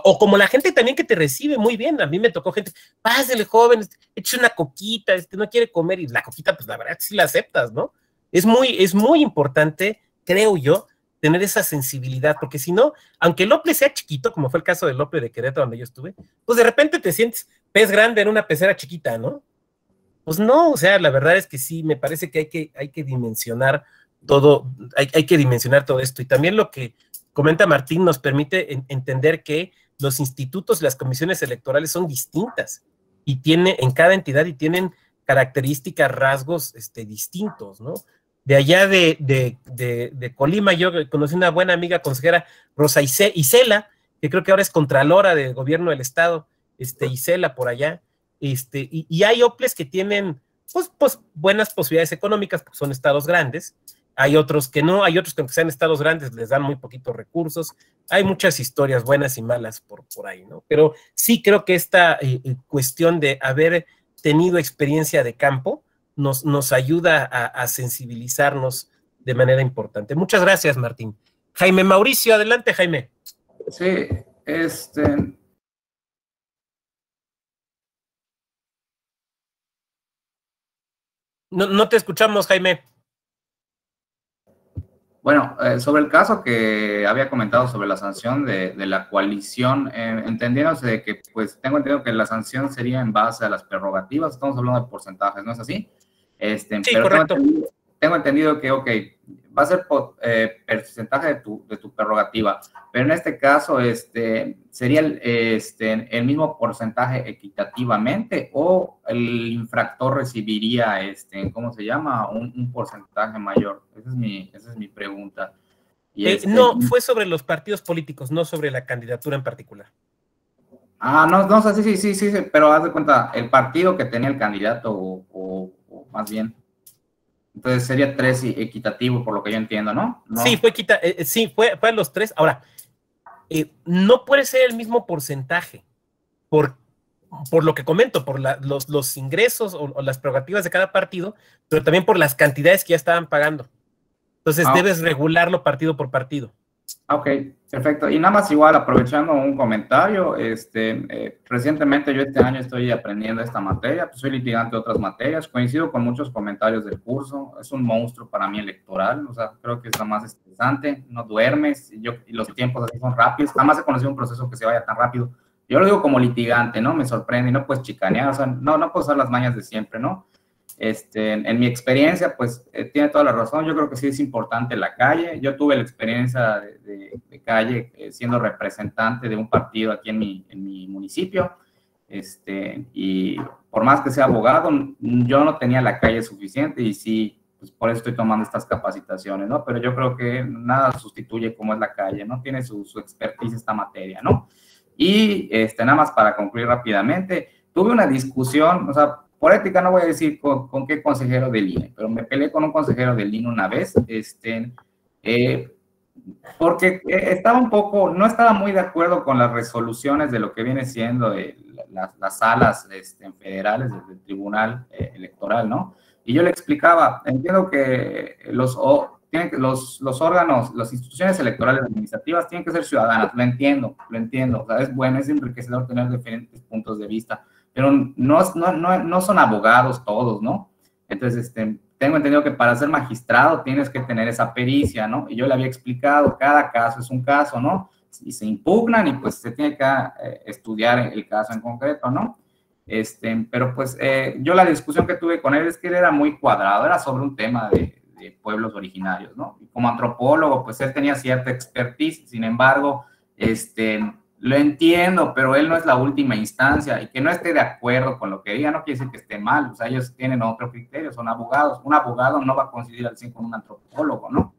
o como la gente también que te recibe muy bien, a mí me tocó gente, pásale joven, eche una coquita, este no quiere comer y la coquita pues la verdad sí la aceptas, ¿no? Es muy, es muy importante, creo yo, tener esa sensibilidad, porque si no, aunque Lople sea chiquito, como fue el caso de Lople de Querétaro donde yo estuve, pues de repente te sientes pez grande en una pecera chiquita, ¿no? Pues no, o sea, la verdad es que sí, me parece que hay que, hay que dimensionar todo, hay que dimensionar todo esto y también lo que comenta Martín, nos permite entender que los institutos y las comisiones electorales son distintas y tiene en cada entidad y tienen características, rasgos este, distintos, ¿no? De allá de, Colima, yo conocí una buena amiga consejera, Rosa Isela, que creo que ahora es contralora del gobierno del estado, este, Isela por allá, este, y, hay OPLES que tienen pues, pues, buenas posibilidades económicas, porque son estados grandes, hay otros que no, hay otros que aunque sean estados grandes les dan muy poquitos recursos, hay muchas historias buenas y malas por, por ahí, ¿no? Pero sí creo que esta eh, eh, cuestión de haber tenido experiencia de campo nos, nos ayuda a, sensibilizarnos de manera importante. Muchas gracias, Martín. Jaime Mauricio, adelante, Jaime. Sí, este... No, no te escuchamos, Jaime. Bueno, eh, sobre el caso que había comentado sobre la sanción de, la coalición, eh, entendiéndose de que, pues, tengo entendido que la sanción sería en base a las prerrogativas, estamos hablando de porcentajes, ¿no es así? Este, pero tengo entendido que, ok, va a ser por, eh, porcentaje de tu, de tu prerrogativa, pero en este caso este, sería el, este, el mismo porcentaje equitativamente o el infractor recibiría, este, ¿cómo se llama? Un, porcentaje mayor. Esa es mi, esa es mi pregunta. Eh, este, no, fue sobre los partidos políticos, no sobre la candidatura en particular. Ah, no, no, sí, sí, sí, sí, pero haz de cuenta, el partido que tenía el candidato o, o más bien entonces sería tres y equitativo, por lo que yo entiendo, ¿no? Sí, fue, eh, sí fue, fue, los tres. Ahora, eh, no puede ser el mismo porcentaje, por, por lo que comento, por los, los, ingresos o, las prerrogativas de cada partido, pero también por las cantidades que ya estaban pagando. Entonces ah, debes regularlo partido por partido. Ah, ok, perfecto. Y nada más igual, aprovechando un comentario, este, eh, recientemente yo este año estoy aprendiendo esta materia, pues soy litigante de otras materias, coincido con muchos comentarios del curso, es un monstruo para mí electoral, o sea, creo que es la más estresante, no duermes, y, yo, los tiempos así son rápidos, jamás he conocido un proceso que se vaya tan rápido. Yo lo digo como litigante, ¿no? Me sorprende, no puedes chicanear, o sea, no, no puedo usar las mañas de siempre, ¿no? Este, en, mi experiencia, pues eh, tiene toda la razón, yo creo que sí es importante la calle. Yo tuve la experiencia de, calle eh, siendo representante de un partido aquí en mi, en mi municipio. Este, y por más que sea abogado, yo no tenía la calle suficiente y sí, pues por eso estoy tomando estas capacitaciones, ¿no? Pero yo creo que nada sustituye como es la calle, ¿no? Tiene su, su expertise esta materia, ¿no? Y este, nada más para concluir rápidamente, tuve una discusión, o sea, por ética no voy a decir con, qué consejero del INE, pero me peleé con un consejero del INE una vez, este, eh, porque eh, estaba un poco, no estaba muy de acuerdo con las resoluciones de lo que viene siendo eh, las, salas este, federales del Tribunal Electoral, ¿no? Y yo le explicaba, entiendo que los, tienen que, los, los, órganos, las instituciones electorales administrativas tienen que ser ciudadanas, lo entiendo, lo entiendo, o sea, es bueno, es enriquecedor tener diferentes puntos de vista, pero no, no, no, no son abogados todos, ¿no? Entonces, este, tengo entendido que para ser magistrado tienes que tener esa pericia, ¿no? Y yo le había explicado, cada caso es un caso, ¿no? Y se impugnan y pues se tiene que eh, estudiar el caso en concreto, ¿no? Este, pero pues eh, yo la discusión que tuve con él es que él era muy cuadrado, era sobre un tema de, de pueblos originarios, ¿no? Y como antropólogo, pues él tenía cierta expertise, sin embargo, este, lo entiendo, pero él no es la última instancia y que no esté de acuerdo con lo que diga no quiere decir que esté mal, o sea, ellos tienen otro criterio, son abogados, un abogado no va a coincidir al 100 con un antropólogo, ¿no?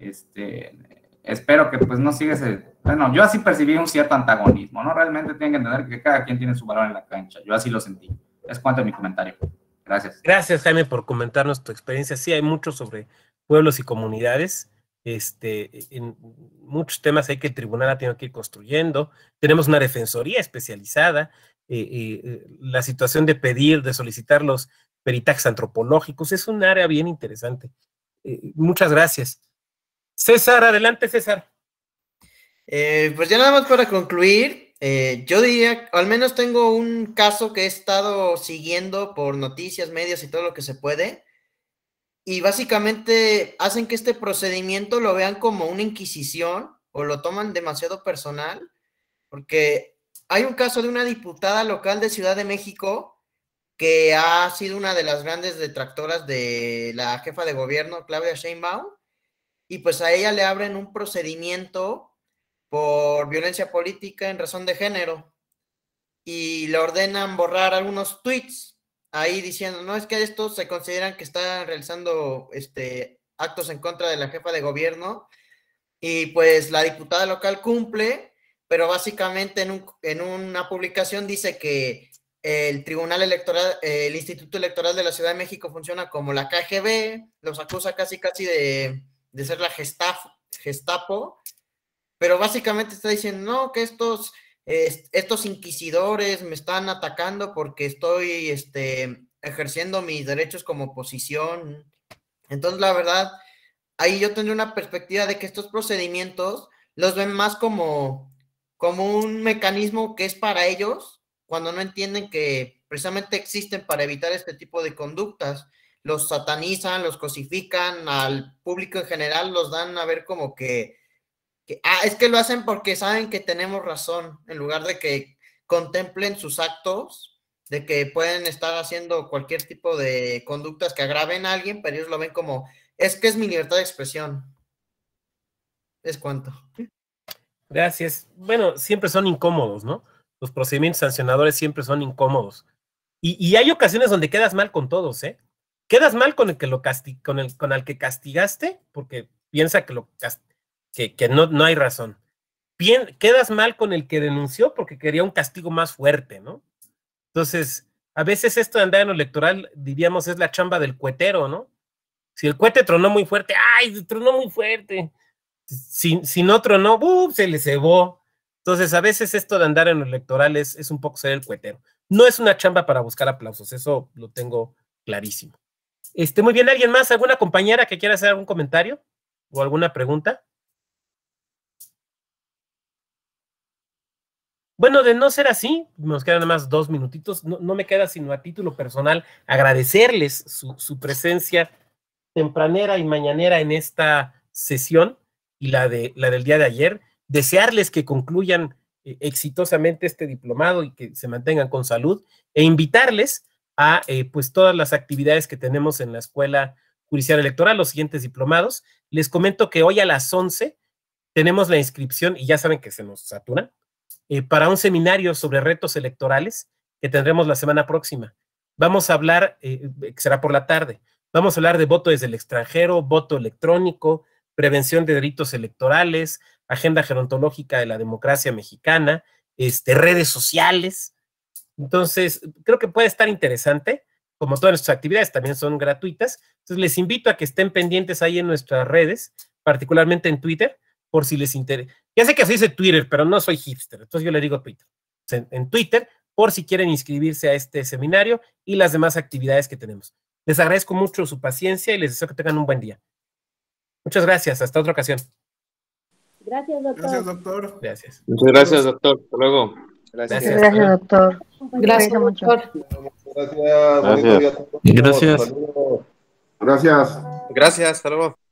Este, espero que pues no siga ese, bueno, yo así percibí un cierto antagonismo, ¿no? Realmente tienen que entender que cada quien tiene su valor en la cancha, yo así lo sentí. Es cuanto a mi comentario. Gracias. Gracias, Jaime, por comentarnos tu experiencia. Sí, hay mucho sobre pueblos y comunidades este, e, en muchos temas hay que el tribunal ha tenido que ir construyendo. Tenemos una defensoría especializada. Eh, eh, eh, la situación de pedir, de solicitar los peritajes antropológicos es un área bien interesante. muchas gracias. César, adelante, César. pues ya nada más para concluir, yo diría, al menos tengo un caso que he estado siguiendo por noticias, medios y todo lo que se puede y básicamente hacen que este procedimiento lo vean como una inquisición o lo toman demasiado personal, porque hay un caso de una diputada local de Ciudad de México que ha sido una de las grandes detractoras de la jefa de gobierno, Claudia Sheinbaum, y pues a ella le abren un procedimiento por violencia política en razón de género y le ordenan borrar algunos tweets ahí diciendo, no, es que estos se consideran que están realizando este, actos en contra de la jefa de gobierno y pues la diputada local cumple, pero básicamente en, una publicación dice que el Tribunal Electoral, el Instituto Electoral de la Ciudad de México funciona como la KGB, los acusa casi casi de, ser la Gestaf gestapo, pero básicamente está diciendo, no, que estos estos inquisidores me están atacando porque estoy este, ejerciendo mis derechos como oposición. Entonces, la verdad, ahí yo tengo una perspectiva de que estos procedimientos los ven más como, como un mecanismo que es para ellos, cuando no entienden que precisamente existen para evitar este tipo de conductas. Los satanizan, los cosifican, al público en general los dan a ver como que ah, es que lo hacen porque saben que tenemos razón, en lugar de que contemplen sus actos, de que pueden estar haciendo cualquier tipo de conductas que agraven a alguien, pero ellos lo ven como, es que es mi libertad de expresión. Es cuanto. Gracias. Bueno, siempre son incómodos, ¿no? Los procedimientos sancionadores siempre son incómodos. Y, hay ocasiones donde quedas mal con todos, ¿eh? Quedas mal con el que lo con el con el que castigaste, porque piensa que lo castigaste que, no, no hay razón. Bien, quedas mal con el que denunció porque quería un castigo más fuerte, ¿no? Entonces, a veces esto de andar en lo electoral, diríamos, es la chamba del cuetero, ¿no? Si el cuete tronó muy fuerte, ¡ay! Tronó muy fuerte. Si, no tronó, ¡buf! ¡uh! Se le cebó. Entonces, a veces esto de andar en lo electoral es, un poco ser el cuetero. No es una chamba para buscar aplausos, eso lo tengo clarísimo. Este, muy bien, ¿alguien más? ¿Alguna compañera que quiera hacer algún comentario o alguna pregunta? Bueno, de no ser así, nos quedan nada más dos minutitos. No, me queda sino a título personal agradecerles su, presencia tempranera y mañanera en esta sesión y la, de, la del día de ayer. Desearles que concluyan eh, exitosamente este diplomado y que se mantengan con salud e invitarles a eh, pues todas las actividades que tenemos en la Escuela Judicial Electoral, los siguientes diplomados. Les comento que hoy a las 11 tenemos la inscripción y ya saben que se nos satura eh, para un seminario sobre retos electorales que tendremos la semana próxima. Vamos a hablar, eh, eh, será por la tarde, vamos a hablar de voto desde el extranjero, voto electrónico, prevención de delitos electorales, agenda gerontológica de la democracia mexicana, este, redes sociales. Entonces, creo que puede estar interesante. Como todas nuestras actividades también son gratuitas. Entonces, les invito a que estén pendientes ahí en nuestras redes, particularmente en Twitter, por si les interesa. Ya sé que se dice Twitter, pero no soy hipster, entonces yo le digo Twitter. En, Twitter, por si quieren inscribirse a este seminario y las demás actividades que tenemos. Les agradezco mucho su paciencia y les deseo que tengan un buen día. Muchas gracias, hasta otra ocasión. Gracias, doctor. Gracias, doctor. Gracias. Muchas gracias, doctor. Hasta luego. Gracias, gracias, doctor. Gracias, doctor. Gracias. Gracias. Gracias. Gracias. Hasta luego.